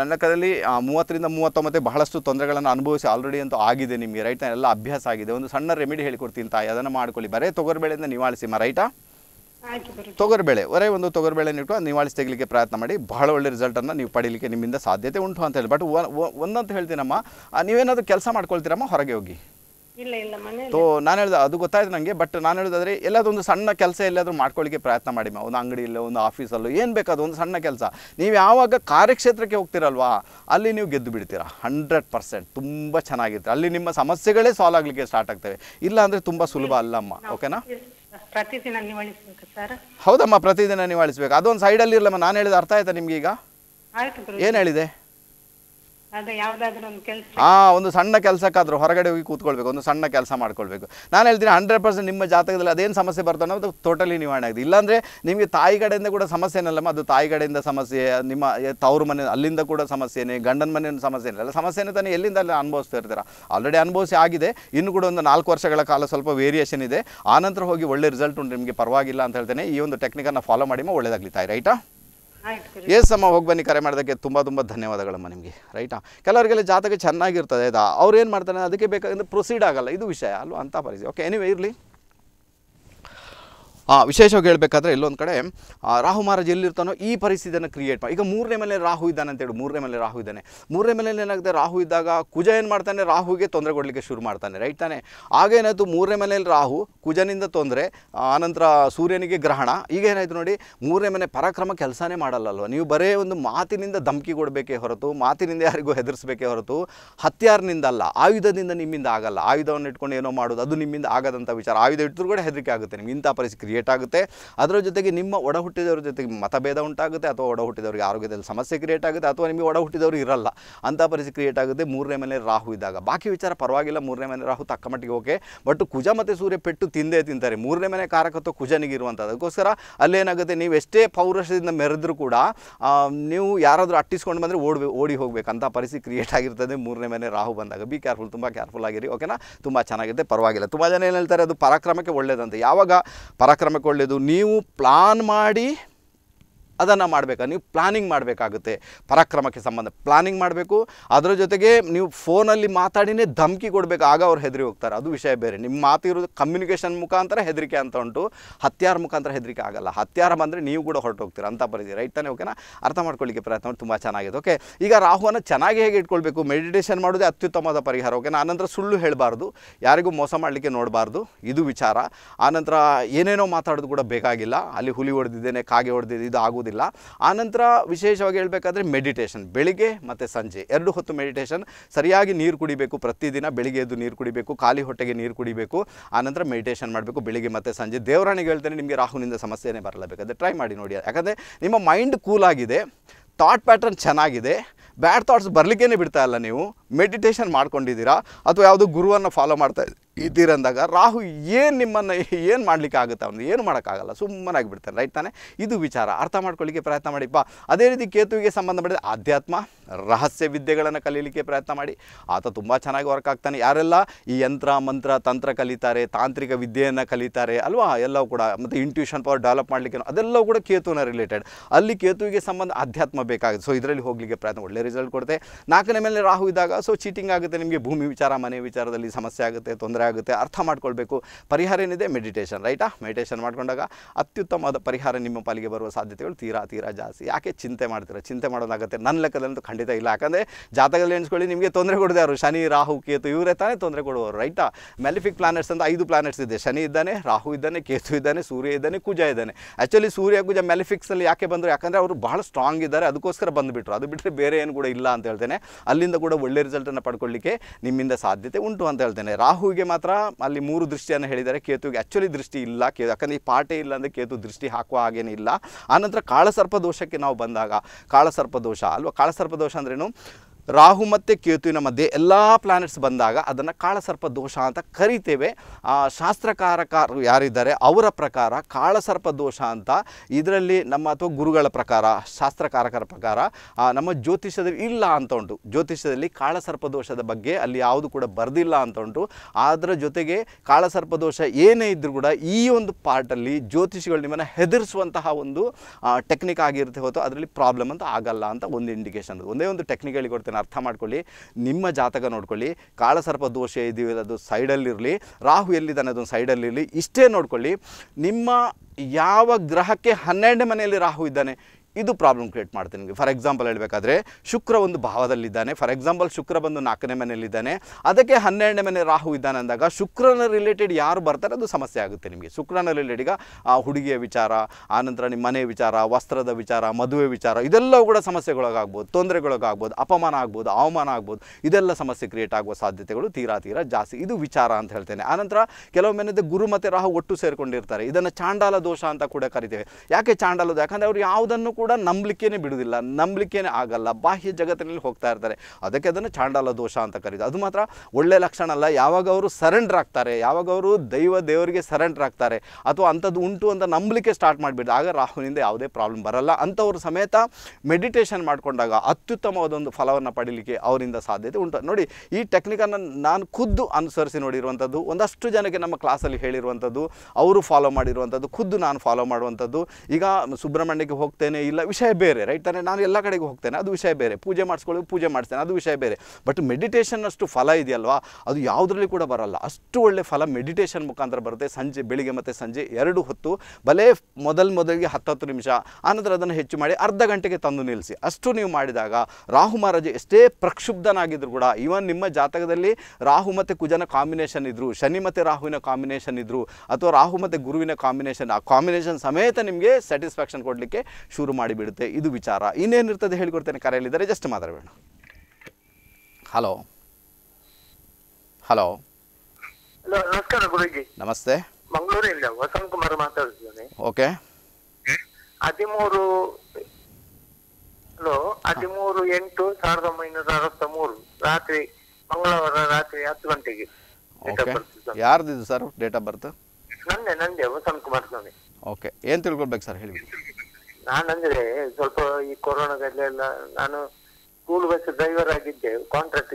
Speaker 1: ನನ್ನ ಕದಲ್ಲಿ ಮೂವತ್ತರಿಂದ ಮೂವತ್ತೊಂಬತ್ತು ಬಹಳಷ್ಟು ತೊಂದರೆಗಳನ್ನು ಅನುಭವಿಸಿ ಆಲ್ರೆಡಿ ಅಂತೂ ಆಗಿದೆ ನಿಮಗೆ ರೈಟ್ ಎಲ್ಲ ಅಭ್ಯಾಸ ಆಗಿದೆ ಒಂದು ಸಣ್ಣ ರೆಮಿಡಿ ಹೇಳಿಕೊಡ್ತೀನಿ ತಾಯಿ ಅದನ್ನು ಮಾಡ್ಕೊಳ್ಳಿ ಬರೇ ತೊಗರ್ಬೇಳೆಯಿಂದ ನೀವು ನಿವಾಳಿಸಿಮ ರೈಟಾ ತೊಗರಿಬೇಳೆ ಒರೇ ಒಂದು ತೊಗರಿಬೇಳೆನಿಟ್ಟು ಅದು ನಿವಾಳಿಸಿ ತೆಗಲಿಕ್ಕೆ ಪ್ರಯತ್ನ ಮಾಡಿ ಬಹಳ ಒಳ್ಳೆ ರಿಸಲ್ಟನ್ನು ನೀವು ಪಡೀಲಿಕ್ಕೆ ನಿಮ್ಮಿಂದ ಸಾಧ್ಯತೆ ಉಂಟು ಅಂತ ಹೇಳಿ ಬಟ್ ಒಂದಂತ ಹೇಳ್ತೀನಮ್ಮ ನೀವೇನಾದರೂ ಕೆಲಸ ಮಾಡ್ಕೊಳ್ತೀರಮ್ಮ ಹೊರಗೆ ಹೋಗಿ ತೋ ನಾನು ಹೇಳ್ದೆ ಅದು ಗೊತ್ತಾಯ್ತು ನನಗೆ ಬಟ್ ನಾನು ಹೇಳಿದ್ರೆ ಒಂದು ಸಣ್ಣ ಕೆಲಸ ಎಲ್ಲಾದರೂ ಮಾಡ್ಕೊಳ್ಳಿಕ್ಕೆ ಪ್ರಯತ್ನ ಮಾಡಿ ಒಂದು ಇಲ್ಲ ಒಂದು ಆಫೀಸಲ್ಲೋ ಏನು ಬೇಕಾದ ಒಂದು ಸಣ್ಣ ಕೆಲಸ ನೀವು ಯಾವಾಗ ಕಾರ್ಯಕ್ಷೇತ್ರಕ್ಕೆ ಹೋಗ್ತಿರಲ್ವಾ ಅಲ್ಲಿ ನೀವು ಗೆದ್ದು ಬಿಡ್ತೀರಾ ಹಂಡ್ರೆಡ್ ಪರ್ಸೆಂಟ್ ತುಂಬ ಚೆನ್ನಾಗಿತ್ತು ಅಲ್ಲಿ ನಿಮ್ಮ ಸಮಸ್ಯೆಗಳೇ ಸಾಲ್ವ್ ಆಗಲಿಕ್ಕೆ ಸ್ಟಾರ್ಟ್ ಆಗ್ತವೆ ಇಲ್ಲ ಅಂದ್ರೆ ತುಂಬ ಸುಲಭ ಅಲ್ಲಮ್ಮ ಓಕೆನಾ ಪ್ರತಿದಿನ ನಿವಾಳಿಸ್ಬೇಕು ಸರ್ ಹೌದಮ್ಮ ಪ್ರತಿದಿನ ನಿವಾಳಿಸ್ಬೇಕು ಅದೊಂದು ಅಲ್ಲಿ ಇರಲಮ್ಮ ನಾನು ಹೇಳಿದ ಅರ್ಥ ಆಯ್ತಾ ನಿಮ್ಗೆ ಈಗ ಏನ್ ಹೇಳಿದೆ ಹಾ ಒಂದು ಸಣ್ಣ ಕೆಲಸಕ್ಕಾದ್ರೂ ಹೊರಗಡೆ ಹೋಗಿ ಕೂತ್ಕೊಳ್ಬೇಕು ಒಂದು ಸಣ್ಣ ಕೆಲಸ ಮಾಡ್ಕೊಳ್ಬೇಕು ನಾನು ಹೇಳ್ತೀನಿ ಹಂಡ್ರೆಡ್ ಪರ್ಸೆಂಟ್ ನಿಮ್ಮ ಜಾತಕದಲ್ಲಿ ಅದೇನು ಸಮಸ್ಯೆ ಬರ್ತಾನೋ ಅನ್ನೋದು ಟೋಟಲಿ ನಿವಾರಣೆ ಆಗಿದೆ ಇಲ್ಲಾಂದ್ರೆ ನಿಮಗೆ ತಾಯಿ ಕಡೆಯಿಂದ ಕೂಡ ಸಮಸ್ಯೆನಲ್ಲಮ್ಮ ಅದು ತಾಯಿ ಕಡೆಯಿಂದ ಸಮಸ್ಯೆ ನಿಮ್ಮ ತವ್ರ ಮನೆ ಅಲ್ಲಿಂದ ಕೂಡ ಸಮಸ್ಯೆನೇ ಗಂಡನ ಮನೆಯ ಸಮಸ್ಯೆ ಏನಿಲ್ಲ ಸಮಸ್ಯೆನೇ ತಾನೆ ಎಲ್ಲಿಂದ ಅಲ್ಲಿ ಅನುಭವಿಸ್ತಾ ಇರ್ತೀರ ಆಲ್ರೆಡಿ ಅನುಭವಿಸಿ ಆಗಿದೆ ಇನ್ನು ಕೂಡ ಒಂದು ನಾಲ್ಕು ವರ್ಷಗಳ ಕಾಲ ಸ್ವಲ್ಪ ವೇರಿಯೇಷನ್ ಇದೆ ಆನಂತರ ಹೋಗಿ ಒಳ್ಳೆ ರಿಸಲ್ಟ್ ಉಂಟು ನಿಮಗೆ ಪರವಾಗಿಲ್ಲ ಅಂತ ಹೇಳ್ತೇನೆ ಈ ಒಂದು ಟೆಕ್ನಿಕನ್ನು ಫಾಲೋ ಮಾಡಿ ಒಳ್ಳೆಯದಾಗಲಿ ತಾಯಿ ರೈಟಾ ಸಮ ಹೋಗಿ ಬನ್ನಿ ಕರೆ ಮಾಡೋದಕ್ಕೆ ತುಂಬ ತುಂಬ ಧನ್ಯವಾದಗಳಮ್ಮ ನಿಮಗೆ ರೈಟಾ ಕೆಲವರಿಗೆಲ್ಲ ಜಾತಕ ಚೆನ್ನಾಗಿರ್ತದೆ ಅವ್ರು ಏನು ಮಾಡ್ತಾರೆ ಅದಕ್ಕೆ ಬೇಕಾದ್ರೆ ಪ್ರೊಸೀಡ್ ಆಗಲ್ಲ ಇದು ವಿಷಯ ಅಲ್ವಾ ಅಂತ ಪರಿಸ್ಥಿತಿ ಓಕೆ ಎನಿವೇ ಇರಲಿ ವಿಶೇಷವಾಗಿ ಹೇಳಬೇಕಾದ್ರೆ ಎಲ್ಲೊಂದು ಕಡೆ ರಾಹು ಮಹಾರಾಜ್ ಎಲ್ಲಿರ್ತಾನೋ ಈ ಪರಿಸ್ಥಿತಿಯನ್ನು ಕ್ರಿಯೇಟ್ ಮಾಡಿ ಈಗ ಮೂರನೇ ಮೇಲೆ ರಾಹು ಇದ್ದಾನೆ ಹೇಳಿ ಮೂರನೇ ಮೇಲೆ ರಾಹು ಇದ್ದಾನೆ ಮೂರನೇ ಮೇಲೆ ಏನಾಗುತ್ತೆ ರಾಹು ಇದ್ದಾಗ ಕುಜ ಏನು ಮಾಡ್ತಾನೆ ರಾಹುಗೆ ತೊಂದರೆ ಕೊಡಲಿಕ್ಕೆ ಶುರು ಮಾಡ್ತಾನೆ ರೈಟ್ ತಾನೆ ಆಗೇನಾಯಿತು ಮೂರನೇ ಮನೇಲಿ ರಾಹು ಕುಜನಿಂದ ತೊಂದರೆ ಆನಂತರ ಸೂರ್ಯನಿಗೆ ಗ್ರಹಣ ಈಗ ಏನಾಯಿತು ನೋಡಿ ಮೂರನೇ ಮನೆ ಪರಾಕ್ರಮ ಕೆಲಸನೇ ಮಾಡಲ್ಲಲ್ವ ನೀವು ಬರೇ ಒಂದು ಮಾತಿನಿಂದ ಧಮಕಿ ಕೊಡಬೇಕೇ ಹೊರತು ಮಾತಿನಿಂದ ಯಾರಿಗೂ ಹೆದರಿಸಬೇಕೇ ಹೊರತು ಹತ್ಯಾರನಿಂದ ಅಲ್ಲ ಆಯುಧದಿಂದ ನಿಮ್ಮಿಂದ ಆಗಲ್ಲ ಆಯುಧವನ್ನು ಇಟ್ಕೊಂಡು ಏನೋ ಮಾಡೋದು ಅದು ನಿಮ್ಮಿಂದ ಆಗದಂಥ ವಿಚಾರ ಆಯುಧ ಇಟ್ಟರು ಕೂಡ ಹೆದರಿಕೆ ಆಗುತ್ತೆ ನಿಮ್ಗೆ ಇಂಥ ಪರಿಸ್ಥಿತಿ ಕ್ರಿಯೇಟ್ ಆಗುತ್ತೆ ಅದರ ಜೊತೆಗೆ ನಿಮ್ಮ ಒಡ ಹುಟ್ಟಿದವ್ರ ಜೊತೆಗೆ ಮತಭೇದ ಉಂಟಾಗುತ್ತೆ ಅಥವಾ ಒಡ ಹುಟ್ಟಿದವ್ರಿಗೆ ಆರೋಗ್ಯದಲ್ಲಿ ಸಮಸ್ಯೆ ಕ್ರಿಯೇಟ್ ಆಗುತ್ತೆ ಅಥವಾ ನಿಮಗೆ ಒಡ ಹುಟ್ಟಿದವರು ಇರಲ್ಲ ಅಂಥ ಪರಿಸ್ಥಿತಿ ಕ್ರಿಯೇಟ್ ಆಗುತ್ತೆ ಮೂರನೇ ಮನೆ ರಾಹು ಇದ್ದಾಗ ಬಾಕಿ ವಿಚಾರ ಪರವಾಗಿಲ್ಲ ಮೂರನೇ ಮನೆ ರಾಹು ತಕ್ಕ ಮಟ್ಟಿಗೆ ಓಕೆ ಬಟ್ ಕುಜ ಮತ್ತು ಸೂರ್ಯ ಪೆಟ್ಟು ತಿಂದೇ ತಿಂತಾರೆ ಮೂರನೇ ಮನೆ ಕಾರಕತ್ವ ಕುಜನಿಗೆ ಇರುವಂಥದ್ದು ಅದಕ್ಕೋಸ್ಕರ ಅಲ್ಲೇನಾಗುತ್ತೆ ನೀವು ಎಷ್ಟೇ ಪೌರುಷದಿಂದ ಮೆರೆದ್ರೂ ಕೂಡ ನೀವು ಯಾರಾದರೂ ಅಟ್ಟಿಸ್ಕೊಂಡು ಬಂದರೆ ಓಡ್ ಓಡಿ ಅಂತ ಪರಿಸ್ಥಿತಿ ಕ್ರಿಯೇಟ್ ಆಗಿರ್ತದೆ ಮೂರನೇ ಮನೆ ರಾಹು ಬಂದಾಗ ಬಿ ಕೇರ್ಫುಲ್ ತುಂಬ ಕೇರ್ಫುಲ್ ಆಗಿರಿ ಓಕೆನಾ ತುಂಬ ಚೆನ್ನಾಗಿದೆ ಪರವಾಗಿಲ್ಲ ತುಂಬ ಜನ ಏನು ಹೇಳ್ತಾರೆ ಅದು ಪರಾಕ್ರಮಕ್ಕೆ ಒಳ್ಳೆಯದಂತೆ ಯಾವಾಗ ಪರಾಕ್ರಮ ಒಳ್ಳೆಯದು ನೀವು ಪ್ಲಾನ್ ಮಾಡಿ ಅದನ್ನು ಮಾಡಬೇಕು ನೀವು ಪ್ಲಾನಿಂಗ್ ಮಾಡಬೇಕಾಗುತ್ತೆ ಪರಾಕ್ರಮಕ್ಕೆ ಸಂಬಂಧ ಪ್ಲಾನಿಂಗ್ ಮಾಡಬೇಕು ಅದರ ಜೊತೆಗೆ ನೀವು ಫೋನಲ್ಲಿ ಮಾತಾಡಿನೇ ಧಮಕಿ ಕೊಡಬೇಕು ಆಗ ಅವ್ರು ಹೆದರಿ ಹೋಗ್ತಾರೆ ಅದು ವಿಷಯ ಬೇರೆ ನಿಮ್ಮ ಮಾತಿರೋದು ಕಮ್ಯುನಿಕೇಷನ್ ಮುಖಾಂತರ ಹೆದರಿಕೆ ಅಂತ ಉಂಟು ಹತ್ಯಾರ ಮುಖಾಂತರ ಹೆದರಿಕೆ ಆಗಲ್ಲ ಹತ್ಯಾರ ಬಂದರೆ ನೀವು ಕೂಡ ಹೋಗ್ತೀರ ಅಂತ ಬರೀದಿ ರೈಟ್ ತಾನೇ ಓಕೆನಾ ಅರ್ಥ ಮಾಡ್ಕೊಳ್ಳಿಕ್ಕೆ ಪ್ರಯತ್ನ ತುಂಬ ಚೆನ್ನಾಗಿದೆ ಓಕೆ ಈಗ ರಾಹುವನ್ನು ಚೆನ್ನಾಗಿ ಹೇಗೆ ಇಟ್ಕೊಳ್ಬೇಕು ಮೆಡಿಟೇಷನ್ ಮಾಡೋದೇ ಅತ್ಯುತ್ತಮವಾದ ಪರಿಹಾರ ಓಕೆನಾ ಆನಂತರ ಸುಳ್ಳು ಹೇಳಬಾರ್ದು ಯಾರಿಗೂ ಮೋಸ ಮಾಡಲಿಕ್ಕೆ ನೋಡಬಾರ್ದು ಇದು ವಿಚಾರ ಆನಂತರ ಏನೇನೋ ಮಾತಾಡೋದು ಕೂಡ ಬೇಕಾಗಿಲ್ಲ ಅಲ್ಲಿ ಹುಲಿ ಹೊಡೆದಿದ್ದೇನೆ ಕಾಗೆ ಹೊಡೆದಿದ್ದು ಇದು ಆಗೋದಿಲ್ಲ ಆಗೋದಿಲ್ಲ ಆನಂತರ ವಿಶೇಷವಾಗಿ ಹೇಳಬೇಕಾದ್ರೆ ಮೆಡಿಟೇಷನ್ ಬೆಳಿಗ್ಗೆ ಮತ್ತು ಸಂಜೆ ಎರಡು ಹೊತ್ತು ಮೆಡಿಟೇಷನ್ ಸರಿಯಾಗಿ ನೀರು ಕುಡಿಬೇಕು ಪ್ರತಿದಿನ ಬೆಳಿಗ್ಗೆ ಎದ್ದು ನೀರು ಕುಡಿಬೇಕು ಖಾಲಿ ಹೊಟ್ಟೆಗೆ ನೀರು ಕುಡಿಬೇಕು ಆನಂತರ ಮೆಡಿಟೇಷನ್ ಮಾಡಬೇಕು ಬೆಳಿಗ್ಗೆ ಮತ್ತು ಸಂಜೆ ದೇವರಾಣಿಗೆ ಹೇಳ್ತೇನೆ ನಿಮಗೆ ರಾಹುನಿಂದ ಸಮಸ್ಯೆನೇ ಬರಲೇಬೇಕಾದ್ರೆ ಟ್ರೈ ಮಾಡಿ ನೋಡಿ ಯಾಕಂದರೆ ನಿಮ್ಮ ಮೈಂಡ್ ಕೂಲ್ ಆಗಿದೆ ಥಾಟ್ ಪ್ಯಾಟರ್ನ್ ಚೆನ್ನಾಗಿದೆ ಬ್ಯಾಡ್ ಥಾಟ್ಸ್ ಬರಲಿಕ್ಕೇ ಬಿಡ್ತಾ ಇಲ್ಲ ನೀವು ಮೆಡಿಟೇಷನ್ ಮಾಡ್ಕೊಂಡಿದ್ದೀರಾ ಅಥವಾ ಯಾವುದೋ ಗುರುವನ್ನು ಫಾಲೋ ಮಾಡ್ತಾ ಇದ್ದೀರಂದಾಗ ರಾಹು ಏನು ನಿಮ್ಮನ್ನು ಏನು ಮಾಡಲಿಕ್ಕೆ ಆಗುತ್ತೆ ಅವನು ಏನು ಮಾಡೋಕ್ಕಾಗಲ್ಲ ಸುಮ್ಮನಾಗಿ ಬಿಡ್ತಾನೆ ರೈಟ್ ತಾನೆ ಇದು ವಿಚಾರ ಅರ್ಥ ಮಾಡ್ಕೊಳ್ಳಿಕ್ಕೆ ಪ್ರಯತ್ನ ಮಾಡಿಪ್ಪ ಅದೇ ರೀತಿ ಕೇತುವಿಗೆ ಸಂಬಂಧಪಟ್ಟಿದ ಆಧ್ಯಾತ್ಮ ರಹಸ್ಯ ವಿದ್ಯೆಗಳನ್ನು ಕಲೀಲಿಕ್ಕೆ ಪ್ರಯತ್ನ ಮಾಡಿ ಆತ ತುಂಬ ಚೆನ್ನಾಗಿ ವರ್ಕ್ ಆಗ್ತಾನೆ ಯಾರೆಲ್ಲ ಈ ಯಂತ್ರ ಮಂತ್ರ ತಂತ್ರ ಕಲಿತಾರೆ ತಾಂತ್ರಿಕ ವಿದ್ಯೆಯನ್ನು ಕಲಿತಾರೆ ಅಲ್ವಾ ಎಲ್ಲವೂ ಕೂಡ ಮತ್ತು ಇಂಟ್ಯೂಷನ್ ಪವರ್ ಡೆವಲಪ್ ಮಾಡಲಿಕ್ಕೆ ಅದೆಲ್ಲವೂ ಕೂಡ ಕೇತುವಿನ ರಿಲೇಟೆಡ್ ಅಲ್ಲಿ ಕೇತುವಿಗೆ ಸಂಬಂಧ ಆಧ್ಯಾತ್ಮ ಬೇಕಾಗುತ್ತೆ ಸೊ ಇದರಲ್ಲಿ ಹೋಗಲಿಕ್ಕೆ ಪ್ರಯತ್ನ ಒಳ್ಳೆ ರಿಸಲ್ಟ್ ಕೊಡುತ್ತೆ ನಾಲ್ಕನೇ ಮೇಲೆ ರಾಹು ಇದ್ದಾಗ ಸೊ ಚೀಟಿಂಗ್ ಆಗುತ್ತೆ ನಿಮಗೆ ಭೂಮಿ ವಿಚಾರ ಮನೆ ವಿಚಾರದಲ್ಲಿ ಸಮಸ್ಯೆ ಆಗುತ್ತೆ ತೊಂದರೆ ತೊಂದರೆ ಆಗುತ್ತೆ ಅರ್ಥ ಮಾಡ್ಕೊಳ್ಬೇಕು ಪರಿಹಾರ ಏನಿದೆ ಮೆಡಿಟೇಷನ್ ರೈಟಾ ಮೆಡಿಟೇಷನ್ ಮಾಡ್ಕೊಂಡಾಗ ಅತ್ಯುತ್ತಮವಾದ ಪರಿಹಾರ ನಿಮ್ಮ ಪಾಲಿಗೆ ಬರುವ ಸಾಧ್ಯತೆಗಳು ತೀರಾ ತೀರಾ ಜಾಸ್ತಿ ಯಾಕೆ ಚಿಂತೆ ಮಾಡ್ತೀರಾ ಚಿಂತೆ ಮಾಡೋದಾಗುತ್ತೆ ನನ್ನ ಲೆಕ್ಕದಲ್ಲಂತೂ ಖಂಡಿತ ಇಲ್ಲ ಯಾಕಂದರೆ ಜಾತಕದಲ್ಲಿ ಎಣಿಸ್ಕೊಳ್ಳಿ ನಿಮಗೆ ತೊಂದರೆ ಕೊಡಿದೆ ಅವರು ಶನಿ ರಾಹು ಕೇತು ಇವರೇ ತಾನೇ ತೊಂದರೆ ಕೊಡುವರು ರೈಟಾ ಮೆಲಿಫಿಕ್ ಪ್ಲಾನೆಟ್ಸ್ ಅಂತ ಐದು ಪ್ಲಾನೆಟ್ಸ್ ಇದೆ ಶನಿ ಇದ್ದಾನೆ ರಾಹು ಇದ್ದಾನೆ ಕೇತು ಇದ್ದಾನೆ ಸೂರ್ಯ ಇದ್ದಾನೆ ಕುಜ ಇದ್ದಾನೆ ಆ್ಯಕ್ಚುಲಿ ಸೂರ್ಯ ಕುಜ ಮೆಲಿಫಿಕ್ಸಲ್ಲಿ ಯಾಕೆ ಬಂದರು ಯಾಕಂದರೆ ಅವರು ಬಹಳ ಸ್ಟ್ರಾಂಗ್ ಇದ್ದಾರೆ ಅದಕ್ಕೋಸ್ಕರ ಬಂದುಬಿಟ್ರು ಅದು ಬಿಟ್ಟರೆ ಬೇರೆ ಏನು ಕೂಡ ಇಲ್ಲ ಅಂತ ಹೇಳ್ತೇನೆ ಅಲ್ಲಿಂದ ಕೂಡ ಒಳ್ಳೆ ರಿಸಲ್ಟನ್ನು ಪಡ್ಕೊಳ್ಳಿಕ್ಕೆ ನಿಮ್ಮಿಂದ ಸಾಧ್ಯತೆ ಉಂಟು ಅಂತ ಹೇಳ್ತೇನೆ ರಾಹುಗೆ ಮಾತ್ರ ಅಲ್ಲಿ ಮೂರು ದೃಷ್ಟಿಯನ್ನು ಹೇಳಿದರೆ ಕೇತುವಿಗೆ ಆ್ಯಕ್ಚುಲಿ ದೃಷ್ಟಿ ಇಲ್ಲ ಕೇತು ಯಾಕಂದರೆ ಈ ಪಾಠ ಇಲ್ಲ ಅಂದರೆ ಕೇತು ದೃಷ್ಟಿ ಹಾಕುವ ಹಾಗೇನಿಲ್ಲ ಇಲ್ಲ ಆನಂತರ ಕಾಳಸರ್ಪ ದೋಷಕ್ಕೆ ನಾವು ಬಂದಾಗ ಕಾಳಸರ್ಪ ದೋಷ ಅಲ್ವಾ ಕಾಳಸರ್ಪ ದೋಷ ಅಂದ್ರೇನು ರಾಹು ಮತ್ತು ಕೇತುವಿನ ಮಧ್ಯೆ ಎಲ್ಲ ಪ್ಲಾನೆಟ್ಸ್ ಬಂದಾಗ ಅದನ್ನು ಕಾಳಸರ್ಪ ದೋಷ ಅಂತ ಕರಿತೇವೆ ಶಾಸ್ತ್ರಕಾರಕರು ಯಾರಿದ್ದಾರೆ ಅವರ ಪ್ರಕಾರ ಕಾಳಸರ್ಪ ದೋಷ ಅಂತ ಇದರಲ್ಲಿ ನಮ್ಮ ಅಥವಾ ಗುರುಗಳ ಪ್ರಕಾರ ಶಾಸ್ತ್ರಕಾರಕರ ಪ್ರಕಾರ ನಮ್ಮ ಜ್ಯೋತಿಷ್ಯದಲ್ಲಿ ಇಲ್ಲ ಅಂತ ಉಂಟು ಜ್ಯೋತಿಷ್ಯದಲ್ಲಿ ಕಾಳಸರ್ಪ ದೋಷದ ಬಗ್ಗೆ ಅಲ್ಲಿ ಯಾವುದು ಕೂಡ ಬರೆದಿಲ್ಲ ಅಂತ ಉಂಟು ಅದರ ಜೊತೆಗೆ ಕಾಳಸರ್ಪ ದೋಷ ಏನೇ ಇದ್ದರೂ ಕೂಡ ಈ ಒಂದು ಪಾರ್ಟಲ್ಲಿ ಜ್ಯೋತಿಷಿಗಳು ನಿಮ್ಮನ್ನು ಹೆದರಿಸುವಂತಹ ಒಂದು ಟೆಕ್ನಿಕ್ ಆಗಿರುತ್ತೆ ಹೊತ್ತು ಅದರಲ್ಲಿ ಪ್ರಾಬ್ಲಮ್ ಅಂತ ಆಗಲ್ಲ ಅಂತ ಒಂದು ಇಂಡಿಕೇಶನ್ ಒಂದೇ ಒಂದು ಹೇಳಿ ಕೊಡ್ತೇನೆ ಅರ್ಥ ಮಾಡ್ಕೊಳ್ಳಿ ನಿಮ್ಮ ಜಾತಕ ನೋಡ್ಕೊಳ್ಳಿ ಕಾಳಸರ್ಪ ದೋಷ ಇದೆಯೋ ಅದು ಸೈಡಲ್ಲಿರಲಿ ರಾಹು ಎಲ್ಲಿದ್ದಾನೆ ಅದೊಂದು ಸೈಡಲ್ಲಿರಲಿ ಇಷ್ಟೇ ನೋಡ್ಕೊಳ್ಳಿ ನಿಮ್ಮ ಯಾವ ಗ್ರಹಕ್ಕೆ ಹನ್ನೆರಡನೇ ಮನೆಯಲ್ಲಿ ರಾಹು ಇದ್ದಾನೆ ಇದು ಪ್ರಾಬ್ಲಮ್ ಕ್ರಿಯೇಟ್ ಮಾಡ್ತೀನಿ ನಿಮಗೆ ಫಾರ್ ಎಕ್ಸಾಂಪಲ್ ಹೇಳಬೇಕಾದ್ರೆ ಶುಕ್ರ ಒಂದು ಭಾವದಲ್ಲಿದ್ದಾನೆ ಫಾರ್ ಎಕ್ಸಾಂಪಲ್ ಶುಕ್ರ ಬಂದು ನಾಲ್ಕನೇ ಮನೆಯಲ್ಲಿದ್ದಾನೆ ಅದಕ್ಕೆ ಹನ್ನೆರಡನೇ ಮನೆ ರಾಹು ಇದ್ದಾನೆ ಅಂದಾಗ ಶುಕ್ರನ ರಿಲೇಟೆಡ್ ಯಾರು ಬರ್ತಾರೆ ಅದು ಸಮಸ್ಯೆ ಆಗುತ್ತೆ ನಿಮಗೆ ಶುಕ್ರನ ರಿಲೇಟೆಡ್ ಆ ಹುಡುಗಿಯ ವಿಚಾರ ಆನಂತರ ನಿಮ್ಮ ಮನೆ ವಿಚಾರ ವಸ್ತ್ರದ ವಿಚಾರ ಮದುವೆ ವಿಚಾರ ಇದೆಲ್ಲವೂ ಕೂಡ ಸಮಸ್ಯೆಗೊಳಗಾಗ್ಬೋದು ತೊಂದರೆಗೊಳಗಾಗ್ಬೋದು ಅಪಮಾನ ಆಗ್ಬೋದು ಅವಮಾನ ಆಗ್ಬೋದು ಇದೆಲ್ಲ ಸಮಸ್ಯೆ ಕ್ರಿಯೇಟ್ ಆಗುವ ಸಾಧ್ಯತೆಗಳು ತೀರಾ ತೀರಾ ಜಾಸ್ತಿ ಇದು ವಿಚಾರ ಅಂತ ಹೇಳ್ತೇನೆ ಆನಂತರ ಕೆಲವೊಮ್ಮೆ ಗುರು ಮತ್ತು ರಾಹು ಒಟ್ಟು ಸೇರಿಕೊಂಡಿರ್ತಾರೆ ಇದನ್ನು ಚಾಂಡಾಲ ದೋಷ ಅಂತ ಕೂಡ ಕರಿತೇವೆ ಯಾಕೆ ಚಾಂಡಾಲ ಯಾಕಂದರೆ ಅವರು ಯಾವುದನ್ನು ಕೂಡ ನಂಬಲಿಕ್ಕೇನೆ ಬಿಡುವುದಿಲ್ಲ ನಂಬಲಿಕ್ಕೇನೆ ಆಗಲ್ಲ ಬಾಹ್ಯ ಜಗತ್ತಿನಲ್ಲಿ ಹೋಗ್ತಾ ಇರ್ತಾರೆ ಅದಕ್ಕೆ ಅದನ್ನು ಚಾಂಡಾಲ ದೋಷ ಅಂತ ಕರೀತಾರೆ ಅದು ಮಾತ್ರ ಒಳ್ಳೆಯ ಲಕ್ಷಣ ಅಲ್ಲ ಯಾವಾಗ ಅವರು ಸರೆಂಡ್ರ್ ಆಗ್ತಾರೆ ಯಾವಾಗ ಅವರು ದೈವ ದೇವರಿಗೆ ಸರೆಂಡ್ರ್ ಆಗ್ತಾರೆ ಅಥವಾ ಅಂಥದ್ದು ಉಂಟು ಅಂತ ನಂಬಲಿಕ್ಕೆ ಸ್ಟಾರ್ಟ್ ಮಾಡಿಬಿಡ್ದು ಆಗ ರಾಹುಲಿಂದ ಯಾವುದೇ ಪ್ರಾಬ್ಲಮ್ ಬರಲ್ಲ ಅಂಥವ್ರ ಸಮೇತ ಮೆಡಿಟೇಷನ್ ಮಾಡಿಕೊಂಡಾಗ ಅತ್ಯುತ್ತಮವಾದ ಒಂದು ಫಲವನ್ನು ಪಡೀಲಿಕ್ಕೆ ಅವರಿಂದ ಸಾಧ್ಯತೆ ಉಂಟು ನೋಡಿ ಈ ಟೆಕ್ನಿಕನ್ನು ನಾನು ಖುದ್ದು ಅನುಸರಿಸಿ ನೋಡಿರುವಂಥದ್ದು ಒಂದಷ್ಟು ಜನಕ್ಕೆ ನಮ್ಮ ಕ್ಲಾಸಲ್ಲಿ ಹೇಳಿರುವಂಥದ್ದು ಅವರು ಫಾಲೋ ಮಾಡಿರುವಂಥದ್ದು ಖುದ್ದು ನಾನು ಫಾಲೋ ಮಾಡುವಂಥದ್ದು ಈಗ ಸುಬ್ರಹ್ಮಣ್ಯಕ್ಕೆ ಹೋಗ್ತೇನೆ ಇಲ್ಲ ವಿಷಯ ಬೇರೆ ರೈಟ್ ತಾನೆ ನಾನು ಎಲ್ಲ ಕಡೆಗೆ ಹೋಗ್ತೇನೆ ಅದು ವಿಷಯ ಬೇರೆ ಪೂಜೆ ಮಾಡಿಸ್ಕೊಳ್ಳಿ ಪೂಜೆ ಮಾಡ್ತೇನೆ ಅದು ವಿಷಯ ಬೇರೆ ಬಟ್ ಮೆಡಿಟೇಷನ್ ಅಷ್ಟು ಫಲ ಇದೆಯಲ್ವಾ ಅದು ಯಾವುದರಲ್ಲಿ ಕೂಡ ಬರಲ್ಲ ಅಷ್ಟು ಒಳ್ಳೆ ಫಲ ಮೆಡಿಟೇಷನ್ ಮುಖಾಂತರ ಬರುತ್ತೆ ಸಂಜೆ ಬೆಳಿಗ್ಗೆ ಮತ್ತು ಸಂಜೆ ಎರಡು ಹೊತ್ತು ಭಲೇ ಮೊದಲ ಮೊದಲಿಗೆ ಹತ್ತತ್ತು ನಿಮಿಷ ಆನಂತರ ಅದನ್ನು ಹೆಚ್ಚು ಮಾಡಿ ಅರ್ಧ ಗಂಟೆಗೆ ತಂದು ನಿಲ್ಲಿಸಿ ಅಷ್ಟು ನೀವು ಮಾಡಿದಾಗ ರಾಹು ಮಹಾರಾಜ ಎಷ್ಟೇ ಪ್ರಕ್ಷುಬ್ಧನಾಗಿದ್ದರೂ ಕೂಡ ಈವನ್ ನಿಮ್ಮ ಜಾತಕದಲ್ಲಿ ರಾಹು ಮತ್ತು ಕುಜನ ಕಾಂಬಿನೇಷನ್ ಇದ್ದರು ಶನಿ ಮತ್ತು ರಾಹುವಿನ ಕಾಂಬಿನೇಷನ್ ಇದ್ದರು ಅಥವಾ ರಾಹು ಮತ್ತು ಗುರುವಿನ ಕಾಂಬಿನೇಷನ್ ಆ ಕಾಂಬಿನೇಷನ್ ಸಮೇತ ನಿಮಗೆ ಸ್ಯಾಟಿಸ್ಫ್ಯಾಕ್ಷನ್ ಕೊಡಲಿಕ್ಕೆ ಶುರು ಮಾಡಿಬಿಡುತ್ತೆ ಇದು ವಿಚಾರ ಇನ್ನೇನಿರ್ತದೆ ಹೇಳಿಕೊಡ್ತೇನೆ ಕರೆಯಲ್ಲಿದ್ದಾರೆ ಜಸ್ಟ್ ಮಾತಾಡಬೇಡ ಹಲೋ ಹಲೋ ಹಲೋ ನಮಸ್ಕಾರ ಗುರುಜಿ ನಮಸ್ತೆ ಮಂಗಳೂರಿಂದ ವಸಂತ್ ಕುಮಾರ್ ಮಾತಾಡ್ತಿದ್ದೇನೆ ಓಕೆ ಹದಿಮೂರು ಹಲೋ ಹದಿಮೂರು ಎಂಟು ಸಾವಿರದ ಒಂಬೈನೂರ ಅರವತ್ತ ಮೂರು ರಾತ್ರಿ ಮಂಗಳವಾರ ರಾತ್ರಿ ಹತ್ತು ಗಂಟೆಗೆ ಯಾರ್ದಿದು ಸರ್ ಡೇಟ್ ಆಫ್ ಬರ್ತ್ ನಂದೆ ನಂದೇ ವಸಂತ್ ಕುಮಾರ್ ಸ್ವಾಮಿ ಓಕೆ ಏನ್ ತಿಳ್ಕೊಳ್ಬೇಕು ಸರ್ ಹೇಳಿ ಅಂದ್ರೆ ಸ್ವಲ್ಪ ಈ ಕೊರೋನಾದಲ್ಲೆಲ್ಲ ನಾನು ಸ್ಕೂಲ್ ಬಸ್ ಡ್ರೈವರ್ ಆಗಿದ್ದೆ ಕಾಂಟ್ರಾಕ್ಟ್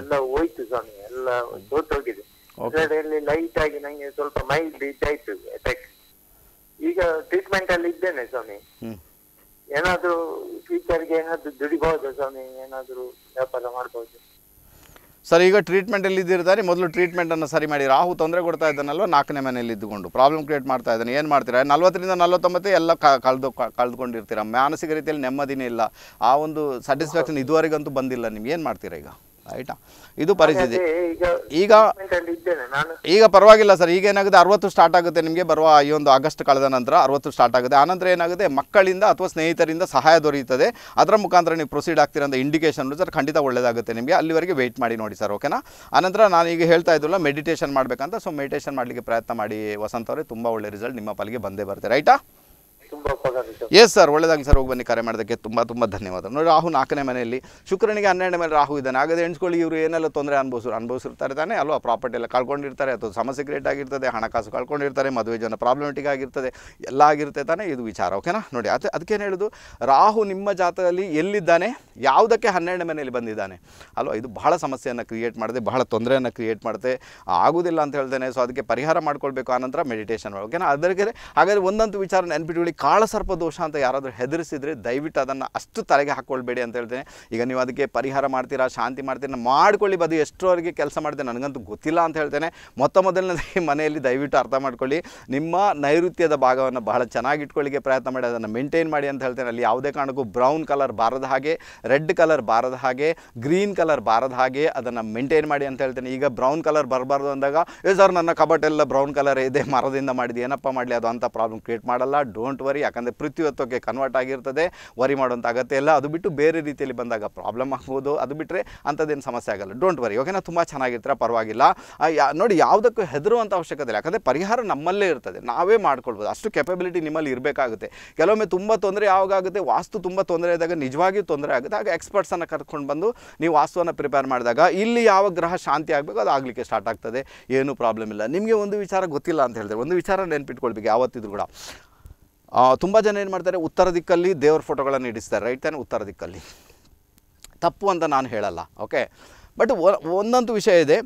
Speaker 1: ಎಲ್ಲ ಹೋಯ್ತು ಸ್ವಾಮಿ ಎಲ್ಲ ಹೋಗಿದೆ ಇಲ್ಲಿ ಲೈಟ್ ಆಗಿ ನಂಗೆ ಸ್ವಲ್ಪ ಮೈಲ್ಡ್ ಇದ್ದಾಯ್ತು ಅಟ್ಯಾಕ್ ಈಗ ಟ್ರೀಟ್ಮೆಂಟ್ ಅಲ್ಲಿ ಇದ್ದೇನೆ ಸ್ವಾಮಿ ಏನಾದ್ರೂ ಫ್ಯೂಚರ್ಗೆ ಏನಾದ್ರೂ ದುಡಿಬಹುದು ಸ್ವಾಮಿ ಏನಾದ್ರೂ ವ್ಯಾಪಾರ ಮಾಡಬಹುದು ಸರ್ ಈಗ ಟ್ರೀಟ್ಮೆಂಟ್ ಇದ್ದಿರ್ತಾರೆ ಮೊದಲು ಟ್ರೀಟ್ಮೆಂಟನ್ನು ಸರಿ ಮಾಡಿ ರಾಹು ತೊಂದರೆ ಕೊಡ್ತಾ ಇದ್ದಾನಲ್ವ ನಾಲ್ಕನೇ ಮನೆಯಲ್ಲಿ ಇದ್ದುಕೊಂಡು ಪ್ರಾಬ್ಲಮ್ ಕ್ರಿಯೇಟ್ ಮಾಡ್ತಾ ಇದ್ದಾನೆ ಏನು ಮಾಡ್ತೀರಾ ನಲ್ವತ್ತರಿಂದ ನಲ್ವತ್ತೊಂಬತ್ತು ಎಲ್ಲ ಕಳೆದು ಕಳೆದುಕೊಂಡಿರ್ತೀರ ಮಾನಸಿಕ ರೀತಿಯಲ್ಲಿ ನೆಮ್ಮದಿನೇ ಇಲ್ಲ ಆ ಒಂದು ಸ್ಯಾಟಿಸ್ಫ್ಯಾಕ್ಷನ್ ಇದುವರೆಗಂತೂ ಬಂದಿಲ್ಲ ನಿಮ್ಗೆ ಏನು ಮಾಡ್ತೀರಾ ಈಗ ಆಯ್ತಾ ಇದು ಪರಿಸ್ಥಿತಿ ಈಗ ಈಗ ಪರವಾಗಿಲ್ಲ ಸರ್ ಈಗ ಏನಾಗುತ್ತೆ ಅರವತ್ತು ಸ್ಟಾರ್ಟ್ ಆಗುತ್ತೆ ನಿಮಗೆ ಬರುವ ಈ ಒಂದು ಆಗಸ್ಟ್ ಕಳೆದ ನಂತರ ಅರವತ್ತು ಸ್ಟಾರ್ಟ್ ಆಗುತ್ತೆ ಆನಂತರ ಏನಾಗುತ್ತೆ ಮಕ್ಕಳಿಂದ ಅಥವಾ ಸ್ನೇಹಿತರಿಂದ ಸಹಾಯ ದೊರೆಯುತ್ತದೆ ಅದರ ಮುಖಾಂತರ ನೀವು ಪ್ರೊಸೀಡ್ ಆಗ್ತಿರೋ ಅಂತ ಇಂಡಿಕೇಷನ್ ಸರ್ ಖಂಡಿತ ಒಳ್ಳೇದಾಗುತ್ತೆ ನಿಮಗೆ ಅಲ್ಲಿವರೆಗೆ ವೆಯ್ಟ್ ಮಾಡಿ ನೋಡಿ ಸರ್ ಓಕೆನಾ ಆನಂತರ ನಾನು ಈಗ ಹೇಳ್ತಾ ಇದ್ದಲ್ಲ ಮೆಡಿಟೇಷನ್ ಮಾಡಬೇಕಂತ ಸೊ ಮೆಡಿಟೇಷನ್ ಮಾಡಲಿಕ್ಕೆ ಪ್ರಯತ್ನ ಮಾಡಿ ವಸಂತ ಅವರೇ ತುಂಬ ಒಳ್ಳೆ ರಿಸಲ್ಟ್ ನಿಮ್ಮ ಪಾಲಿಗೆ ಬಂದೇ ಬರುತ್ತೆ ರೈಟಾ ಎಸ್ ಸರ್ ಒಳ್ಳೇದಾಗಲಿ ಸರ್ ಹೋಗಿ ಬನ್ನಿ ಕರೆ ಮಾಡೋದಕ್ಕೆ ತುಂಬ ತುಂಬ ಧನ್ಯವಾದ ನೋಡಿ ರಾಹು ನಾಲ್ಕನೇ ಮನೆಯಲ್ಲಿ ಶುಕ್ರನಿಗೆ ಹನ್ನೆರಡನೇ ಮೇಲೆ ರಾಹು ಇದ್ದಾನೆ ಹಾಗಾದ್ರೆ ಎಣ್ಸ್ಕೊಳ್ಳಿ ಇವರು ಏನೆಲ್ಲ ತೊಂದರೆ ಅನುಭವಿಸ್ರು ಅನುಭವಿಸಿರ್ತಾರೆ ತಾನೆ ಅಲ್ವಾ ಪ್ರಾಪರ್ಟಿ ಎಲ್ಲ ಕಳ್ಕೊಂಡಿರ್ತಾರೆ ಅಥವಾ ಸಮಸ್ಯೆ ಕ್ರಿಯೇಟ್ ಆಗಿರ್ತದೆ ಹಣಕಾಸು ಕಳ್ಕೊಂಡಿರ್ತಾರೆ ಮದುವೆ ಜನ ಪ್ರಾಬ್ಲಮೆಟಿಕ್ ಆಗಿರ್ತದೆ ಎಲ್ಲ ಆಗಿರುತ್ತೆ ತಾನೇ ಇದು ವಿಚಾರ ಓಕೆನಾ ನೋಡಿ ಅದು ಅದಕ್ಕೇನು ಹೇಳೋದು ರಾಹು ನಿಮ್ಮ ಜಾತದಲ್ಲಿ ಎಲ್ಲಿದ್ದಾನೆ ಯಾವುದಕ್ಕೆ ಹನ್ನೆರಡನೇ ಮನೆಯಲ್ಲಿ ಬಂದಿದ್ದಾನೆ ಅಲ್ವಾ ಇದು ಬಹಳ ಸಮಸ್ಯೆಯನ್ನು ಕ್ರಿಯೇಟ್ ಮಾಡಿದೆ ಬಹಳ ತೊಂದರೆಯನ್ನು ಕ್ರಿಯೇಟ್ ಮಾಡುತ್ತೆ ಆಗೋದಿಲ್ಲ ಅಂತ ಹೇಳ್ತೇನೆ ಸೊ ಅದಕ್ಕೆ ಪರಿಹಾರ ಮಾಡ್ಕೊಳ್ಬೇಕು ಆನಂತರ ಮೆಡಿಟೇಷನ್ ಓಕೆನಾ ಅದಕ್ಕೆ ಹಾಗಾದರೆ ಒಂದಂತೂ ವಿಚಾರ ನೆನ್ಪಿಟ್ಕೊಳ್ಳಿ ಕಾಳಸರ್ಪ ದೋಷ ಅಂತ ಯಾರಾದರೂ ಹೆದರಿಸಿದರೆ ದಯವಿಟ್ಟು ಅದನ್ನು ಅಷ್ಟು ತಲೆಗೆ ಹಾಕ್ಕೊಳ್ಬೇಡಿ ಅಂತ ಹೇಳ್ತೇನೆ ಈಗ ನೀವು ಅದಕ್ಕೆ ಪರಿಹಾರ ಮಾಡ್ತೀರಾ ಶಾಂತಿ ಮಾಡ್ತೀರಾ ಮಾಡ್ಕೊಳ್ಳಿ ಬದು ಎಷ್ಟೋರಿಗೆ ಕೆಲಸ ಮಾಡಿದೆ ನನಗಂತೂ ಗೊತ್ತಿಲ್ಲ ಅಂತ ಹೇಳ್ತೇನೆ ಮೊತ್ತ ಮೊದಲನೇದಾಗಿ ಮನೆಯಲ್ಲಿ ದಯವಿಟ್ಟು ಅರ್ಥ ಮಾಡ್ಕೊಳ್ಳಿ ನಿಮ್ಮ ನೈಋತ್ಯದ ಭಾಗವನ್ನು ಬಹಳ ಚೆನ್ನಾಗಿಟ್ಕೊಳ್ಳಿಕ್ಕೆ ಪ್ರಯತ್ನ ಮಾಡಿ ಅದನ್ನು ಮೇಂಟೈನ್ ಮಾಡಿ ಅಂತ ಹೇಳ್ತೇನೆ ಅಲ್ಲಿ ಯಾವುದೇ ಕಾರಣಕ್ಕೂ ಬ್ರೌನ್ ಕಲರ್ ಬಾರದ ಹಾಗೆ ರೆಡ್ ಕಲರ್ ಬಾರದ ಹಾಗೆ ಗ್ರೀನ್ ಕಲರ್ ಬಾರದ ಹಾಗೆ ಅದನ್ನು ಮೇಂಟೈನ್ ಮಾಡಿ ಅಂತ ಹೇಳ್ತೇನೆ ಈಗ ಬ್ರೌನ್ ಕಲರ್ ಬರಬಾರ್ದು ಅಂದಾಗ ಏ ಸರ್ ನನ್ನ ಎಲ್ಲ ಬ್ರೌನ್ ಕಲರ್ ಇದೆ ಮರದಿಂದ ಮಾಡಿದ್ದು ಏನಪ್ಪ ಮಾಡಲಿ ಅದು ಅಂಥ ಪ್ರಾಬ್ಲಮ್ ಕ್ರಿಯೇಟ್ ಮಾಡಲ್ಲ ಡೋಂಟ್ ವರಿ ವರಿ ಯಾಕಂದರೆ ಪೃಥ್ವಿತ್ವಕ್ಕೆ ಕನ್ವರ್ಟ್ ಆಗಿರ್ತದೆ ವರಿ ಮಾಡುವಂಥ ಅಗತ್ಯ ಇಲ್ಲ ಅದು ಬಿಟ್ಟು ಬೇರೆ ರೀತಿಯಲ್ಲಿ ಬಂದಾಗ ಪ್ರಾಬ್ಲಮ್ ಆಗ್ಬೋದು ಅದು ಬಿಟ್ಟರೆ ಅಂಥದ್ದೇನು ಸಮಸ್ಯೆ ಆಗಲ್ಲ ಡೋಂಟ್ ವರಿ ಓಕೆನಾ ತುಂಬ ಚೆನ್ನಾಗಿರ್ತಾರೆ ಪರವಾಗಿಲ್ಲ ನೋಡಿ ಯಾವುದಕ್ಕೂ ಹೆದರುವಂಥ ಅವಶ್ಯಕತೆ ಇಲ್ಲ ಯಾಕಂದರೆ ಪರಿಹಾರ ನಮ್ಮಲ್ಲೇ ಇರ್ತದೆ ನಾವೇ ಮಾಡ್ಕೊಳ್ಬೋದು ಅಷ್ಟು ಕೆಪಬಿಲಿಟಿ ನಿಮ್ಮಲ್ಲಿ ಇರಬೇಕಾಗುತ್ತೆ ಕೆಲವೊಮ್ಮೆ ತುಂಬ ತೊಂದರೆ ಯಾವಾಗುತ್ತೆ ವಾಸ್ತು ತುಂಬ ತೊಂದರೆ ಇದ್ದಾಗ ನಿಜವಾಗಿಯೂ ತೊಂದರೆ ಆಗುತ್ತೆ ಆಗ ಎಕ್ಸ್ಪರ್ಟ್ಸನ್ನು ಕರ್ಕೊಂಡು ಬಂದು ನೀವು ವಾಸ್ತುವನ್ನು ಪ್ರಿಪೇರ್ ಮಾಡಿದಾಗ ಇಲ್ಲಿ ಯಾವ ಗ್ರಹ ಶಾಂತಿ ಆಗಬೇಕು ಅದು ಆಗಲಿಕ್ಕೆ ಸ್ಟಾರ್ಟ್ ಆಗ್ತದೆ ಏನೂ ಪ್ರಾಬ್ಲಮ್ ಇಲ್ಲ ನಿಮಗೆ ಒಂದು ವಿಚಾರ ಗೊತ್ತಿಲ್ಲ ಅಂತ ಹೇಳಿದ್ರೆ ಒಂದು ವಿಚಾರ ನೆನ್ಪಿಟ್ಕೊಳ್ಬೇಕು ಯಾವತ್ತಿದ್ರು ಕೂಡ ತುಂಬ ಜನ ಏನು ಮಾಡ್ತಾರೆ ಉತ್ತರ ದಿಕ್ಕಲ್ಲಿ ದೇವ್ರ ಫೋಟೋಗಳನ್ನು ಇಡಿಸ್ತಾರೆ ರೈಟ್ ತಾನೆ ಉತ್ತರ ದಿಕ್ಕಲ್ಲಿ ತಪ್ಪು ಅಂತ ನಾನು ಹೇಳಲ್ಲ ಓಕೆ ಬಟ್ ಒಂದೊಂದು ವಿಷಯ ಇದೆ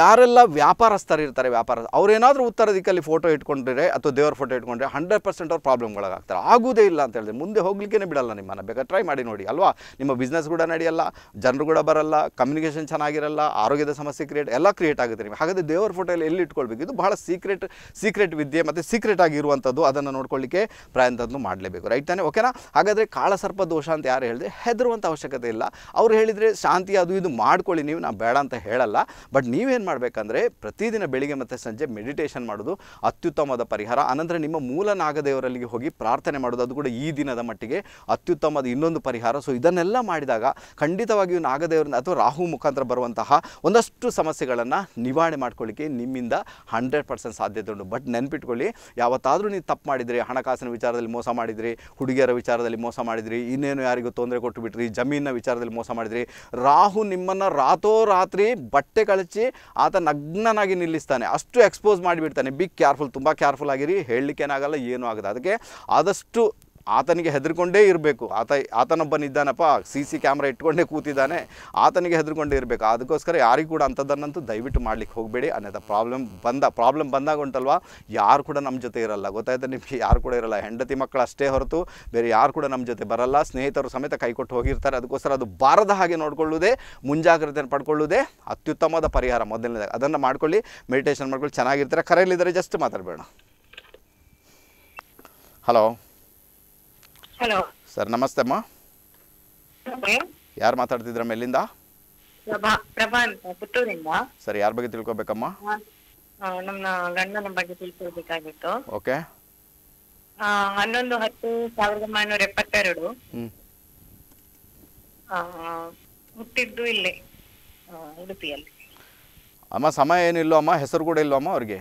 Speaker 1: ಯಾರೆಲ್ಲ ವ್ಯಾಪಾರಸ್ಥರು ಇರ್ತಾರೆ ವ್ಯಾಪಾರ ಅವರೇನಾದರೂ ಉತ್ತರ ದಿಕ್ಕಲ್ಲಿ ಫೋಟೋ ಇಟ್ಕೊಂಡ್ರೆ ಅಥವಾ ದೇವರ ಫೋಟೋ ಇಟ್ಕೊಂಡ್ರೆ ಹಂಡ್ರೆಡ್ ಪರ್ಸೆಂಟ್ ಅವ್ರು ಪ್ರಾಬ್ಲಮ್ಗಳಾಗ್ತಾರೆ ಆಗೋದೇ ಇಲ್ಲ ಅಂತ ಹೇಳಿದ್ರೆ ಮುಂದೆ ಹೋಗ್ಲಿಕ್ಕೆ ಬಿಡಲ್ಲ ನಿಮ್ಮನ್ನು ಬೇಕಾದ್ರೆ ಟ್ರೈ ಮಾಡಿ ನೋಡಿ ಅಲ್ವಾ ನಿಮ್ಮ ಬಿಸ್ನೆಸ್ ಕೂಡ ನಡೆಯಲ್ಲ ಜನರು ಕೂಡ ಬರಲ್ಲ ಕಮ್ಯುನಿಕೇಷನ್ ಚೆನ್ನಾಗಿರಲ್ಲ ಆರೋಗ್ಯದ ಸಮಸ್ಯೆ ಕ್ರಿಯೇಟ್ ಎಲ್ಲ ಕ್ರಿಯೇಟ್ ಆಗುತ್ತೆ ನಿಮಗೆ ಹಾಗಾದರೆ ದೇವರ ಫೋಟೋ ಎಲ್ಲ ಎಲ್ಲಿ ಇಟ್ಕೊಳ್ಬೇಕು ಇದು ಬಹಳ ಸೀಕ್ರೆಟ್ ಸೀಕ್ರೆಟ್ ವಿದ್ಯೆ ಮತ್ತು ಸೀಕ್ರೆಟ್ ಆಗಿರುವಂಥದ್ದು ಅದನ್ನು ನೋಡ್ಕೊಳ್ಳಿಕ್ಕೆ ಪ್ರಯತ್ನದ್ದು ಮಾಡಲೇಬೇಕು ರೈಟ್ ತಾನೆ ಓಕೆನಾ ಹಾಗಾದರೆ ಕಾಳಸರ್ಪ ದೋಷ ಅಂತ ಯಾರು ಹೇಳಿದ್ರೆ ಹೆದರುವಂಥ ಅವಶ್ಯಕತೆ ಇಲ್ಲ ಅವ್ರು ಹೇಳಿದರೆ ಶಾಂತಿ ಅದು ಇದು ಮಾಡ್ಕೊಳ್ಳಿ ನೀವು ನಾವು ಬೇಡ ಅಂತ ಹೇಳಲ್ಲ ಬಟ್ ನೀವೇನು ಮಾಡಬೇಕಂದ್ರೆ ಪ್ರತಿದಿನ ಬೆಳಿಗ್ಗೆ ಮತ್ತು ಸಂಜೆ ಮೆಡಿಟೇಷನ್ ಮಾಡೋದು ಅತ್ಯುತ್ತಮವಾದ ಪರಿಹಾರ ಆನಂತರ ನಿಮ್ಮ ಮೂಲ ನಾಗದೇವರಲ್ಲಿಗೆ ಹೋಗಿ ಪ್ರಾರ್ಥನೆ ಮಾಡೋದು ಅದು ಕೂಡ ಈ ದಿನದ ಮಟ್ಟಿಗೆ ಅತ್ಯುತ್ತಮವಾದ ಇನ್ನೊಂದು ಪರಿಹಾರ ಸೊ ಇದನ್ನೆಲ್ಲ ಮಾಡಿದಾಗ ಖಂಡಿತವಾಗಿಯೂ ನಾಗದೇವರನ್ನ ಅಥವಾ ರಾಹು ಮುಖಾಂತರ ಬರುವಂತಹ ಒಂದಷ್ಟು ಸಮಸ್ಯೆಗಳನ್ನು ನಿವಾರಣೆ ಮಾಡ್ಕೊಳ್ಳಿಕ್ಕೆ ನಿಮ್ಮಿಂದ ಹಂಡ್ರೆಡ್ ಪರ್ಸೆಂಟ್ ಸಾಧ್ಯತೆ ಉಂಟು ಬಟ್ ನೆನ್ಪಿಟ್ಕೊಳ್ಳಿ ಯಾವತ್ತಾದರೂ ನೀವು ತಪ್ಪು ಮಾಡಿದರೆ ಹಣಕಾಸಿನ ವಿಚಾರದಲ್ಲಿ ಮೋಸ ಮಾಡಿದರೆ ಹುಡುಗಿಯರ ವಿಚಾರದಲ್ಲಿ ಮೋಸ ಮಾಡಿದ್ರಿ ಇನ್ನೇನು ಯಾರಿಗೂ ತೊಂದರೆ ಕೊಟ್ಟು ಬಿಟ್ರಿ ಜಮೀನಿನ ವಿಚಾರದಲ್ಲಿ ಮೋಸ ಮಾಡಿದ್ರಿ ರಾಹು ನಿಮ್ಮನ್ನು ರಾತ್ರಿ ರಾತೋ ರಾತ್ರಿ ಬಟ್ಟೆ ಕಳಚಿ ಆತ ನಗ್ನಾಗಿ ನಿಲ್ಲಿಸ್ತಾನೆ ಅಷ್ಟು ಎಕ್ಸ್ಪೋಸ್ ಮಾಡಿಬಿಡ್ತಾನೆ ಬಿಗ್ ಕೇರ್ಫುಲ್ ತುಂಬ ಕೇರ್ಫುಲ್ ಆಗಿರಿ ಏನಾಗಲ್ಲ ಏನೂ ಆಗಲ್ಲ ಅದಕ್ಕೆ ಆದಷ್ಟು ಆತನಿಗೆ ಹೆದರ್ಕೊಂಡೇ ಇರಬೇಕು ಆತ ಆತನೊಬ್ಬನಿದ್ದಾನಪ್ಪ ಸಿ ಸಿ ಕ್ಯಾಮ್ರಾ ಇಟ್ಕೊಂಡೇ ಕೂತಿದ್ದಾನೆ ಆತನಿಗೆ ಹೆದರ್ಕೊಂಡೇ ಇರಬೇಕು ಅದಕ್ಕೋಸ್ಕರ ಯಾರಿಗೂ ಕೂಡ ಅಂಥದ್ದನ್ನಂತೂ ದಯವಿಟ್ಟು ಮಾಡ್ಲಿಕ್ಕೆ ಹೋಗಬೇಡಿ ಅನ್ನೋದ ಪ್ರಾಬ್ಲಮ್ ಬಂದ ಪ್ರಾಬ್ಲಮ್ ಬಂದಾಗ ಉಂಟಲ್ವ ಯಾರು ಕೂಡ ನಮ್ಮ ಜೊತೆ ಇರಲ್ಲ ಗೊತ್ತಾಯ್ತಾ ನಿಮಗೆ ಯಾರು ಕೂಡ ಇರಲ್ಲ ಹೆಂಡತಿ ಮಕ್ಕಳು ಅಷ್ಟೇ ಹೊರತು ಬೇರೆ ಯಾರು ಕೂಡ ನಮ್ಮ ಜೊತೆ ಬರಲ್ಲ ಸ್ನೇಹಿತರು ಸಮೇತ ಕೈ ಕೊಟ್ಟು ಹೋಗಿರ್ತಾರೆ ಅದಕ್ಕೋಸ್ಕರ ಅದು ಬಾರದ ಹಾಗೆ ನೋಡಿಕೊಳ್ಳುವುದೇ ಮುಂಜಾಗ್ರತೆಯನ್ನು ಪಡ್ಕೊಳ್ಳುವುದೇ ಅತ್ಯುತ್ತಮವಾದ ಪರಿಹಾರ ಮೊದಲನೇದಾಗ ಅದನ್ನು ಮಾಡ್ಕೊಳ್ಳಿ ಮೆಡಿಟೇಷನ್ ಮಾಡ್ಕೊಳ್ಳಿ ಚೆನ್ನಾಗಿರ್ತಾರೆ ಕರೆಯಲ್ಲಿದ್ದರೆ ಜಸ್ಟ್ ಮಾತಾಡಬೇಡ ಹಲೋ ಹಲೋ ಸರ್ ನಮಸ್ತೆ ಅಮ್ಮ ಯಾರು ಮಾತಾಡ್ತಿದ್ರ ಎಲ್ಲಿಂದ ಪ್ರಭಾ ಅಂತ ಸರ್ ಯಾರ ಬಗ್ಗೆ ತಿಳ್ಕೊಬೇಕಮ್ಮ ನಮ್ಮ ಗಂಡನ ಬಗ್ಗೆ ತಿಳ್ಕೊಳ್ಬೇಕಾಗಿತ್ತು ಓಕೆ ಹನ್ನೊಂದು ಹತ್ತು ಸಾವಿರದ ಒಂಬೈನೂರ ಎಪ್ಪತ್ತೆರಡು ಹುಟ್ಟಿದ್ದು ಇಲ್ಲಿ ಉಡುಪಿಯಲ್ಲಿ ಅಮ್ಮ ಸಮಯ ಏನಿಲ್ಲ ಅಮ್ಮ ಹೆಸರು ಕೂಡ ಇಲ್ಲೋ ಅಮ್ಮ ಅವ್ರಿಗೆ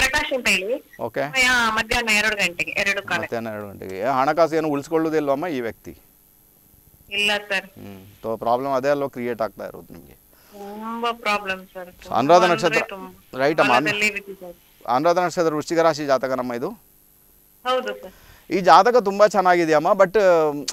Speaker 1: ಪ್ರಕಾಶ್ ಅಂತ ಹೇಳಿ ಓಕೆ ಮಧ್ಯಾಹ್ನ ಎರಡು ಗಂಟೆಗೆ ಎರಡು ಕಾಲ ಮಧ್ಯಾಹ್ನ ಎರಡು ಗಂಟೆಗೆ ಹಣಕಾಸು ಏನು ಉಳಿಸ್ಕೊಳ್ಳೋದಿಲ್ವಮ್ಮ ಈ ವ್ಯಕ್ತಿ ಇಲ್ಲ ಸರ್ ಹ್ಮ್ ತೋ ಪ್ರಾಬ್ಲಮ್ ಅದೇ ಅಲ್ವಾ ಕ್ರಿಯೇಟ್ ಆಗ್ತಾ ಇರೋದು ನಿಮಗೆ ತುಂಬಾ ಪ್ರಾಬ್ಲಮ್ ಸರ್ ಅನುರಾಧ ನಕ್ಷತ್ರ ರೈಟ್ ಅಮ್ಮ ಅನುರಾಧ ನಕ್ಷತ್ರ ವೃಶ್ಚಿಕ ರಾಶಿ ಜಾತಕ ನಮ್ಮ ಇದು ಹೌದು ಸರ್ ಈ ಜಾತಕ ತುಂಬ ಚೆನ್ನಾಗಿದೆಯಮ್ಮ ಬಟ್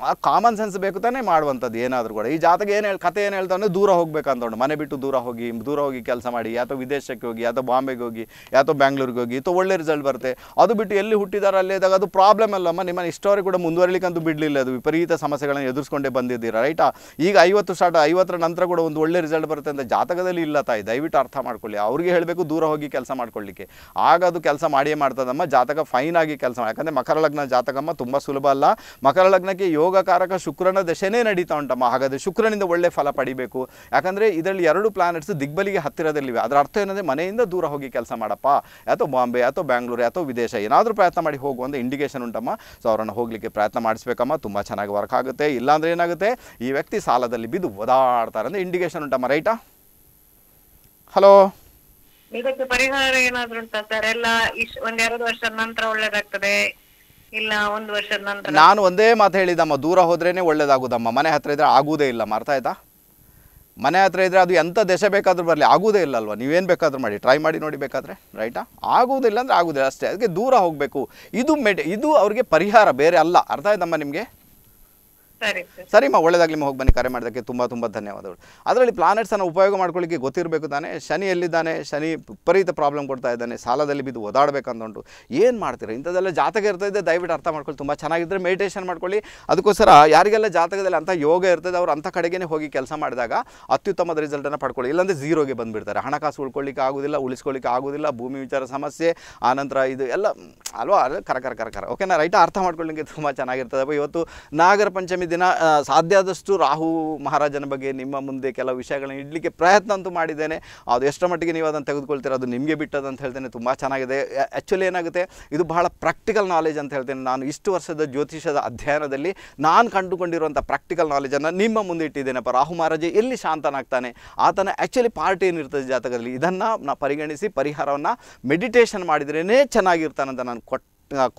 Speaker 1: ಆ ಕಾಮನ್ ಸೆನ್ಸ್ ಬೇಕು ತಾನೇ ಮಾಡುವಂಥದ್ದು ಏನಾದರೂ ಕೂಡ ಈ ಜಾತಕ ಏನು ಹೇಳಿ ಕತೆ ಏನು ಹೇಳ್ತಾನೆ ದೂರ ಹೋಗ್ಬೇಕಂತಕೊಂಡು ಮನೆ ಬಿಟ್ಟು ದೂರ ಹೋಗಿ ದೂರ ಹೋಗಿ ಕೆಲಸ ಮಾಡಿ ಯಾತೋ ವಿದೇಶಕ್ಕೆ ಹೋಗಿ ಯಾತೋ ಬಾಂಬೆಗೆ ಹೋಗಿ ಯಾತೋ ಬ್ಯಾಂಗ್ಳೂರಿಗೆ ಹೋಗಿ ಅಥವಾ ಒಳ್ಳೆ ರಿಸಲ್ಟ್ ಬರುತ್ತೆ ಅದು ಬಿಟ್ಟು ಎಲ್ಲಿ ಹುಟ್ಟಿದಾರ ಅಲ್ಲೇ ಅದು ಪ್ರಾಬ್ಲಮ್ ಅಲ್ಲಮ್ಮ ನಿಮ್ಮ ಹಿಸ್ಟೋರಿ ಕೂಡ ಮುಂದುವರಿಲಿಕ್ಕಂತೂ ಬಿಡಲಿಲ್ಲ ಅದು ವಿಪರೀತ ಸಮಸ್ಯೆಗಳನ್ನು ಎದುರಿಸ್ಕೊಂಡೇ ಬಂದಿದ್ದೀರಾ ರೈಟಾ ಈಗ ಐವತ್ತು ಸ್ಟಾರ್ಟ್ ಐವತ್ತರ ನಂತರ ಕೂಡ ಒಂದು ಒಳ್ಳೆ ರಿಸಲ್ಟ್ ಬರುತ್ತೆ ಅಂತ ಜಾತಕದಲ್ಲಿ ಇಲ್ಲ ತಾಯಿ ದಯವಿಟ್ಟು ಅರ್ಥ ಮಾಡ್ಕೊಳ್ಳಿ ಅವ್ರಿಗೆ ಹೇಳಬೇಕು ದೂರ ಹೋಗಿ ಕೆಲಸ ಮಾಡ್ಕೊಳ್ಳಿಕ್ಕೆ ಆಗ ಅದು ಕೆಲಸ ಮಾಡಿಯೇ ಮಾಡ್ತದಮ್ಮ ಜಾತಕ ಫೈನ್ ಆಗಿ ಕೆಲಸ ಮಾಡಿ ಯಾಕಂದರೆ ಮಕರ ಲಗ್ನ ಜಾತಕ ಜಾತಕಮ್ಮ ತುಂಬ ಸುಲಭ ಅಲ್ಲ ಮಕರ ಲಗ್ನಕ್ಕೆ ಯೋಗಕಾರಕ ಶುಕ್ರನ ದಶೆನೇ ನಡೀತಾ ಉಂಟಮ್ಮ ಹಾಗಾದರೆ ಶುಕ್ರನಿಂದ ಒಳ್ಳೆ ಫಲ ಪಡಿಬೇಕು ಯಾಕಂದರೆ ಇದರಲ್ಲಿ ಎರಡು ಪ್ಲಾನೆಟ್ಸ್ ದಿಗ್ಬಲಿಗೆ ಹತ್ತಿರದಲ್ಲಿವೆ ಅದರ ಅರ್ಥ ಏನಂದರೆ ಮನೆಯಿಂದ ದೂರ ಹೋಗಿ ಕೆಲಸ ಮಾಡಪ್ಪ ಅಥವಾ ಬಾಂಬೆ ಅಥವಾ ಬ್ಯಾಂಗ್ಳೂರು ಅಥವಾ ವಿದೇಶ ಏನಾದರೂ ಪ್ರಯತ್ನ ಮಾಡಿ ಹೋಗು ಅಂತ ಇಂಡಿಕೇಶನ್ ಉಂಟಮ್ಮ ಸೊ ಅವರನ್ನು ಹೋಗಲಿಕ್ಕೆ ಪ್ರಯತ್ನ ಮಾಡಿಸ್ಬೇಕಮ್ಮ ತುಂಬ ಚೆನ್ನಾಗಿ ವರ್ಕ್ ಆಗುತ್ತೆ ಇಲ್ಲಾಂದ್ರೆ ಏನಾಗುತ್ತೆ ಈ ವ್ಯಕ್ತಿ ಸಾಲದಲ್ಲಿ ಬಿದ್ದು ಓದಾಡ್ತಾರೆ ಅಂದರೆ ಇಂಡಿಕೇಶನ್ ಉಂಟಮ್ಮ ರೈಟಾ ಹಲೋ ಪರಿಹಾರ ಏನಾದ್ರು ಉಂಟಾ ಸರ್ ಎಲ್ಲ ಒಂದೆರಡು ವರ್ಷದ ನಂತರ ಒಳ್ಳೇದಾಗ್ತದೆ ಇಲ್ಲ ಒಂದು ವರ್ಷದ ನಂತರ ನಾನು ಒಂದೇ ಮಾತು ಹೇಳಿದಮ್ಮ ದೂರ ಹೋದ್ರೇನೆ ಒಳ್ಳೇದಾಗುದಮ್ಮ ಮನೆ ಹತ್ರ ಇದ್ರೆ ಆಗುವುದೇ ಇಲ್ಲ ಅರ್ಥ ಆಯ್ತಾ ಮನೆ ಹತ್ರ ಇದ್ರೆ ಅದು ಎಂಥ ದೆಸೆ ಬೇಕಾದ್ರೂ ಬರಲಿ ಆಗುದೇ ಇಲ್ಲ ಅಲ್ವಾ ನೀವೇನು ಬೇಕಾದ್ರೂ ಮಾಡಿ ಟ್ರೈ ಮಾಡಿ ನೋಡಿ ಬೇಕಾದ್ರೆ ರೈಟಾ ಆಗುದಿಲ್ಲ ಅಂದರೆ ಆಗುದಿಲ್ಲ ಅಷ್ಟೇ ಅದಕ್ಕೆ ದೂರ ಹೋಗಬೇಕು ಇದು ಮೆಡ್ ಇದು ಅವ್ರಿಗೆ ಪರಿಹಾರ ಬೇರೆ ಅಲ್ಲ ಅರ್ಥ ಆಯ್ತಮ್ಮ ನಿಮಗೆ ಸರಿ ಸರಿಮ್ಮ ಒಳ್ಳೇದಾಗಲಿಮ್ಮ ಹೋಗಿ ಬನ್ನಿ ಕರೆ ಮಾಡೋದಕ್ಕೆ ತುಂಬ ತುಂಬ ಧನ್ಯವಾದಗಳು ಅದರಲ್ಲಿ ಪ್ಲಾನೆಟ್ಸನ್ನು ಉಪಯೋಗ ಮಾಡ್ಕೊಳ್ಳಿಕ್ಕೆ ಗೊತ್ತಿರಬೇಕು ತಾನೆ ಶನಿ ಎಲ್ಲಿದ್ದಾನೆ ಶನಿ ವಿಪರೀತ ಪ್ರಾಬ್ಲಮ್ ಕೊಡ್ತಾ ಇದ್ದಾನೆ ಸಾಲದಲ್ಲಿ ಬಿದ್ದು ಓದಾಡಬೇಕಂದುಂಟು ಏನು ಮಾಡ್ತೀರಾ ಇಂಥದ್ದೆಲ್ಲ ಜಾತಕ ಇರ್ತದೆ ದಯವಿಟ್ಟು ಅರ್ಥ ಮಾಡ್ಕೊಳ್ಳಿ ತುಂಬ ಚೆನ್ನಾಗಿದ್ದರೆ ಮೆಡಿಟೇಷನ್ ಮಾಡ್ಕೊಳ್ಳಿ ಅದಕ್ಕೋಸ್ಕರ ಯಾರಿಗೆಲ್ಲ ಜಾತಕದಲ್ಲಿ ಅಂಥ ಯೋಗ ಇರ್ತದೆ ಅವ್ರು ಅಂಥ ಕಡೆಗೇ ಹೋಗಿ ಕೆಲಸ ಮಾಡಿದಾಗ ಅತ್ಯುತ್ತಮದ ರಿಸಲ್ಟನ್ನು ಪಡ್ಕೊಳ್ಳಿ ಇಲ್ಲಾಂದರೆ ಝೀರೋಗೆ ಬಂದುಬಿಡ್ತಾರೆ ಹಣಕಾಸು ಉಳ್ಕೊಳ್ಳಿಕ್ಕೆ ಆಗೋದಿಲ್ಲ ಉಳಿಸ್ಕೊಳ್ಳಿಕ್ಕೆ ಆಗೋದಿಲ್ಲ ಭೂಮಿ ವಿಚಾರ ಸಮಸ್ಯೆ ಆನಂತರ ಇದು ಎಲ್ಲ ಅಲ್ವಾ ಕರ ಕರ ಕರ ಕರ ಓಕೆನಾ ರೈಟ್ ಅರ್ಥ ಮಾಡ್ಕೊಳ್ಳಿಕ್ಕೆ ತುಂಬ ಚೆನ್ನಾಗಿರ್ತದೆ ಇವತ್ತು ನಾಗರ ಪಂಚಮಿ ದಿನ ಸಾಧ್ಯ ಆದಷ್ಟು ರಾಹು ಮಹಾರಾಜನ ಬಗ್ಗೆ ನಿಮ್ಮ ಮುಂದೆ ಕೆಲವು ವಿಷಯಗಳನ್ನ ಇಡಲಿಕ್ಕೆ ಪ್ರಯತ್ನ ಅಂತೂ ಮಾಡಿದ್ದೇನೆ ಅದು ಎಷ್ಟರ ಮಟ್ಟಿಗೆ ನೀವು ಅದನ್ನು ತೆಗೆದುಕೊಳ್ತೀರ ಅದು ನಿಮಗೆ ಬಿಟ್ಟದಂತ ಅಂತ ಹೇಳ್ತೇನೆ ತುಂಬ ಚೆನ್ನಾಗಿದೆ ಆ್ಯಕ್ಚುಲಿ ಏನಾಗುತ್ತೆ ಇದು ಬಹಳ ಪ್ರಾಕ್ಟಿಕಲ್ ನಾಲೆಜ್ ಅಂತ ಹೇಳ್ತೇನೆ ನಾನು ಇಷ್ಟು ವರ್ಷದ ಜ್ಯೋತಿಷದ ಅಧ್ಯಯನದಲ್ಲಿ ನಾನು ಕಂಡುಕೊಂಡಿರುವಂಥ ಪ್ರಾಕ್ಟಿಕಲ್ ನಾಲೆಜನ್ನು ನಿಮ್ಮ ಮುಂದೆ ಇಟ್ಟಿದ್ದೇನಪ್ಪ ರಾಹು ಮಹಾರಾಜ ಎಲ್ಲಿ ಶಾಂತನಾಗ್ತಾನೆ ಆತನ ಆ್ಯಕ್ಚುಲಿ ಪಾರ್ಟಿ ಏನಿರ್ತದೆ ಜಾತಕದಲ್ಲಿ ಇದನ್ನು ನಾ ಪರಿಗಣಿಸಿ ಪರಿಹಾರವನ್ನು ಮೆಡಿಟೇಷನ್ ಮಾಡಿದ್ರೇ ಚೆನ್ನಾಗಿರ್ತಾನಂತ ನಾನು ಕೊಟ್ಟ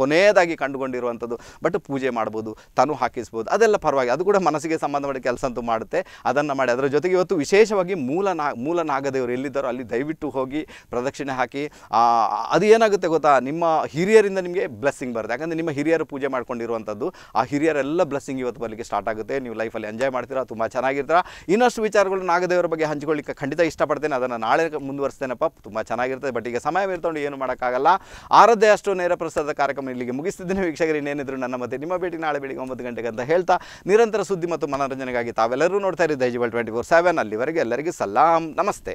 Speaker 1: ಕೊನೆಯದಾಗಿ ಕಂಡುಕೊಂಡಿರುವಂಥದ್ದು ಬಟ್ ಪೂಜೆ ಮಾಡ್ಬೋದು ತನು ಹಾಕಿಸ್ಬೋದು ಅದೆಲ್ಲ ಪರವಾಗಿ ಅದು ಕೂಡ ಮನಸ್ಸಿಗೆ ಸಂಬಂಧಪಟ್ಟ ಕೆಲಸ ಅಂತೂ ಮಾಡುತ್ತೆ ಅದನ್ನು ಮಾಡಿ ಅದರ ಜೊತೆಗೆ ಇವತ್ತು ವಿಶೇಷವಾಗಿ ಮೂಲ ನಾ ಮೂಲ ನಾಗದೇವರು ಎಲ್ಲಿದ್ದಾರೋ ಅಲ್ಲಿ ದಯವಿಟ್ಟು ಹೋಗಿ ಪ್ರದಕ್ಷಿಣೆ ಹಾಕಿ ಅದು ಏನಾಗುತ್ತೆ ಗೊತ್ತಾ ನಿಮ್ಮ ಹಿರಿಯರಿಂದ ನಿಮಗೆ ಬ್ಲೆಸ್ಸಿಂಗ್ ಬರುತ್ತೆ ಯಾಕಂದರೆ ನಿಮ್ಮ ಹಿರಿಯರು ಪೂಜೆ ಮಾಡ್ಕೊಂಡಿರುವಂಥದ್ದು ಆ ಹಿರಿಯರೆಲ್ಲ ಬ್ಲೆಸ್ಸಿಂಗ್ ಇವತ್ತು ಬರಲಿಕ್ಕೆ ಸ್ಟಾರ್ಟ್ ಆಗುತ್ತೆ ನೀವು ಲೈಫಲ್ಲಿ ಎಂಜಾಯ್ ಮಾಡ್ತೀರಾ ತುಂಬ ಚೆನ್ನಾಗಿರ್ತೀರ ಇನ್ನಷ್ಟು ವಿಚಾರಗಳು ನಾಗದೇವರ ಬಗ್ಗೆ ಹಂಚಿಕೊಳ್ಳಿಕ್ಕೆ ಖಂಡಿತ ಇಷ್ಟಪಡ್ತೇನೆ ಅದನ್ನು ನಾಳೆ ಮುಂದುವರಿಸ್ತೇನಪ್ಪ ತುಂಬ ಚೆನ್ನಾಗಿರ್ತದೆ ಬಟ್ ಈಗ ಸಮಯ ಮೀರ್ಕೊಂಡು ಏನು ಮಾಡೋಕ್ಕಾಗಲ್ಲ ಆರದ್ದೇ ಅಷ್ಟು ನೇರ ಪ್ರಸಾದ ಕಾರ್ಯಕ್ರಮ ಇಲ್ಲಿಗೆ ಮುಗಿಸ್ತಿದ್ದೇನೆ ವೀಕ್ಷಕರು ಇನ್ನೇನಿದ್ರು ನನ್ನ ಮತ್ತೆ ನಿಮ್ಮ ಭೇಟಿ ನಾಳೆ ಬೆಳಿಗ್ಗೆ ಒಂಬತ್ತು ಗಂಟೆಗೆ ಅಂತ ಹೇಳ್ತಾ ನಿರಂತರ ಸುದ್ದಿ ಮತ್ತು ಮನೋರಂಜನೆಗಾಗಿ ತಾವೆಲ್ಲರೂ ನೋಡ್ತಾ ಇರಿ ಜಿಬಲ್ ಟ್ವೆಂಟಿ ಫೋರ್ ಸೆವೆನ್ ಅಲ್ಲಿವರೆಗೆ ಎಲ್ಲರಿಗೂ ಸಲಾಂ ನಮಸ್ತೆ